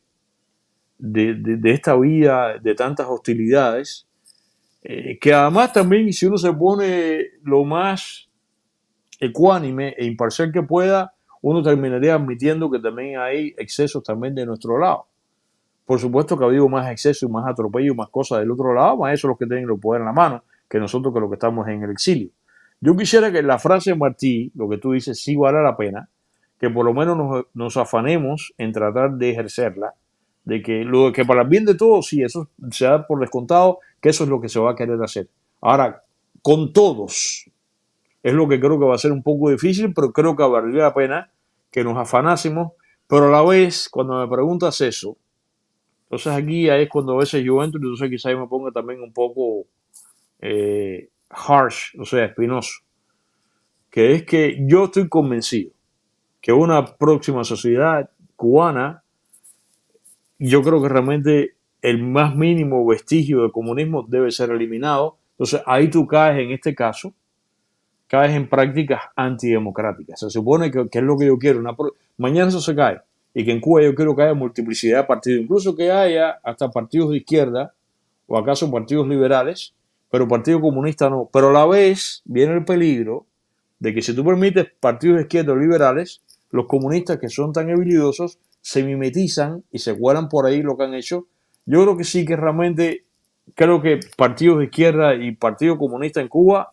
de, esta vida, de tantas hostilidades, eh, que además también si uno se pone lo más ecuánime e imparcial que pueda, uno terminaría admitiendo que también hay excesos también de nuestro lado. Por supuesto que ha habido más exceso y más atropello y más cosas del otro lado, más eso los que tienen el poder en la mano, que nosotros que lo que estamos en el exilio. Yo quisiera que la frase de Martí, lo que tú dices, sí vale la pena, que por lo menos nos, afanemos en tratar de ejercerla, de que que para el bien de todos, sí, eso se da por descontado, que eso es lo que se va a querer hacer. Ahora, con todos, es lo que creo que va a ser un poco difícil, pero creo que valdría la pena que nos afanásemos, pero a la vez, cuando me preguntas eso, entonces aquí es cuando a veces yo entro, entonces quizás me ponga también un poco eh, harsh, o sea, espinoso, que es que yo estoy convencido que una próxima sociedad cubana, yo creo que realmente el más mínimo vestigio de comunismo debe ser eliminado. Entonces ahí tú caes en este caso, caes en prácticas antidemocráticas. Se supone que, es lo que yo quiero. Mañana eso se cae y que en Cuba yo creo que haya multiplicidad de partidos, incluso que haya hasta partidos de izquierda o acaso partidos liberales, pero partido comunista no. Pero a la vez viene el peligro de que si tú permites partidos de izquierda o liberales, los comunistas que son tan habilidosos se mimetizan y se cuelan por ahí lo que han hecho. Yo creo que sí que realmente creo que partidos de izquierda y partido comunista en Cuba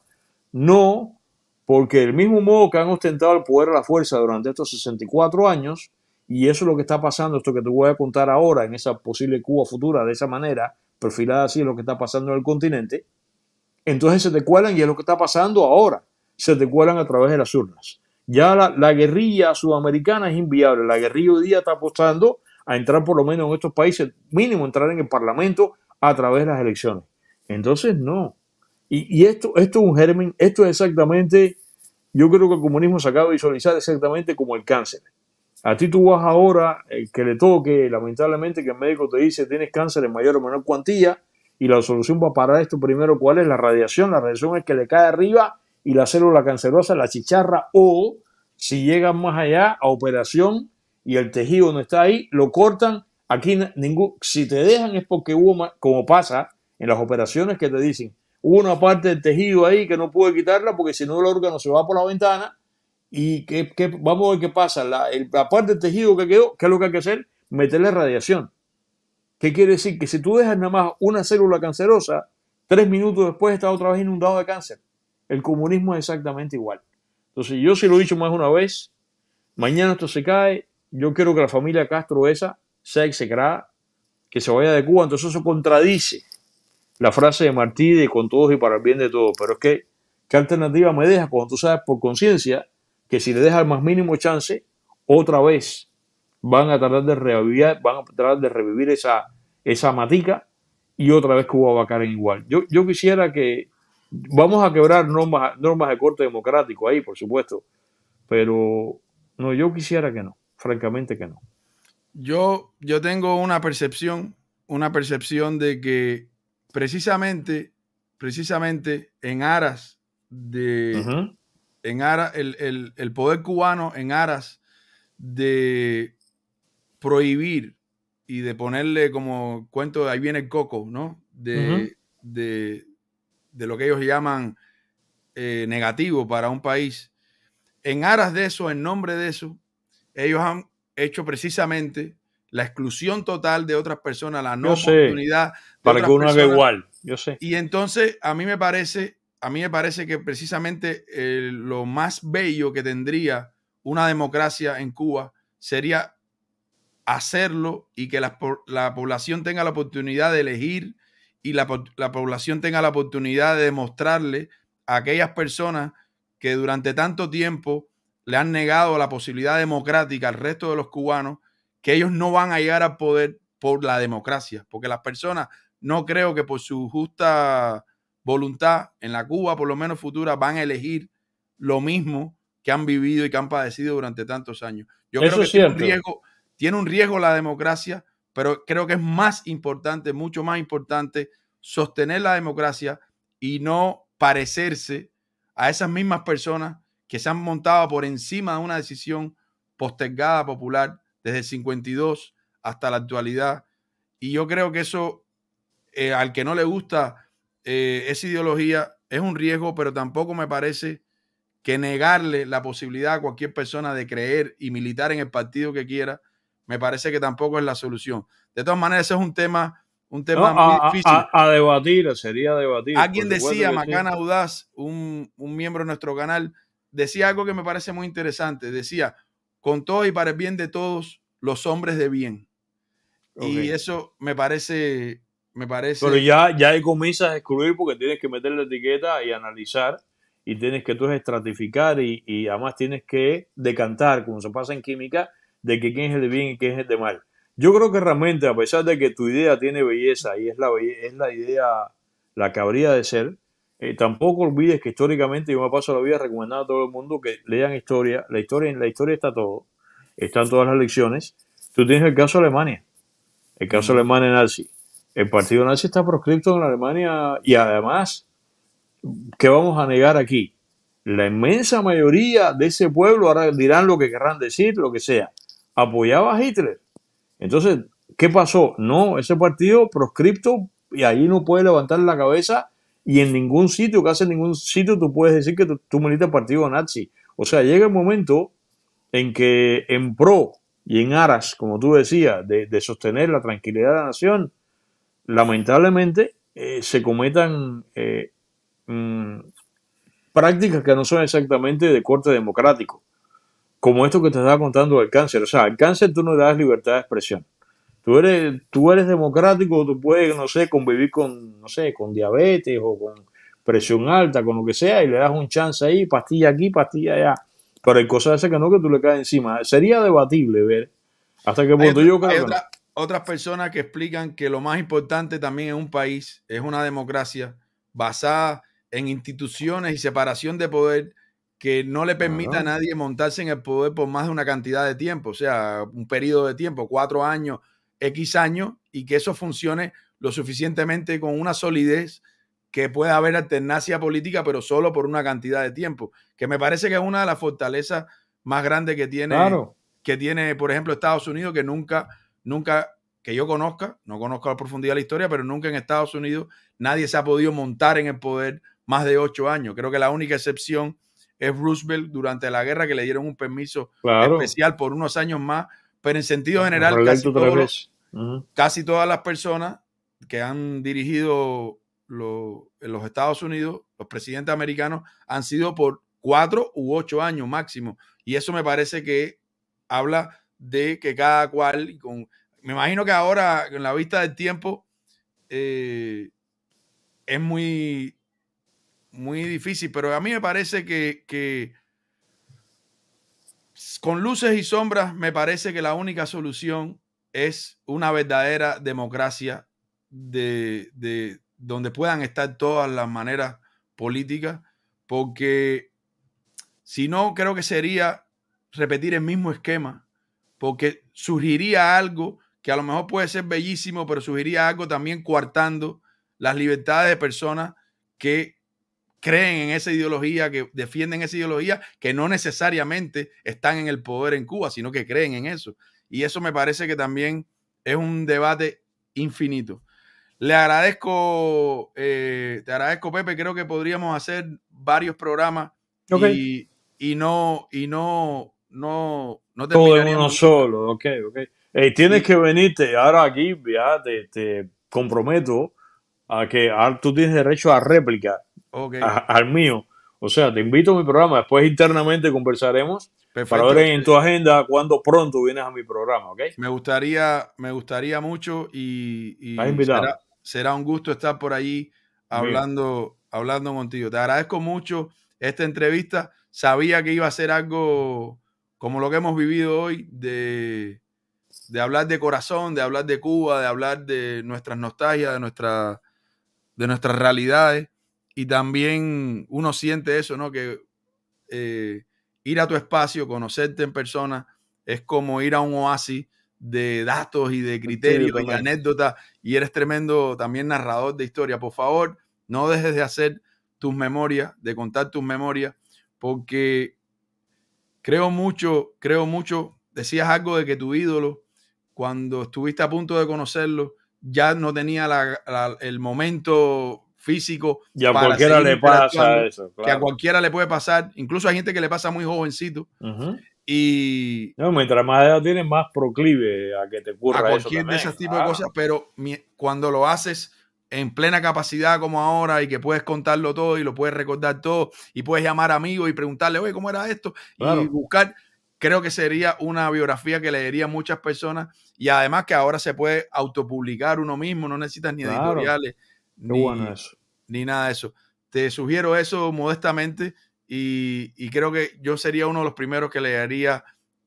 no, porque del mismo modo que han ostentado el poder a la fuerza durante estos 64 años, y eso es lo que está pasando, esto que te voy a contar ahora, en esa posible Cuba futura, de esa manera, perfilada así, es lo que está pasando en el continente. Entonces se te cuelan y es lo que está pasando ahora. Se te cuelan a través de las urnas. Ya la, guerrilla sudamericana es inviable. La guerrilla hoy día está apostando a entrar por lo menos en estos países, mínimo entrar en el Parlamento a través de las elecciones. Entonces, no. Y, y esto, esto es un germen, esto es exactamente, yo creo que el comunismo se acaba de visualizar exactamente como el cáncer. A ti tú vas ahora, eh, que le toque, lamentablemente, que el médico te dice tienes cáncer en mayor o menor cuantía, y la solución para parar esto primero, ¿cuál es? La radiación. La radiación es que le cae arriba y la célula cancerosa la chicharra, o si llegan más allá a operación y el tejido no está ahí, lo cortan. Aquí ningún, si te dejan es porque hubo, como pasa en las operaciones que te dicen, hubo una parte del tejido ahí que no pude quitarla porque si no el órgano se va por la ventana ¿Y qué, qué, vamos a ver qué pasa? La, el, parte del tejido que quedó, ¿qué es lo que hay que hacer? Meterle radiación. ¿Qué quiere decir? Que si tú dejas nada más una célula cancerosa, tres minutos después está otra vez inundado de cáncer. El comunismo es exactamente igual. Entonces, yo sí si lo he dicho más una vez, mañana esto se cae, yo quiero que la familia Castro esa sea execrada, que se vaya de Cuba. Entonces eso contradice la frase de Martí de con todos y para el bien de todos. Pero es que, ¿qué alternativa me deja? cuando tú sabes por conciencia que si le deja el más mínimo chance, otra vez van a tratar de revivir, van a tratar de revivir esa, esa matica y otra vez Cuba va a caer igual. Yo, yo quisiera que vamos a quebrar normas, normas de corte democrático ahí, por supuesto, pero no, yo quisiera que no, francamente que no. Yo, yo tengo una percepción, una percepción de que precisamente, precisamente en aras de, en el, poder cubano en aras de prohibir y de ponerle como cuento, ahí viene el coco, ¿no? De, lo que ellos llaman eh, negativo para un país. En aras de eso, en nombre de eso, ellos han hecho precisamente la exclusión total de otras personas, la no oportunidad. para que uno haga igual. Yo sé. Y entonces, a mí me parece a mí me parece que precisamente eh, lo más bello que tendría una democracia en Cuba sería hacerlo y que la, población tenga la oportunidad de elegir y la, la población tenga la oportunidad de demostrarle a aquellas personas que durante tanto tiempo le han negado la posibilidad democrática al resto de los cubanos que ellos no van a llegar al poder por la democracia, porque las personas no creo que por su justa voluntad en la Cuba, por lo menos futura, van a elegir lo mismo que han vivido y que han padecido durante tantos años. Yo creo que tiene un, riesgo, tiene un riesgo la democracia, pero creo que es más importante, mucho más importante, sostener la democracia y no parecerse a esas mismas personas que se han montado por encima de una decisión postergada popular desde el 52 hasta la actualidad. Y yo creo que eso, eh, al que no le gusta eh, esa ideología es un riesgo, pero tampoco me parece que negarle la posibilidad a cualquier persona de creer y militar en el partido que quiera, me parece que tampoco es la solución. De todas maneras, ese es un tema, un tema muy difícil. A, debatir, sería debatir. Alguien decía, Macana Audaz, un, miembro de nuestro canal, decía algo que me parece muy interesante. Decía, con todo y para el bien de todos, los hombres de bien. Y eso me parece me parece. Pero ya, ya ahí comienzas a excluir porque tienes que meter la etiqueta y analizar y tienes que tú estratificar y, además tienes que decantar, como se pasa en química, de que quién es el de bien y quién es el de mal. Yo creo que realmente, a pesar de que tu idea tiene belleza y es la, la idea, la que habría de ser, eh, tampoco olvides que históricamente yo me paso la vida recomendando a todo el mundo que lean historia. La historia en la historia está todo, están todas las lecciones. Tú tienes el caso de Alemania, el caso de Alemania nazi el partido nazi está proscripto en Alemania y además, ¿qué vamos a negar aquí? La inmensa mayoría de ese pueblo, ahora dirán lo que querrán decir, lo que sea, apoyaba a Hitler. Entonces, ¿qué pasó? No, ese partido proscripto y ahí no puede levantar la cabeza y en ningún sitio, casi en ningún sitio tú puedes decir que tú, tú militas partido nazi. O sea, llega el momento en que en pro y en aras, como tú decías, de sostener la tranquilidad de la nación, lamentablemente eh, se cometan eh, mm, prácticas que no son exactamente de corte democrático, como esto que te estaba contando del cáncer. O sea, al cáncer tú no le das libertad de expresión. Tú eres, tú eres democrático, tú puedes, no sé, convivir con, no sé, con diabetes o con presión alta, con lo que sea, y le das un chance ahí, pastilla aquí, pastilla allá. Pero hay cosas así que no, que tú le caes encima. Sería debatible ver hasta qué punto yo creo otras personas que explican que lo más importante también en un país es una democracia basada en instituciones y separación de poder que no le permita a nadie montarse en el poder por más de una cantidad de tiempo, o sea, un periodo de tiempo, cuatro años, X años, y que eso funcione lo suficientemente con una solidez que pueda haber alternancia política, pero solo por una cantidad de tiempo, que me parece que es una de las fortalezas más grandes que tiene, que tiene por ejemplo, Estados Unidos, que nunca nunca que yo conozca, no conozco a la profundidad de la historia, pero nunca en Estados Unidos nadie se ha podido montar en el poder más de ocho años. Creo que la única excepción es Roosevelt durante la guerra que le dieron un permiso especial por unos años más, pero en sentido general casi, todos, casi, todas las personas que han dirigido los, los Estados Unidos, los presidentes americanos, han sido por cuatro u ocho años máximo. Y eso me parece que habla de que cada cual, con, me imagino que ahora, con la vista del tiempo, eh, es muy, muy difícil, pero a mí me parece que, que con luces y sombras, me parece que la única solución es una verdadera democracia de, de, donde puedan estar todas las maneras políticas, porque si no, creo que sería repetir el mismo esquema porque surgiría algo que a lo mejor puede ser bellísimo, pero surgiría algo también coartando las libertades de personas que creen en esa ideología, que defienden esa ideología, que no necesariamente están en el poder en Cuba, sino que creen en eso. Y eso me parece que también es un debate infinito. Le agradezco, eh, te agradezco, Pepe. Creo que podríamos hacer varios programas y, y, no, y no, no, todo en uno solo, ok, ok. tienes que venirte ahora aquí, ya te, comprometo a que tú tienes derecho a réplica al mío. O sea, te invito a mi programa, después internamente conversaremos Perfecto. para ver en tu agenda cuándo pronto vienes a mi programa, ¿ok? Me gustaría, me gustaría mucho y, será, un gusto estar por allí hablando, hablando contigo. Te agradezco mucho esta entrevista. Sabía que iba a ser algo como lo que hemos vivido hoy, de, hablar de corazón, de hablar de Cuba, de hablar de nuestras nostalgias, de, nuestra, de nuestras realidades. Y también uno siente eso, ¿no? Que eh, ir a tu espacio, conocerte en persona, es como ir a un oasis de datos y de criterios de anécdotas. Y eres tremendo también narrador de historia. Por favor, no dejes de hacer tus memorias, de contar tus memorias, porque creo mucho, creo mucho, decías algo de que tu ídolo, cuando estuviste a punto de conocerlo, ya no tenía el momento físico. Y a cualquiera le pasa eso. Que a cualquiera le puede pasar. Incluso a gente que le pasa muy jovencito. Y. No, mientras más edad tienes, más proclive a que te ocurra. A cualquier de esos tipos de cosas, pero cuando lo haces en plena capacidad como ahora y que puedes contarlo todo y lo puedes recordar todo y puedes llamar a amigos y preguntarle, oye, ¿cómo era esto? Y buscar, creo que sería una biografía que leería muchas personas y además que ahora se puede autopublicar uno mismo, no necesitas ni editoriales ni, ni, nada de eso. Te sugiero eso modestamente y, creo que yo sería uno de los primeros que leería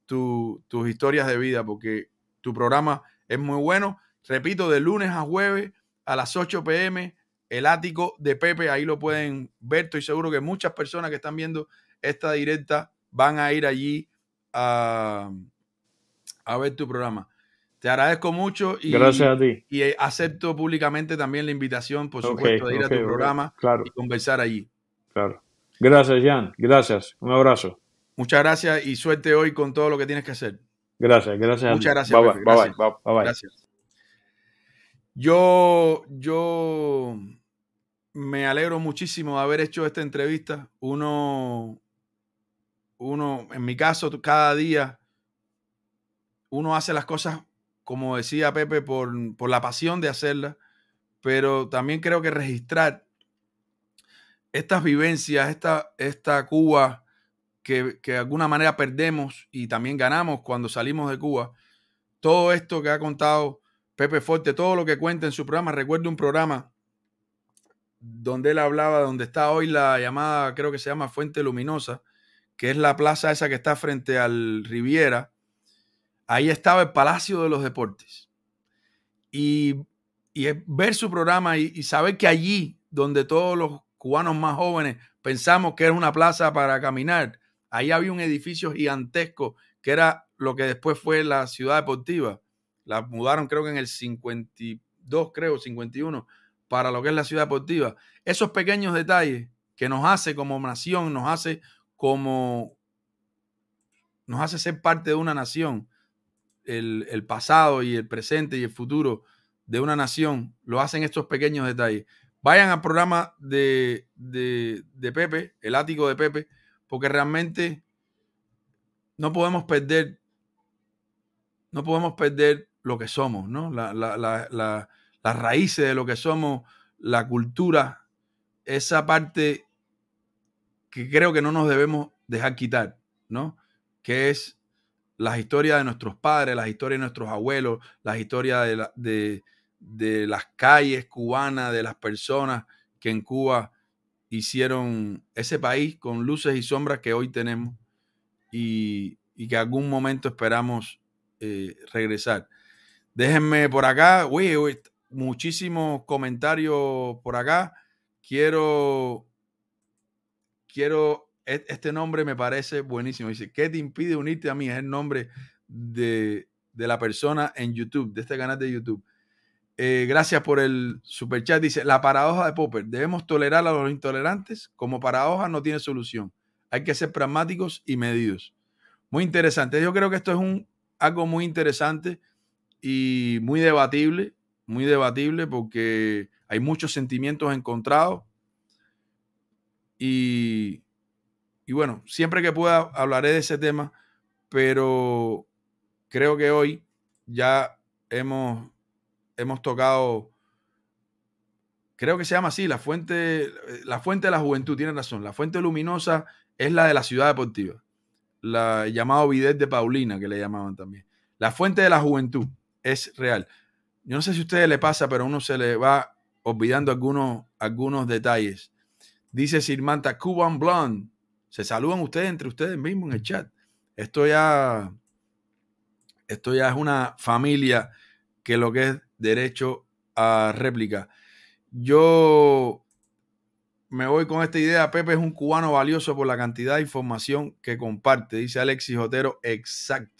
tus historias de vida porque tu programa es muy bueno. Repito, de lunes a jueves a las 8 pm, el ático de Pepe. Ahí lo pueden ver. Estoy seguro que muchas personas que están viendo esta directa van a ir allí a, a ver tu programa. Te agradezco mucho y, Gracias a ti. y acepto públicamente también la invitación, por supuesto, de ir a tu programa claro. y conversar allí. Claro. Gracias, Jan. Gracias. Un abrazo. Muchas gracias y suerte hoy con todo lo que tienes que hacer. Gracias, gracias. Muchas gracias. Bye, bye, Gracias. Yo, yo me alegro muchísimo de haber hecho esta entrevista. Uno, uno, en mi caso, cada día, uno hace las cosas, como decía Pepe, por, la pasión de hacerlas, pero también creo que registrar estas vivencias, esta, esta Cuba que, que de alguna manera perdemos y también ganamos cuando salimos de Cuba, todo esto que ha contado Pepe Forte, todo lo que cuenta en su programa. Recuerdo un programa donde él hablaba, donde está hoy la llamada, creo que se llama Fuente Luminosa, que es la plaza esa que está frente al Riviera. Ahí estaba el Palacio de los Deportes. Y, y ver su programa y, y saber que allí, donde todos los cubanos más jóvenes pensamos que era una plaza para caminar, ahí había un edificio gigantesco que era lo que después fue la ciudad deportiva la mudaron creo que en el 52, creo, 51, para lo que es la ciudad deportiva. Esos pequeños detalles que nos hace como nación, nos hace como, nos hace ser parte de una nación. El, pasado y el presente y el futuro de una nación lo hacen estos pequeños detalles. Vayan al programa de, de Pepe, el ático de Pepe, porque realmente no podemos perder, no podemos perder lo que somos, ¿no? las raíces de lo que somos, la cultura, esa parte que creo que no nos debemos dejar quitar, ¿no? Que es las historias de nuestros padres, las historias de nuestros abuelos, las historias de, las calles cubanas, de las personas que en Cuba hicieron ese país con luces y sombras que hoy tenemos y, y que algún momento esperamos eh, regresar. Déjenme por acá. Uy, muchísimos comentarios por acá. Quiero. Quiero. E, este nombre me parece buenísimo. Dice: ¿Qué te impide unirte a mí? Es el nombre de, la persona en YouTube, de este canal de YouTube. Eh, gracias por el super chat, Dice: La paradoja de Popper. Debemos tolerar a los intolerantes. Como paradoja, no tiene solución. Hay que ser pragmáticos y medidos. Muy interesante. Yo creo que esto es un, algo muy interesante y muy debatible, muy debatible porque hay muchos sentimientos encontrados. Y, bueno, siempre que pueda hablaré de ese tema, pero creo que hoy ya hemos, hemos tocado, creo que se llama así, la fuente, la fuente de la juventud, tiene razón, la fuente luminosa es la de la ciudad deportiva, la llamada Videt de Paulina, que le llamaban también, la fuente de la juventud es real. Yo no sé si a ustedes le pasa, pero uno se le va olvidando algunos, algunos detalles. Dice Sirmanta Cuban Blonde. Se saludan ustedes entre ustedes mismos en el chat. Esto ya, esto ya es una familia que lo que es derecho a réplica. Yo me voy con esta idea. Pepe es un cubano valioso por la cantidad de información que comparte, dice Alexis Jotero, Exacto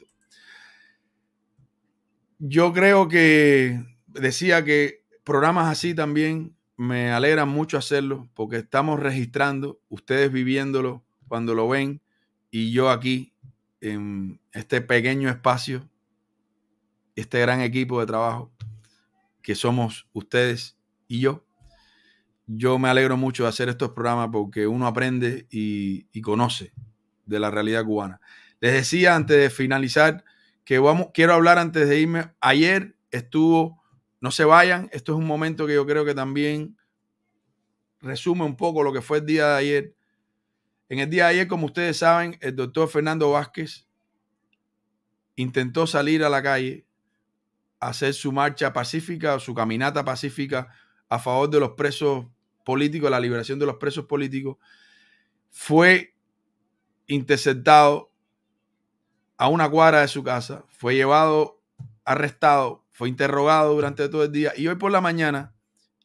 yo creo que decía que programas así también me alegran mucho hacerlo porque estamos registrando, ustedes viviéndolo cuando lo ven y yo aquí en este pequeño espacio, este gran equipo de trabajo que somos ustedes y yo. Yo me alegro mucho de hacer estos programas porque uno aprende y, y conoce de la realidad cubana. Les decía antes de finalizar quiero hablar antes de irme. Ayer estuvo, no se vayan, esto es un momento que yo creo que también resume un poco lo que fue el día de ayer. En el día de ayer, como ustedes saben, el doctor Fernando Vázquez intentó salir a la calle hacer su marcha pacífica, su caminata pacífica a favor de los presos políticos, la liberación de los presos políticos. Fue interceptado a una cuadra de su casa, fue llevado, arrestado, fue interrogado durante todo el día y hoy por la mañana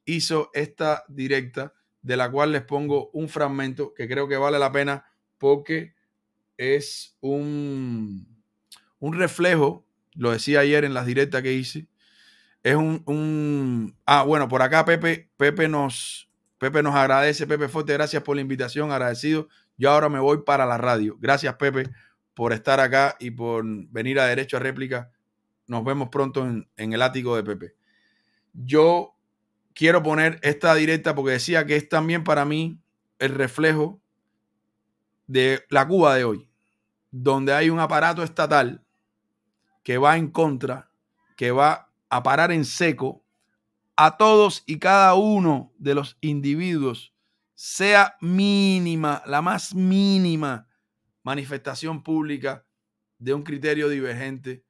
hizo esta directa de la cual les pongo un fragmento que creo que vale la pena porque es un, un reflejo, lo decía ayer en las directas que hice, es un, ah bueno por acá Pepe Pepe nos Pepe nos agradece Pepe Forte gracias por la invitación agradecido yo ahora me voy para la radio gracias Pepe por estar acá y por venir a Derecho a Réplica. Nos vemos pronto en, el ático de Pepe. Yo quiero poner esta directa porque decía que es también para mí el reflejo de la Cuba de hoy, donde hay un aparato estatal que va en contra, que va a parar en seco a todos y cada uno de los individuos, sea mínima, la más mínima manifestación pública de un criterio divergente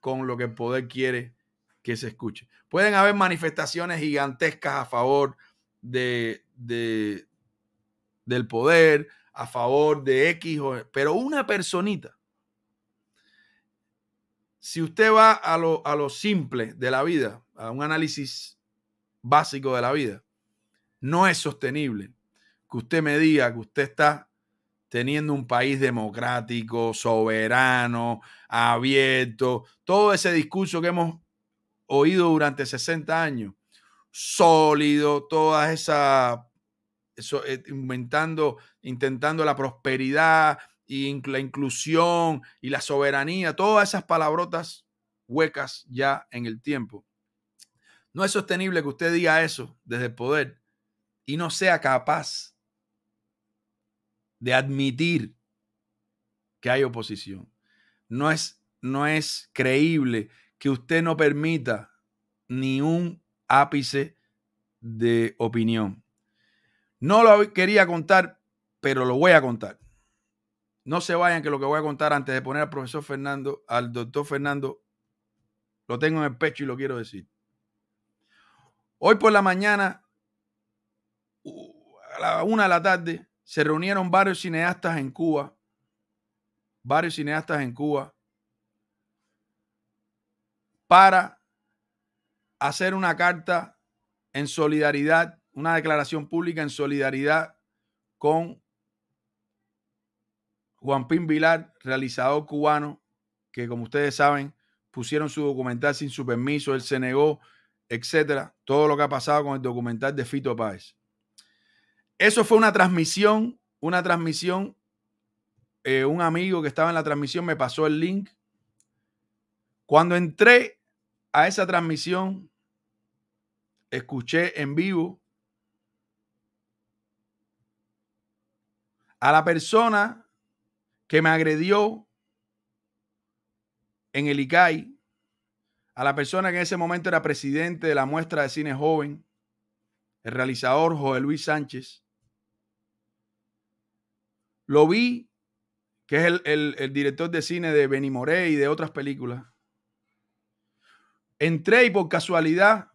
con lo que el poder quiere que se escuche. Pueden haber manifestaciones gigantescas a favor de, del poder, a favor de X, pero una personita. Si usted va a lo, a lo simple de la vida, a un análisis básico de la vida, no es sostenible que usted me diga que usted está teniendo un país democrático, soberano, abierto, todo ese discurso que hemos oído durante 60 años, sólido, toda esa eh, inventando, intentando la prosperidad y la inclusión y la soberanía, todas esas palabrotas huecas ya en el tiempo. No es sostenible que usted diga eso desde el poder y no sea capaz de admitir que hay oposición. No es, no es creíble que usted no permita ni un ápice de opinión. No lo quería contar, pero lo voy a contar. No se vayan que lo que voy a contar antes de poner al profesor Fernando, al doctor Fernando, lo tengo en el pecho y lo quiero decir. Hoy por la mañana, a la una de la tarde, se reunieron varios cineastas en Cuba, varios cineastas en Cuba, para hacer una carta en solidaridad, una declaración pública en solidaridad con Juan Pim Vilar, realizador cubano, que como ustedes saben, pusieron su documental sin su permiso, él se negó, etcétera. Todo lo que ha pasado con el documental de Fito Páez. Eso fue una transmisión, una transmisión. Eh, un amigo que estaba en la transmisión me pasó el link. Cuando entré a esa transmisión, escuché en vivo a la persona que me agredió en el ICAI, a la persona que en ese momento era presidente de la muestra de cine joven, el realizador José Luis Sánchez, lo vi, que es el, director de cine de Benny Morey y de otras películas. Entré y por casualidad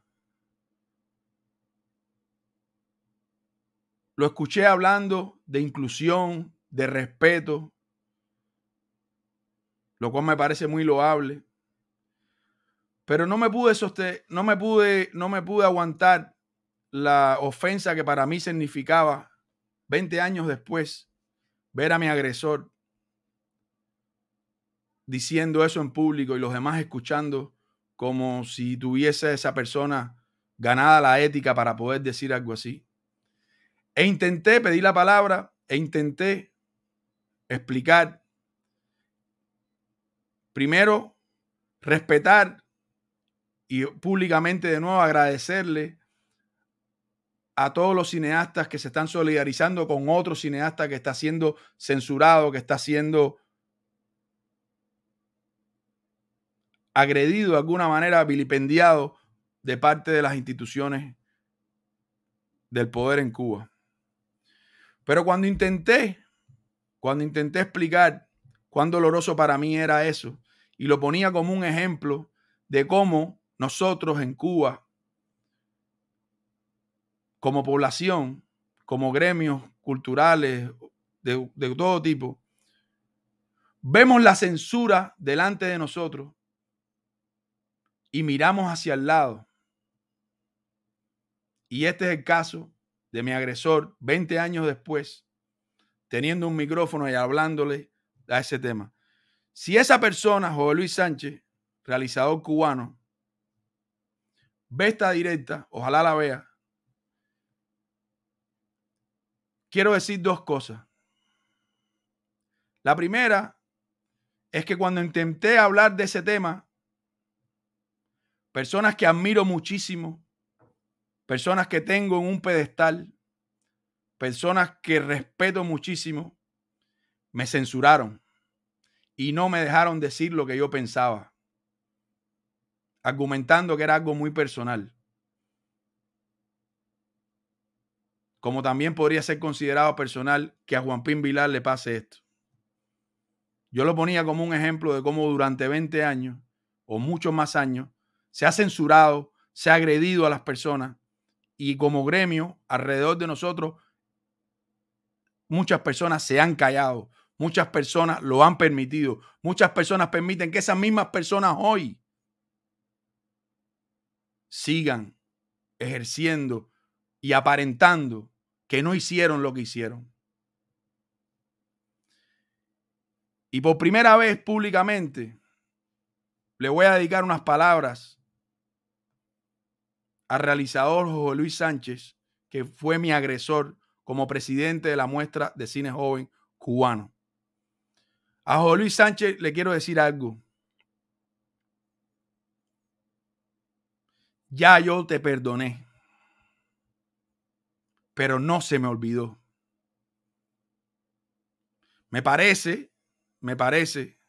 lo escuché hablando de inclusión, de respeto, lo cual me parece muy loable. Pero no me pude sostener, no me pude, no me pude aguantar la ofensa que para mí significaba 20 años después ver a mi agresor diciendo eso en público y los demás escuchando como si tuviese esa persona ganada la ética para poder decir algo así. E intenté pedir la palabra, e intenté explicar. Primero, respetar y públicamente de nuevo agradecerle a todos los cineastas que se están solidarizando con otro cineasta que está siendo censurado, que está siendo agredido de alguna manera, vilipendiado de parte de las instituciones del poder en Cuba. Pero cuando intenté, cuando intenté explicar cuán doloroso para mí era eso, y lo ponía como un ejemplo de cómo nosotros en Cuba como población, como gremios culturales de, todo tipo, vemos la censura delante de nosotros y miramos hacia el lado. Y este es el caso de mi agresor 20 años después, teniendo un micrófono y hablándole a ese tema. Si esa persona, José Luis Sánchez, realizador cubano, ve esta directa, ojalá la vea, quiero decir dos cosas. La primera es que cuando intenté hablar de ese tema, personas que admiro muchísimo, personas que tengo en un pedestal, personas que respeto muchísimo, me censuraron y no me dejaron decir lo que yo pensaba, argumentando que era algo muy personal. como también podría ser considerado personal que a Juan Pín Vilar le pase esto. Yo lo ponía como un ejemplo de cómo durante 20 años o muchos más años se ha censurado, se ha agredido a las personas y como gremio alrededor de nosotros muchas personas se han callado, muchas personas lo han permitido, muchas personas permiten que esas mismas personas hoy sigan ejerciendo y aparentando que no hicieron lo que hicieron. Y por primera vez públicamente le voy a dedicar unas palabras al realizador José Luis Sánchez, que fue mi agresor como presidente de la muestra de cine joven cubano. A José Luis Sánchez le quiero decir algo. Ya yo te perdoné pero no se me olvidó. Me parece, me parece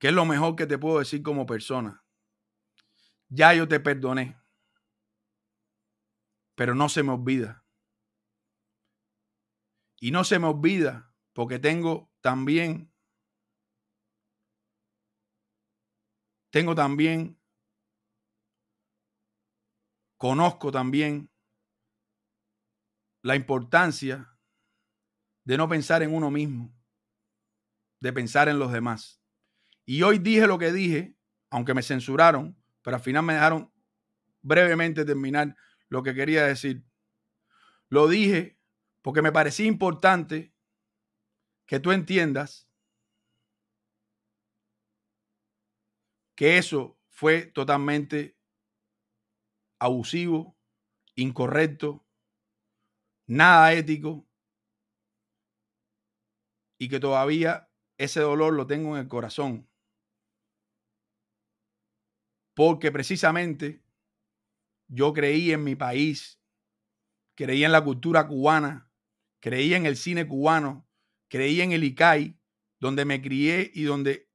que es lo mejor que te puedo decir como persona. Ya yo te perdoné, pero no se me olvida. Y no se me olvida porque tengo también, tengo también, conozco también la importancia de no pensar en uno mismo, de pensar en los demás. Y hoy dije lo que dije, aunque me censuraron, pero al final me dejaron brevemente terminar lo que quería decir. Lo dije porque me parecía importante que tú entiendas que eso fue totalmente abusivo, incorrecto, nada ético y que todavía ese dolor lo tengo en el corazón. Porque precisamente yo creí en mi país, creí en la cultura cubana, creí en el cine cubano, creí en el ICAI, donde me crié y donde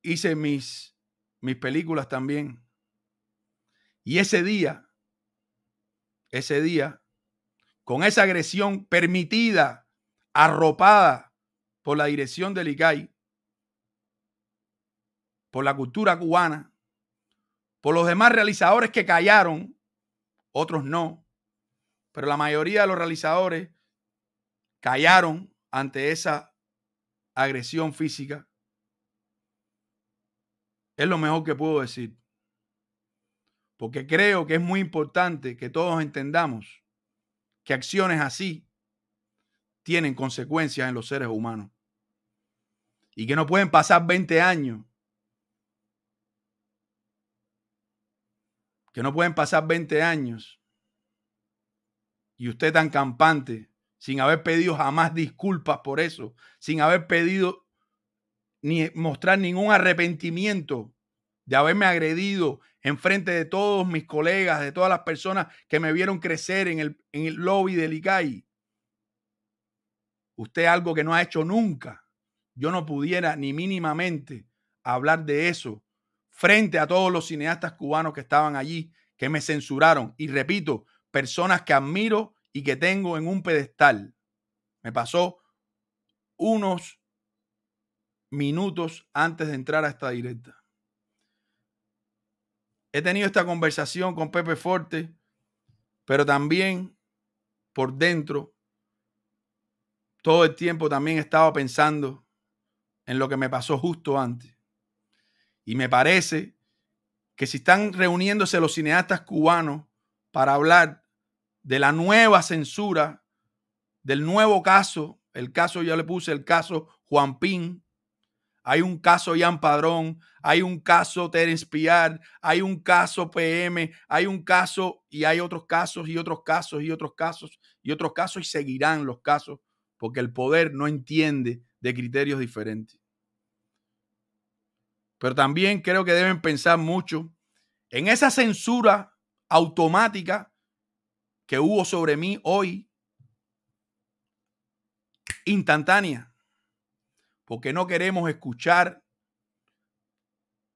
hice mis, mis películas también. Y ese día, ese día con esa agresión permitida, arropada por la dirección del ICAI, por la cultura cubana, por los demás realizadores que callaron, otros no, pero la mayoría de los realizadores callaron ante esa agresión física. Es lo mejor que puedo decir, porque creo que es muy importante que todos entendamos que acciones así tienen consecuencias en los seres humanos. Y que no pueden pasar 20 años. Que no pueden pasar 20 años. Y usted tan campante, sin haber pedido jamás disculpas por eso, sin haber pedido ni mostrar ningún arrepentimiento de haberme agredido en frente de todos mis colegas, de todas las personas que me vieron crecer en el, en el lobby del ICAI. Usted algo que no ha hecho nunca. Yo no pudiera ni mínimamente hablar de eso frente a todos los cineastas cubanos que estaban allí, que me censuraron. Y repito, personas que admiro y que tengo en un pedestal. Me pasó unos minutos antes de entrar a esta directa he tenido esta conversación con Pepe Forte, pero también por dentro, todo el tiempo también estaba pensando en lo que me pasó justo antes. Y me parece que si están reuniéndose los cineastas cubanos para hablar de la nueva censura, del nuevo caso, el caso, yo le puse el caso Juan Pin, hay un caso Ian Padrón, hay un caso Terence Piar, hay un caso PM, hay un caso y hay otros casos y otros casos y otros casos y otros casos y seguirán los casos porque el poder no entiende de criterios diferentes. Pero también creo que deben pensar mucho en esa censura automática que hubo sobre mí hoy, instantánea porque no queremos escuchar,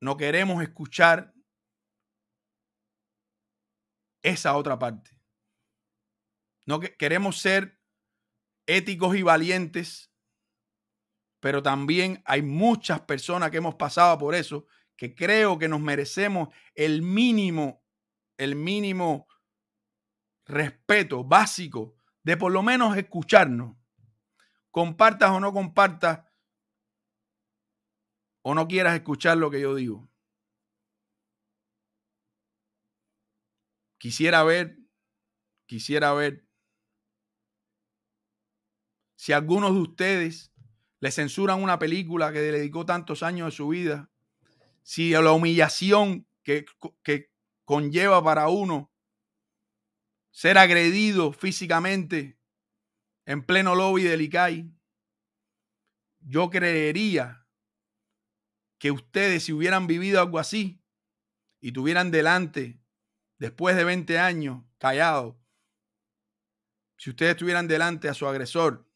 no queremos escuchar esa otra parte. No queremos ser éticos y valientes, pero también hay muchas personas que hemos pasado por eso que creo que nos merecemos el mínimo, el mínimo respeto básico de por lo menos escucharnos. Compartas o no compartas o no quieras escuchar lo que yo digo. Quisiera ver, quisiera ver si algunos de ustedes le censuran una película que dedicó tantos años de su vida, si la humillación que, que conlleva para uno ser agredido físicamente en pleno lobby del ICAI, yo creería que ustedes si hubieran vivido algo así y tuvieran delante, después de 20 años, callado, si ustedes tuvieran delante a su agresor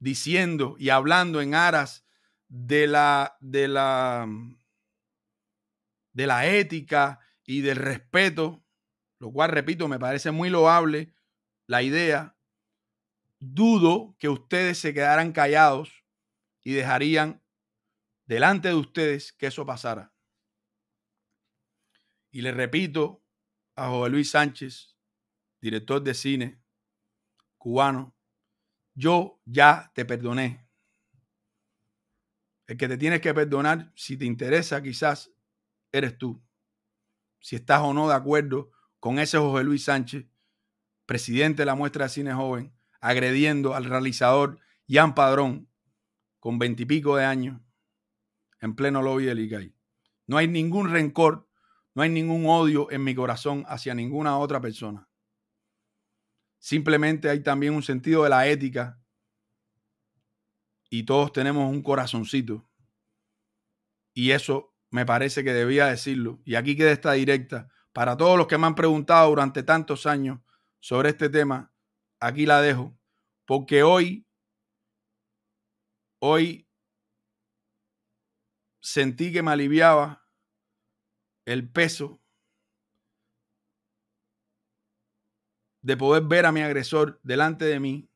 diciendo y hablando en aras de la, de la, de la ética y del respeto, lo cual, repito, me parece muy loable la idea, dudo que ustedes se quedaran callados y dejarían delante de ustedes que eso pasara. Y le repito a José Luis Sánchez, director de cine cubano, yo ya te perdoné. El que te tienes que perdonar, si te interesa, quizás eres tú. Si estás o no de acuerdo con ese José Luis Sánchez, presidente de la muestra de cine joven, agrediendo al realizador Jan Padrón con veintipico de años en pleno lobby del ICAI. No hay ningún rencor, no hay ningún odio en mi corazón hacia ninguna otra persona. Simplemente hay también un sentido de la ética y todos tenemos un corazoncito. Y eso me parece que debía decirlo. Y aquí queda esta directa. Para todos los que me han preguntado durante tantos años sobre este tema, aquí la dejo. Porque hoy, hoy sentí que me aliviaba el peso de poder ver a mi agresor delante de mí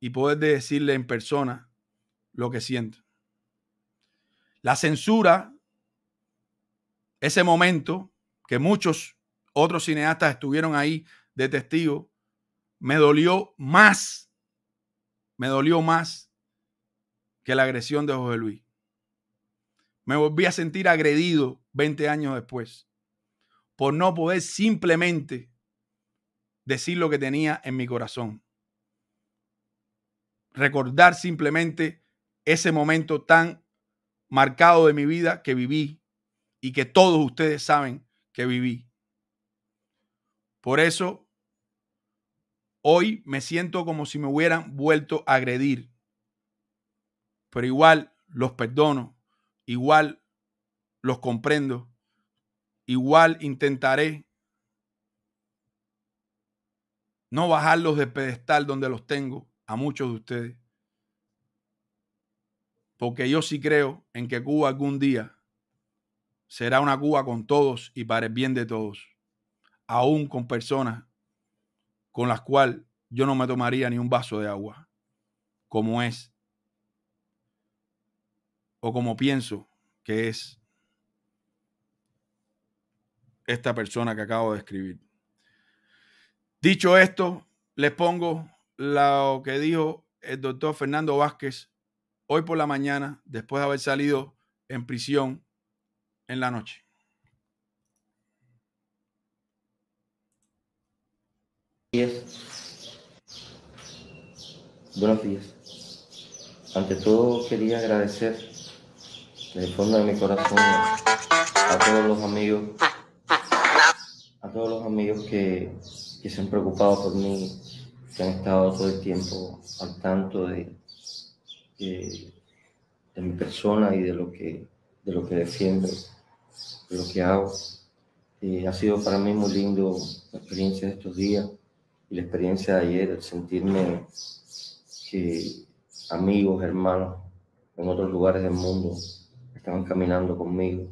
y poder decirle en persona lo que siento. La censura, ese momento que muchos otros cineastas estuvieron ahí de testigo, me dolió más, me dolió más que la agresión de José Luis me volví a sentir agredido 20 años después por no poder simplemente decir lo que tenía en mi corazón. Recordar simplemente ese momento tan marcado de mi vida que viví y que todos ustedes saben que viví. Por eso, hoy me siento como si me hubieran vuelto a agredir. Pero igual los perdono Igual los comprendo. Igual intentaré no bajarlos de pedestal donde los tengo a muchos de ustedes. Porque yo sí creo en que Cuba algún día será una Cuba con todos y para el bien de todos. Aún con personas con las cuales yo no me tomaría ni un vaso de agua, como es o como pienso que es esta persona que acabo de escribir. Dicho esto, les pongo lo que dijo el doctor Fernando Vázquez hoy por la mañana, después de haber salido en prisión en la noche. Buenos días. Ante todo, quería agradecer de fondo de mi corazón a todos los amigos, a todos los amigos que, se han preocupado por mí, que han estado todo el tiempo al tanto de, de, mi persona y de lo que, de lo que defiendo, de lo que hago. Eh, ha sido para mí muy lindo la experiencia de estos días y la experiencia de ayer, el sentirme que amigos, hermanos, en otros lugares del mundo estaban caminando conmigo,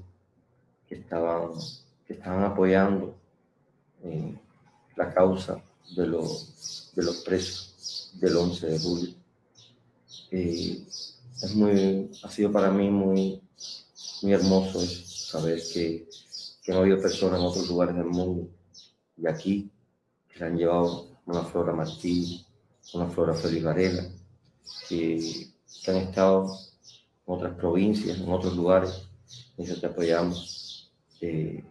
que estaban, que estaban apoyando eh, la causa de los, de los presos del 11 de julio. Eh, es muy, ha sido para mí muy, muy hermoso saber que, que ha habido personas en otros lugares del mundo y aquí que han llevado una Flora Martí, una Flora Feliz Varela, que, que han estado otras provincias, en otros lugares. nosotros te apoyamos. Eh,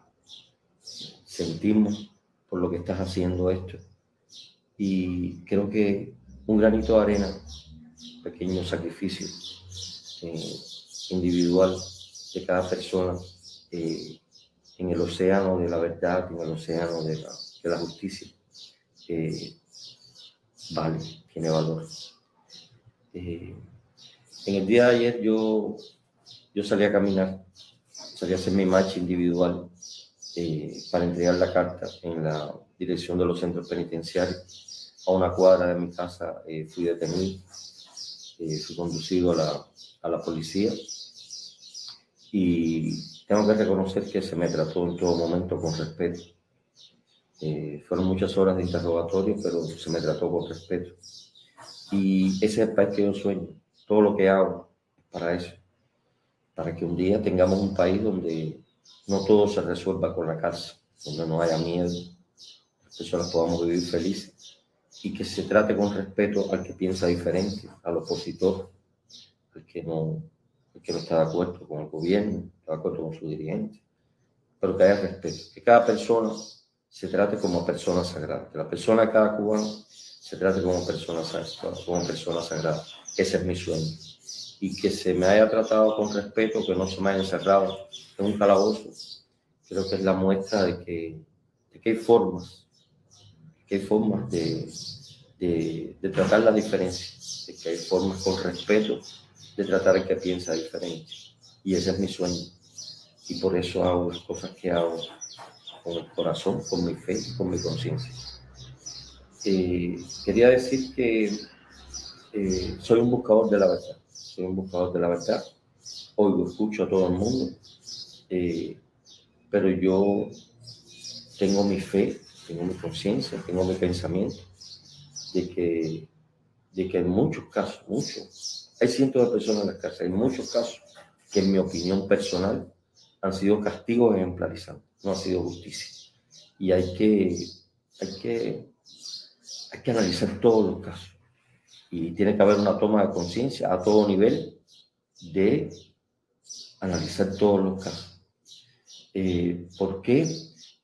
sentimos por lo que estás haciendo esto. Y creo que un granito de arena, pequeño sacrificio eh, individual de cada persona eh, en el océano de la verdad, en el océano de la, justicia, vale, tiene valor. En el día de ayer yo, yo salí a caminar, salí a hacer mi marcha individual eh, para entregar la carta en la dirección de los centros penitenciarios. A una cuadra de mi casa eh, fui detenido, eh, fui conducido a la, policía y tengo que reconocer que se me trató en todo momento con respeto. fueron muchas horas de interrogatorio, pero se me trató con respeto. Y ese es el país que yo sueño, todo lo que hago para eso, para que un día tengamos un país donde no todo se resuelva con la casa, donde no haya miedo, las personas podamos vivir felices y que se trate con respeto al que piensa diferente, al opositor, al que no, que no está de acuerdo con el gobierno, está de acuerdo con su dirigente, pero que haya respeto, que cada persona se trate como persona sagrada, que la persona de cada cubano se trate como persona, como persona sagrada ese es mi sueño. Y que se me haya tratado con respeto, que no se me haya encerrado en un calabozo, creo que es la muestra de que, hay formas, que hay formas de, tratar la diferencia, de que hay formas con respeto de tratar al que piensa diferente. Y ese es mi sueño. Y por eso hago las cosas que hago con el corazón, con mi fe, y con mi conciencia. Eh, quería decir que eh, soy un buscador de la verdad. Soy un buscador de la verdad. Oigo, escucho a todo el mundo. Eh, pero yo tengo mi fe, tengo mi conciencia, tengo mi pensamiento de que, de que en muchos casos, muchos, hay cientos de personas en la casas, hay muchos casos que en mi opinión personal han sido castigos ejemplarizados, no ha sido justicia. Y hay que, hay que, hay que analizar todos los casos y tiene que haber una toma de conciencia a todo nivel de analizar todos los casos. Eh, ¿Por qué?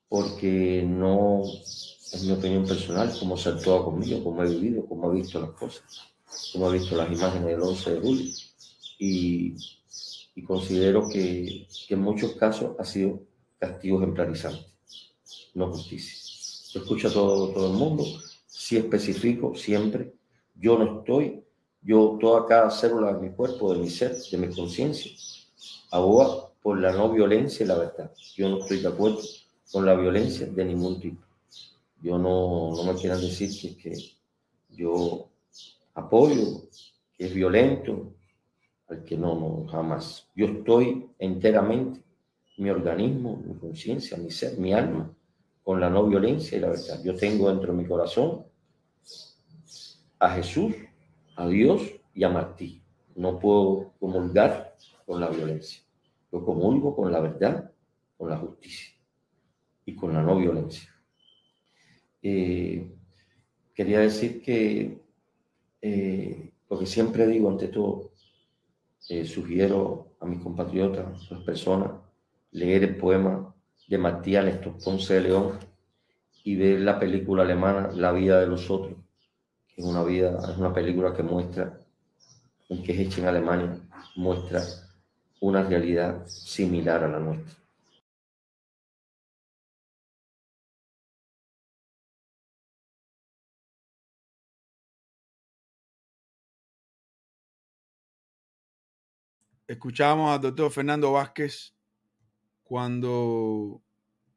Porque no, es mi opinión personal, cómo se actuado conmigo, cómo he vivido, cómo he visto las cosas, cómo he visto las imágenes del 11 de julio. Y, considero que, en muchos casos ha sido castigo ejemplarizante, no justicia. Yo escucho todo, todo el mundo, sí especifico siempre yo no estoy, yo toda cada célula de mi cuerpo, de mi ser, de mi conciencia, aboga por la no violencia y la verdad. Yo no estoy de acuerdo con la violencia de ningún tipo. Yo no, no me quieran decir que, que yo apoyo, que es violento, al que no, no, jamás. Yo estoy enteramente, mi organismo, mi conciencia, mi ser, mi alma, con la no violencia y la verdad. Yo tengo dentro de mi corazón a Jesús, a Dios y a Martí. No puedo comulgar con la violencia. Yo comulgo con la verdad, con la justicia y con la no violencia. Eh, quería decir que eh, lo que siempre digo ante todo, eh, sugiero a mis compatriotas, a las personas, leer el poema de Matías Néstor Ponce de León y ver la película alemana La vida de los otros, es una vida, es una película que muestra, que es hecha en Alemania, muestra una realidad similar a la nuestra. Escuchábamos al doctor Fernando Vázquez cuando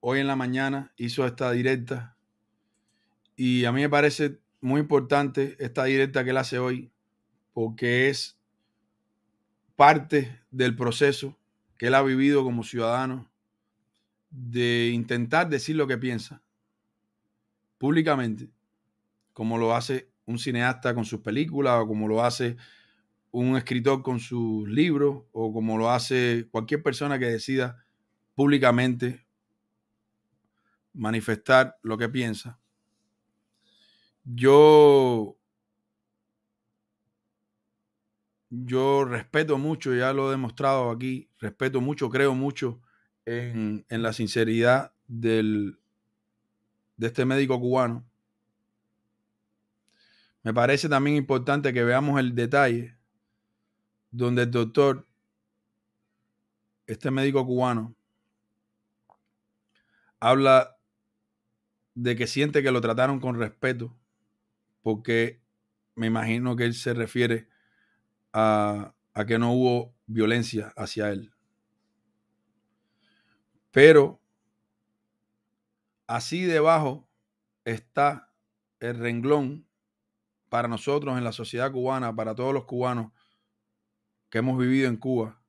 hoy en la mañana hizo esta directa y a mí me parece muy importante esta directa que él hace hoy, porque es parte del proceso que él ha vivido como ciudadano de intentar decir lo que piensa públicamente, como lo hace un cineasta con sus películas o como lo hace un escritor con sus libros o como lo hace cualquier persona que decida públicamente manifestar lo que piensa. Yo, yo respeto mucho, ya lo he demostrado aquí, respeto mucho, creo mucho en, la sinceridad del, de este médico cubano. Me parece también importante que veamos el detalle donde el doctor, este médico cubano, habla de que siente que lo trataron con respeto porque me imagino que él se refiere a, a que no hubo violencia hacia él. Pero así debajo está el renglón para nosotros en la sociedad cubana, para todos los cubanos que hemos vivido en Cuba,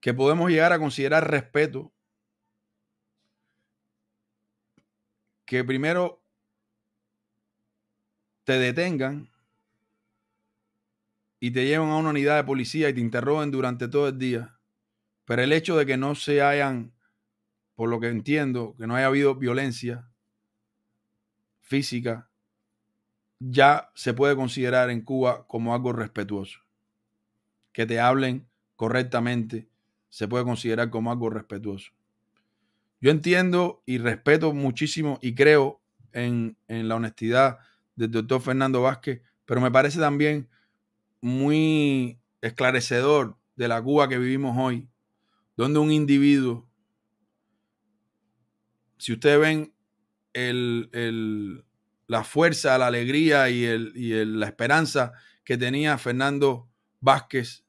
que podemos llegar a considerar respeto, que primero te detengan y te llevan a una unidad de policía y te interroguen durante todo el día. Pero el hecho de que no se hayan, por lo que entiendo, que no haya habido violencia física, ya se puede considerar en Cuba como algo respetuoso. Que te hablen correctamente se puede considerar como algo respetuoso. Yo entiendo y respeto muchísimo y creo en, en la honestidad del doctor Fernando Vázquez, pero me parece también muy esclarecedor de la Cuba que vivimos hoy, donde un individuo, si ustedes ven el, la fuerza, la alegría y, y la esperanza que tenía Fernando Vázquez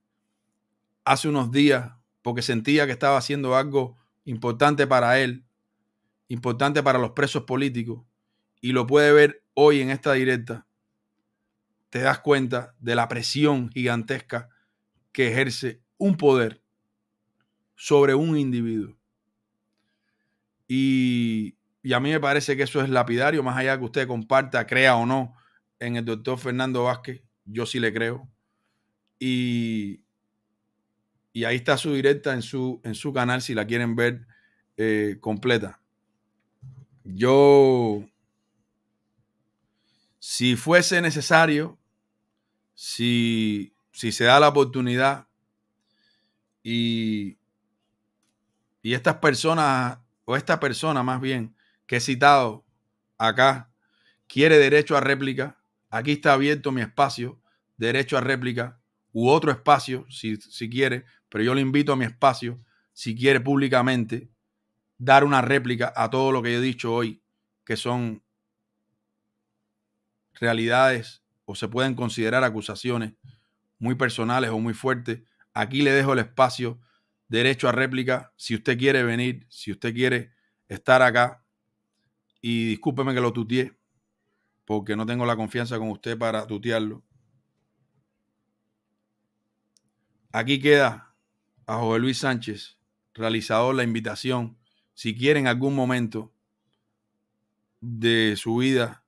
hace unos días, porque sentía que estaba haciendo algo importante para él, importante para los presos políticos, y lo puede ver hoy en esta directa te das cuenta de la presión gigantesca que ejerce un poder sobre un individuo. Y, y, a mí me parece que eso es lapidario, más allá que usted comparta, crea o no, en el doctor Fernando Vázquez, yo sí le creo. Y, y ahí está su directa en su, en su canal si la quieren ver eh, completa. Yo si fuese necesario, si, si se da la oportunidad y, y estas personas, o esta persona más bien, que he citado acá, quiere derecho a réplica, aquí está abierto mi espacio, derecho a réplica, u otro espacio, si, si quiere, pero yo le invito a mi espacio, si quiere públicamente, dar una réplica a todo lo que he dicho hoy, que son realidades o se pueden considerar acusaciones muy personales o muy fuertes. Aquí le dejo el espacio, derecho a réplica, si usted quiere venir, si usted quiere estar acá. Y discúlpeme que lo tuteé, porque no tengo la confianza con usted para tutearlo. Aquí queda a José Luis Sánchez, realizador, la invitación. Si quiere en algún momento de su vida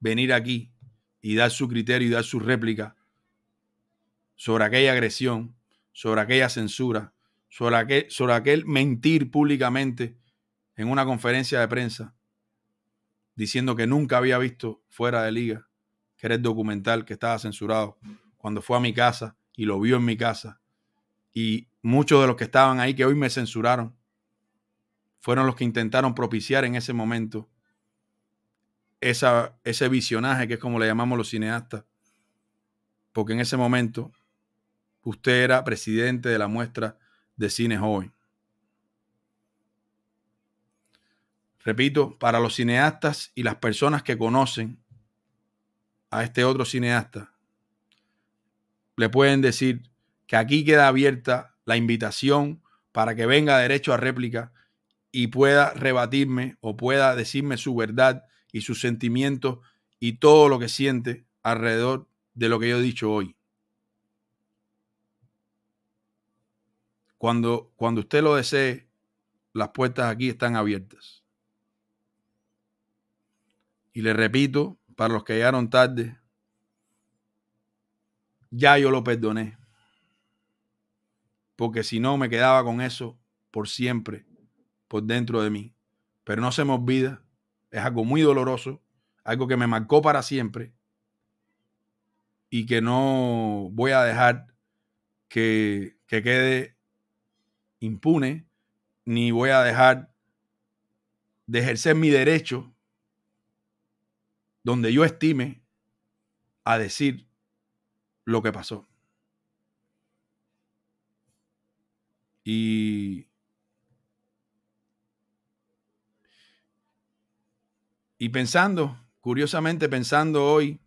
venir aquí y dar su criterio y dar su réplica sobre aquella agresión, sobre aquella censura, sobre aquel, sobre aquel mentir públicamente en una conferencia de prensa, diciendo que nunca había visto fuera de liga, que era el documental que estaba censurado, cuando fue a mi casa y lo vio en mi casa. Y muchos de los que estaban ahí, que hoy me censuraron, fueron los que intentaron propiciar en ese momento ese visionaje, que es como le llamamos los cineastas, porque en ese momento usted era presidente de la muestra de cine Hoy Repito, para los cineastas y las personas que conocen a este otro cineasta, le pueden decir que aquí queda abierta la invitación para que venga derecho a réplica y pueda rebatirme o pueda decirme su verdad y sus sentimientos y todo lo que siente alrededor de lo que yo he dicho hoy. Cuando, cuando usted lo desee, las puertas aquí están abiertas. Y le repito, para los que llegaron tarde, ya yo lo perdoné. Porque si no, me quedaba con eso por siempre, por dentro de mí. Pero no se me olvida es algo muy doloroso, algo que me marcó para siempre y que no voy a dejar que, que quede impune, ni voy a dejar de ejercer mi derecho donde yo estime a decir lo que pasó. Y Y pensando, curiosamente pensando hoy,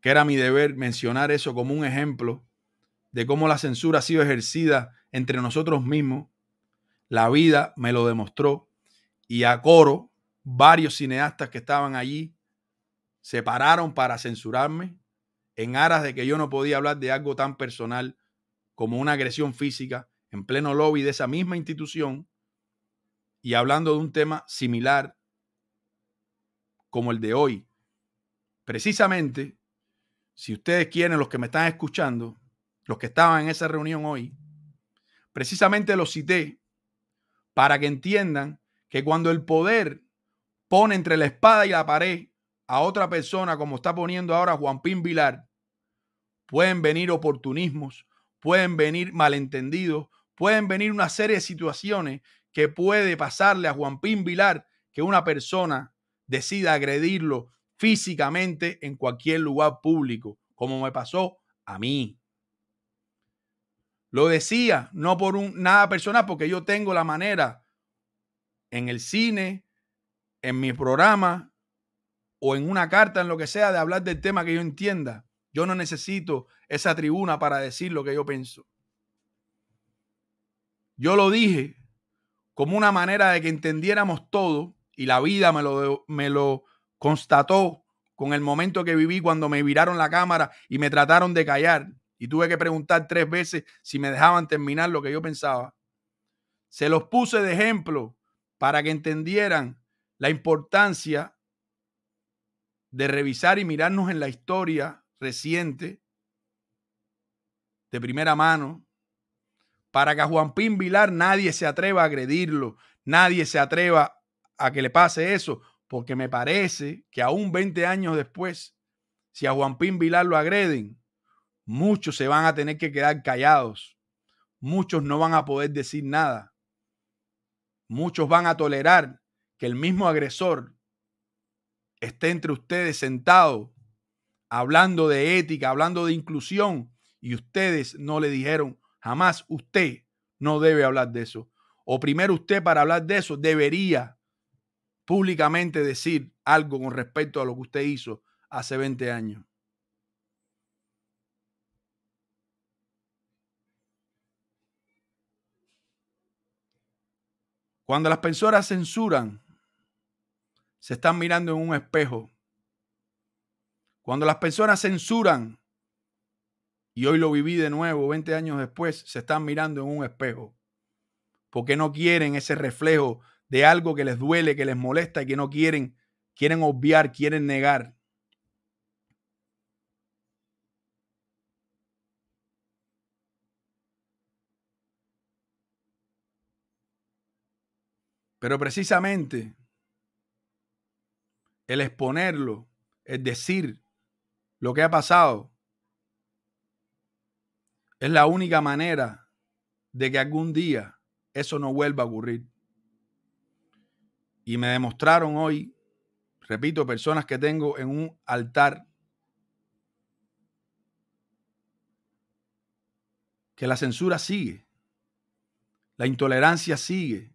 que era mi deber mencionar eso como un ejemplo de cómo la censura ha sido ejercida entre nosotros mismos, la vida me lo demostró y a coro varios cineastas que estaban allí se pararon para censurarme en aras de que yo no podía hablar de algo tan personal como una agresión física en pleno lobby de esa misma institución y hablando de un tema similar como el de hoy. Precisamente, si ustedes quieren, los que me están escuchando, los que estaban en esa reunión hoy, precisamente los cité para que entiendan que cuando el poder pone entre la espada y la pared a otra persona, como está poniendo ahora Juan Pín Vilar, pueden venir oportunismos, pueden venir malentendidos, pueden venir una serie de situaciones que puede pasarle a Juan Pín Vilar que una persona decida agredirlo físicamente en cualquier lugar público, como me pasó a mí. Lo decía, no por un, nada personal, porque yo tengo la manera en el cine, en mi programa o en una carta, en lo que sea, de hablar del tema que yo entienda. Yo no necesito esa tribuna para decir lo que yo pienso. Yo lo dije como una manera de que entendiéramos todo y la vida me lo, me lo constató con el momento que viví cuando me viraron la cámara y me trataron de callar y tuve que preguntar tres veces si me dejaban terminar lo que yo pensaba. Se los puse de ejemplo para que entendieran la importancia de revisar y mirarnos en la historia reciente de primera mano, para que a Juan Pim Vilar nadie se atreva a agredirlo, nadie se atreva a que le pase eso, porque me parece que aún 20 años después, si a Juan Pín Vilar lo agreden, muchos se van a tener que quedar callados, muchos no van a poder decir nada, muchos van a tolerar que el mismo agresor esté entre ustedes sentado, hablando de ética, hablando de inclusión, y ustedes no le dijeron jamás usted no debe hablar de eso. O primero usted para hablar de eso debería públicamente decir algo con respecto a lo que usted hizo hace 20 años. Cuando las personas censuran, se están mirando en un espejo. Cuando las personas censuran, y hoy lo viví de nuevo, 20 años después, se están mirando en un espejo. Porque no quieren ese reflejo de algo que les duele, que les molesta y que no quieren, quieren obviar, quieren negar. Pero precisamente el exponerlo, el decir lo que ha pasado, es la única manera de que algún día eso no vuelva a ocurrir. Y me demostraron hoy, repito, personas que tengo en un altar, que la censura sigue, la intolerancia sigue.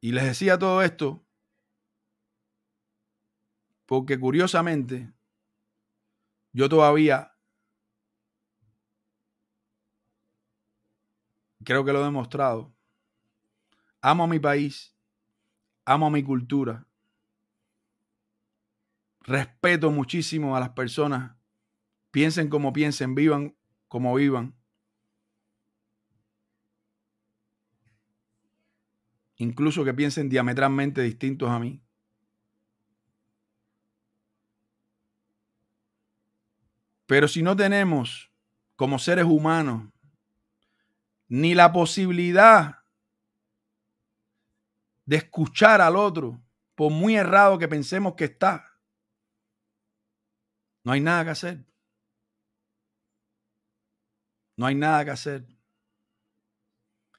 Y les decía todo esto porque curiosamente yo todavía creo que lo he demostrado, amo a mi país, amo a mi cultura, respeto muchísimo a las personas, piensen como piensen, vivan como vivan. Incluso que piensen diametralmente distintos a mí. Pero si no tenemos como seres humanos ni la posibilidad de escuchar al otro, por muy errado que pensemos que está. No hay nada que hacer. No hay nada que hacer.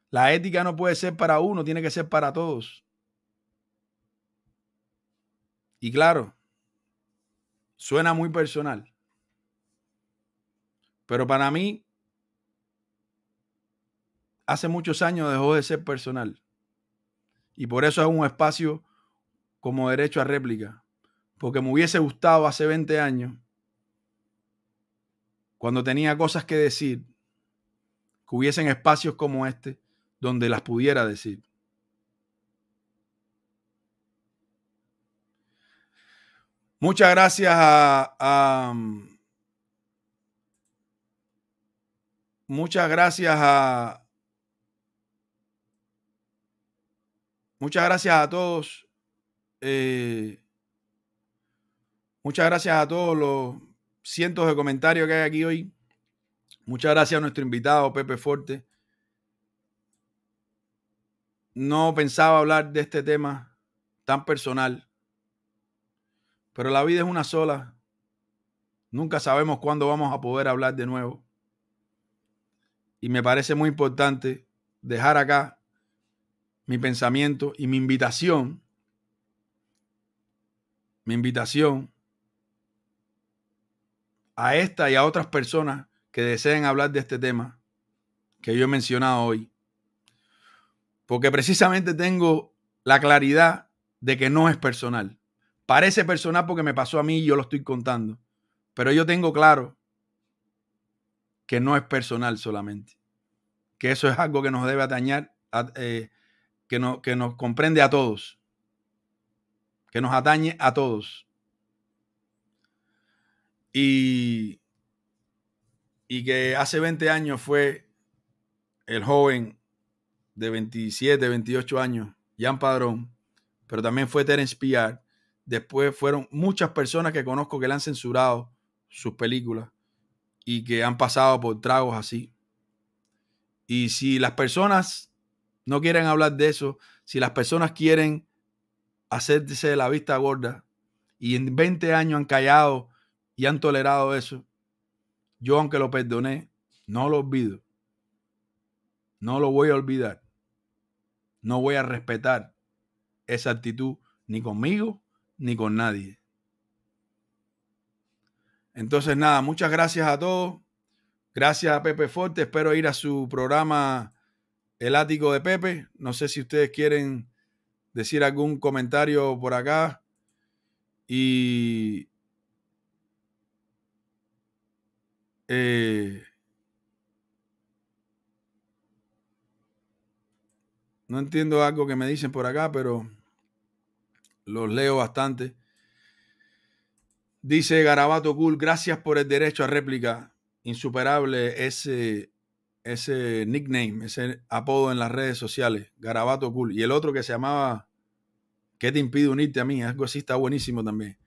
La ética no puede ser para uno, tiene que ser para todos. Y claro, suena muy personal. Pero para mí, hace muchos años dejó de ser personal. Y por eso es un espacio como derecho a réplica. Porque me hubiese gustado hace 20 años, cuando tenía cosas que decir, que hubiesen espacios como este donde las pudiera decir. Muchas gracias a, mm, muchas gracias a, Muchas gracias a todos. Eh, muchas gracias a todos los cientos de comentarios que hay aquí hoy. Muchas gracias a nuestro invitado, Pepe Forte. No pensaba hablar de este tema tan personal, pero la vida es una sola. Nunca sabemos cuándo vamos a poder hablar de nuevo. Y me parece muy importante dejar acá mi pensamiento y mi invitación, mi invitación a esta y a otras personas que deseen hablar de este tema que yo he mencionado hoy, porque precisamente tengo la claridad de que no es personal. Parece personal porque me pasó a mí y yo lo estoy contando, pero yo tengo claro que no es personal solamente, que eso es algo que nos debe atañar, a, eh, que, no, que nos comprende a todos, que nos atañe a todos. Y, y que hace 20 años fue el joven de 27, 28 años, Jan Padrón, pero también fue Terence Piar. Después fueron muchas personas que conozco que le han censurado sus películas y que han pasado por tragos así. Y si las personas no quieren hablar de eso. Si las personas quieren hacerse de la vista gorda y en 20 años han callado y han tolerado eso, yo aunque lo perdoné, no lo olvido. No lo voy a olvidar. No voy a respetar esa actitud ni conmigo ni con nadie. Entonces, nada, muchas gracias a todos. Gracias a Pepe Forte. Espero ir a su programa el ático de Pepe. No sé si ustedes quieren decir algún comentario por acá. Y. Eh, no entiendo algo que me dicen por acá, pero los leo bastante. Dice Garabato Cool, gracias por el derecho a réplica. Insuperable ese ese nickname, ese apodo en las redes sociales, Garabato Cool. Y el otro que se llamaba ¿Qué te impide unirte a mí? Algo así está buenísimo también.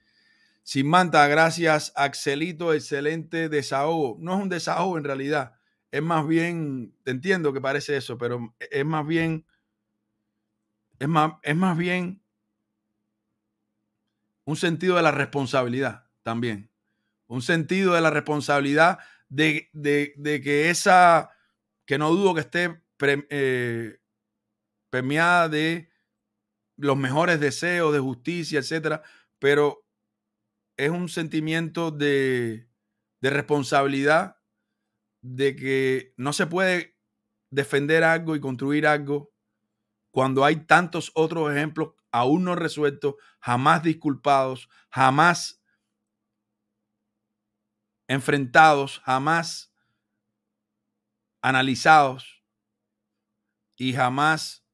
Sin manta, gracias Axelito, excelente desahogo. No es un desahogo en realidad, es más bien, te entiendo que parece eso, pero es más bien, es más, es más bien un sentido de la responsabilidad también. Un sentido de la responsabilidad de que esa que no dudo que esté eh, premiada permeada de los mejores deseos de justicia, etcétera, pero es un sentimiento de, de responsabilidad de que no se puede defender algo y construir algo cuando hay tantos otros ejemplos aún no resueltos, jamás disculpados, jamás enfrentados, jamás analizados y jamás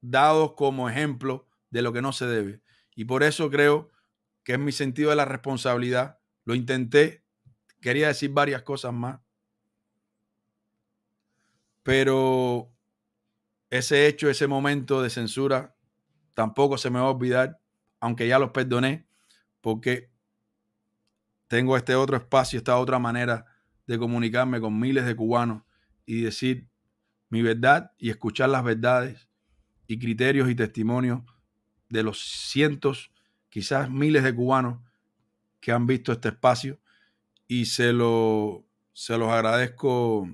dados como ejemplo de lo que no se debe. Y por eso creo que es mi sentido de la responsabilidad. Lo intenté, quería decir varias cosas más, pero ese hecho, ese momento de censura, tampoco se me va a olvidar, aunque ya los perdoné, porque tengo este otro espacio, esta otra manera de comunicarme con miles de cubanos y decir mi verdad y escuchar las verdades y criterios y testimonios de los cientos, quizás miles de cubanos que han visto este espacio y se, lo, se los agradezco.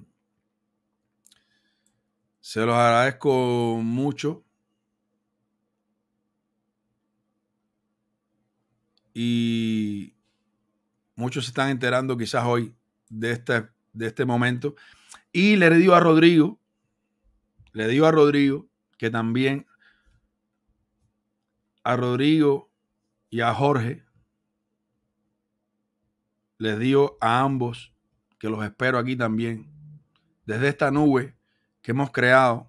Se los agradezco mucho. Y muchos se están enterando quizás hoy de, esta, de este momento. Y le dio a Rodrigo, le dio a Rodrigo, que también a Rodrigo y a Jorge, les dio a ambos, que los espero aquí también, desde esta nube que hemos creado,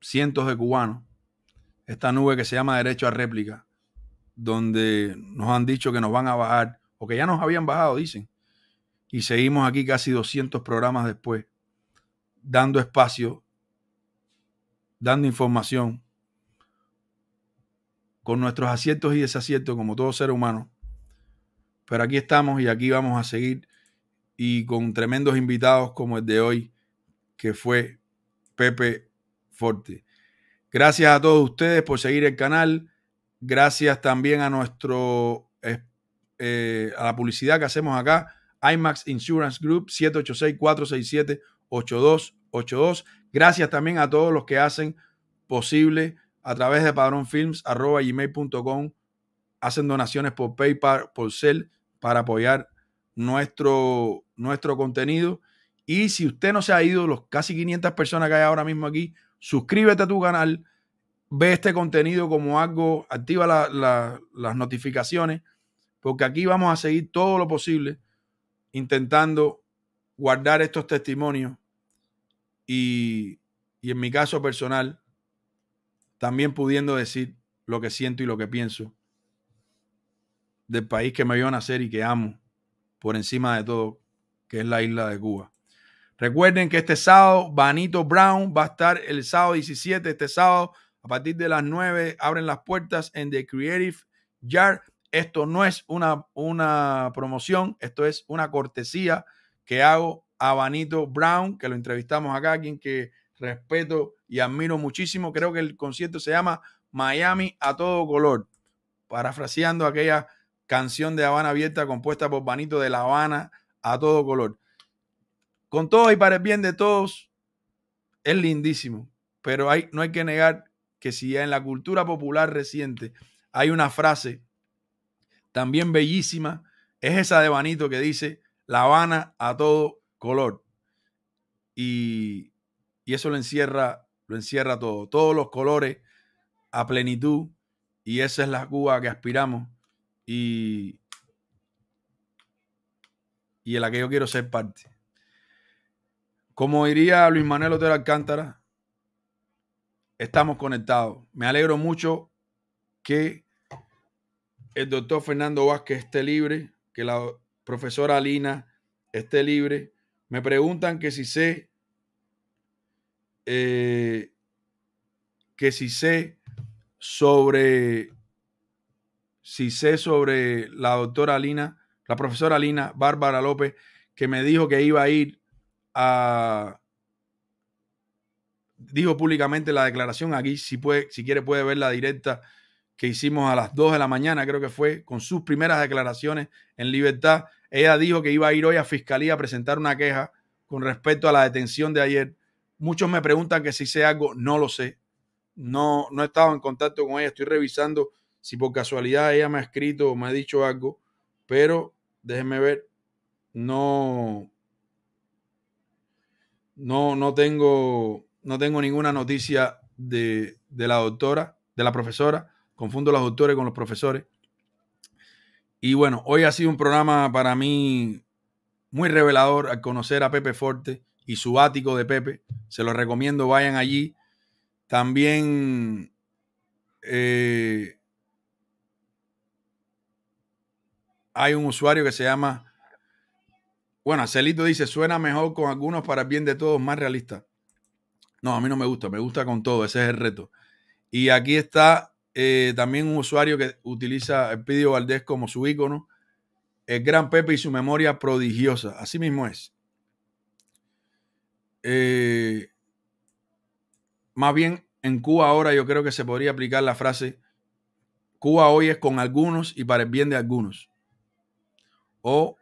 cientos de cubanos, esta nube que se llama Derecho a Réplica, donde nos han dicho que nos van a bajar, o que ya nos habían bajado, dicen, y seguimos aquí casi 200 programas después, dando espacio, dando información, con nuestros aciertos y desaciertos como todo ser humano. Pero aquí estamos y aquí vamos a seguir y con tremendos invitados como el de hoy, que fue Pepe Forte. Gracias a todos ustedes por seguir el canal. Gracias también a nuestro eh, eh, a la publicidad que hacemos acá IMAX Insurance Group, 786-467-8282. Gracias también a todos los que hacen posible a través de padronfilms.com. Hacen donaciones por PayPal, por Cell, para apoyar nuestro, nuestro contenido. Y si usted no se ha ido, los casi 500 personas que hay ahora mismo aquí, suscríbete a tu canal, ve este contenido como algo, activa las notificaciones, porque aquí vamos a seguir todo lo posible intentando guardar estos testimonios y, en mi caso personal, también pudiendo decir lo que siento y lo que pienso del país que me vio nacer y que amo por encima de todo, que es la isla de Cuba. Recuerden que este sábado, Vanito Brown va a estar el sábado 17, este sábado, a partir de las 9, abren las puertas en The Creative Yard. Esto no es una, una promoción, esto es una cortesía que hago a Vanito Brown, que lo entrevistamos acá, quien que respeto y admiro muchísimo. Creo que el concierto se llama Miami a todo color, parafraseando aquella canción de Habana Abierta compuesta por Vanito de La Habana a todo color. Con todo y para el bien de todos, es lindísimo, pero hay, no hay que negar que si en la cultura popular reciente hay una frase también bellísima, es esa de Banito que dice La Habana a todo color. Y, eso lo encierra, lo encierra todo, todos los colores a plenitud. Y esa es la Cuba que aspiramos y, y en la que yo quiero ser parte. Como diría Luis Manuel Otero Alcántara, estamos conectados. Me alegro mucho que el doctor Fernando Vázquez esté libre, que la profesora Lina esté libre. Me preguntan que si sé, eh, que si sé sobre, si sé sobre la doctora Alina, la profesora Lina Bárbara López, que me dijo que iba a ir a, dijo públicamente la declaración, aquí si, puede, si quiere puede verla directa que hicimos a las 2 de la mañana, creo que fue, con sus primeras declaraciones en libertad. Ella dijo que iba a ir hoy a Fiscalía a presentar una queja con respecto a la detención de ayer. Muchos me preguntan que si sé algo, no lo sé. No, no he estado en contacto con ella, estoy revisando si por casualidad ella me ha escrito o me ha dicho algo, pero déjenme ver, no, no, no tengo, no tengo ninguna noticia de, de la doctora, de la profesora Confundo los doctores con los profesores. Y bueno, hoy ha sido un programa para mí muy revelador al conocer a Pepe Forte y su ático de Pepe. Se los recomiendo, vayan allí. También eh, hay un usuario que se llama, bueno, Celito dice, suena mejor con algunos para el bien de todos, más realista. No, a mí no me gusta, me gusta con todo, ese es el reto. Y aquí está eh, también un usuario que utiliza el Pidio Valdés como su ícono, el gran Pepe y su memoria prodigiosa, así mismo es. Eh, más bien, en Cuba ahora yo creo que se podría aplicar la frase, Cuba hoy es con algunos y para el bien de algunos. O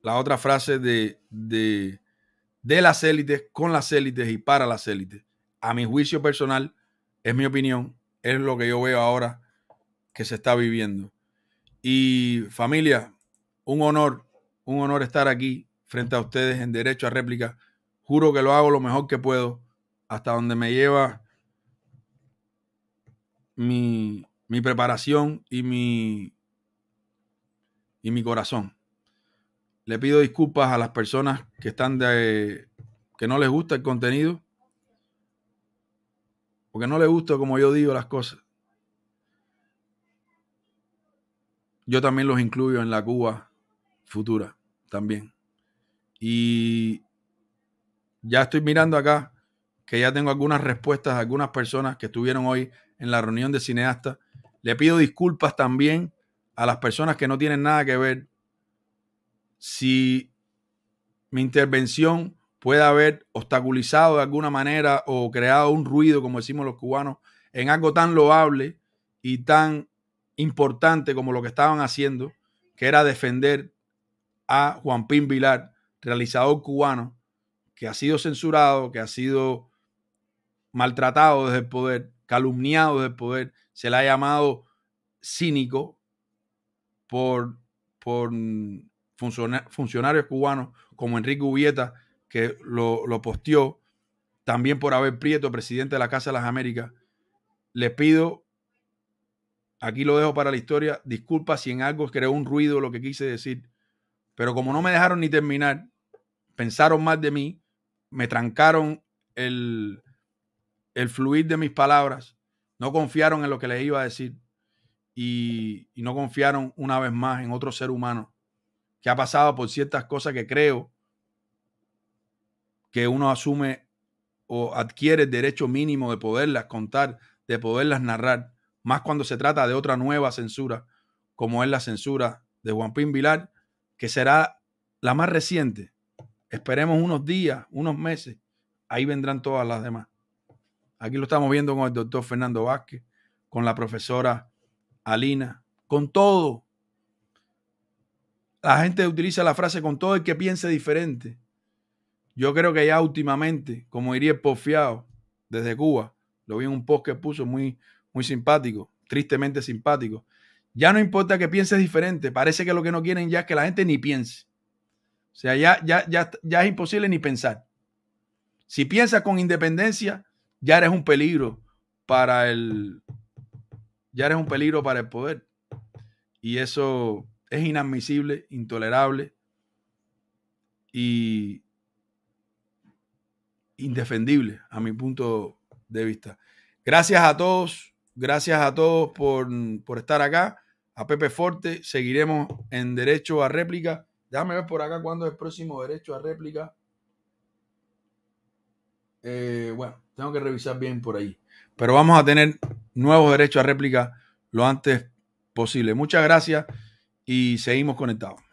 la otra frase de, de, de las élites, con las élites y para las élites. A mi juicio personal, es mi opinión, es lo que yo veo ahora que se está viviendo. Y familia, un honor, un honor estar aquí frente a ustedes en Derecho a Réplica. Juro que lo hago lo mejor que puedo, hasta donde me lleva mi, mi preparación y mi, y mi corazón. Le pido disculpas a las personas que están de que no les gusta el contenido porque no le gusta como yo digo las cosas. Yo también los incluyo en la Cuba futura, también. Y ya estoy mirando acá que ya tengo algunas respuestas de algunas personas que estuvieron hoy en la reunión de cineastas. Le pido disculpas también a las personas que no tienen nada que ver. Si mi intervención pueda haber obstaculizado de alguna manera o creado un ruido, como decimos los cubanos, en algo tan loable y tan importante como lo que estaban haciendo, que era defender a Juan Pín Vilar, realizador cubano, que ha sido censurado, que ha sido maltratado desde el poder, calumniado desde el poder, se le ha llamado cínico por, por funcionarios cubanos como Enrique Ubieta, que lo, lo posteó, también por haber Prieto, presidente de la Casa de las Américas. Le pido, aquí lo dejo para la historia, disculpa si en algo creó un ruido lo que quise decir, pero como no me dejaron ni terminar, pensaron más de mí, me trancaron el, el fluir de mis palabras, no confiaron en lo que les iba a decir y no confiaron una vez más en otro ser humano que ha pasado por ciertas cosas que creo que uno asume o adquiere el derecho mínimo de poderlas contar, de poderlas narrar, más cuando se trata de otra nueva censura, como es la censura de Juan Pim Vilar, que será la más reciente. Esperemos unos días, unos meses, ahí vendrán todas las demás. Aquí lo estamos viendo con el doctor Fernando Vázquez, con la profesora Alina, con todo. La gente utiliza la frase con todo el que piense diferente. Yo creo que ya últimamente, como diría el desde Cuba, lo vi en un post que puso muy, muy simpático, tristemente simpático. Ya no importa que pienses diferente, parece que lo que no quieren ya es que la gente ni piense. O sea, ya, ya, ya es imposible ni pensar. Si piensas con independencia, ya eres un peligro para el. Ya eres un peligro para el poder. Y eso es inadmisible, intolerable. Y indefendible a mi punto de vista. Gracias a todos, gracias a todos por, por estar acá. A Pepe Forte, seguiremos en derecho a réplica. Déjame ver por acá cuándo es próximo derecho a réplica. Eh, bueno, tengo que revisar bien por ahí. Pero vamos a tener nuevos derechos a réplica lo antes posible. Muchas gracias y seguimos conectados.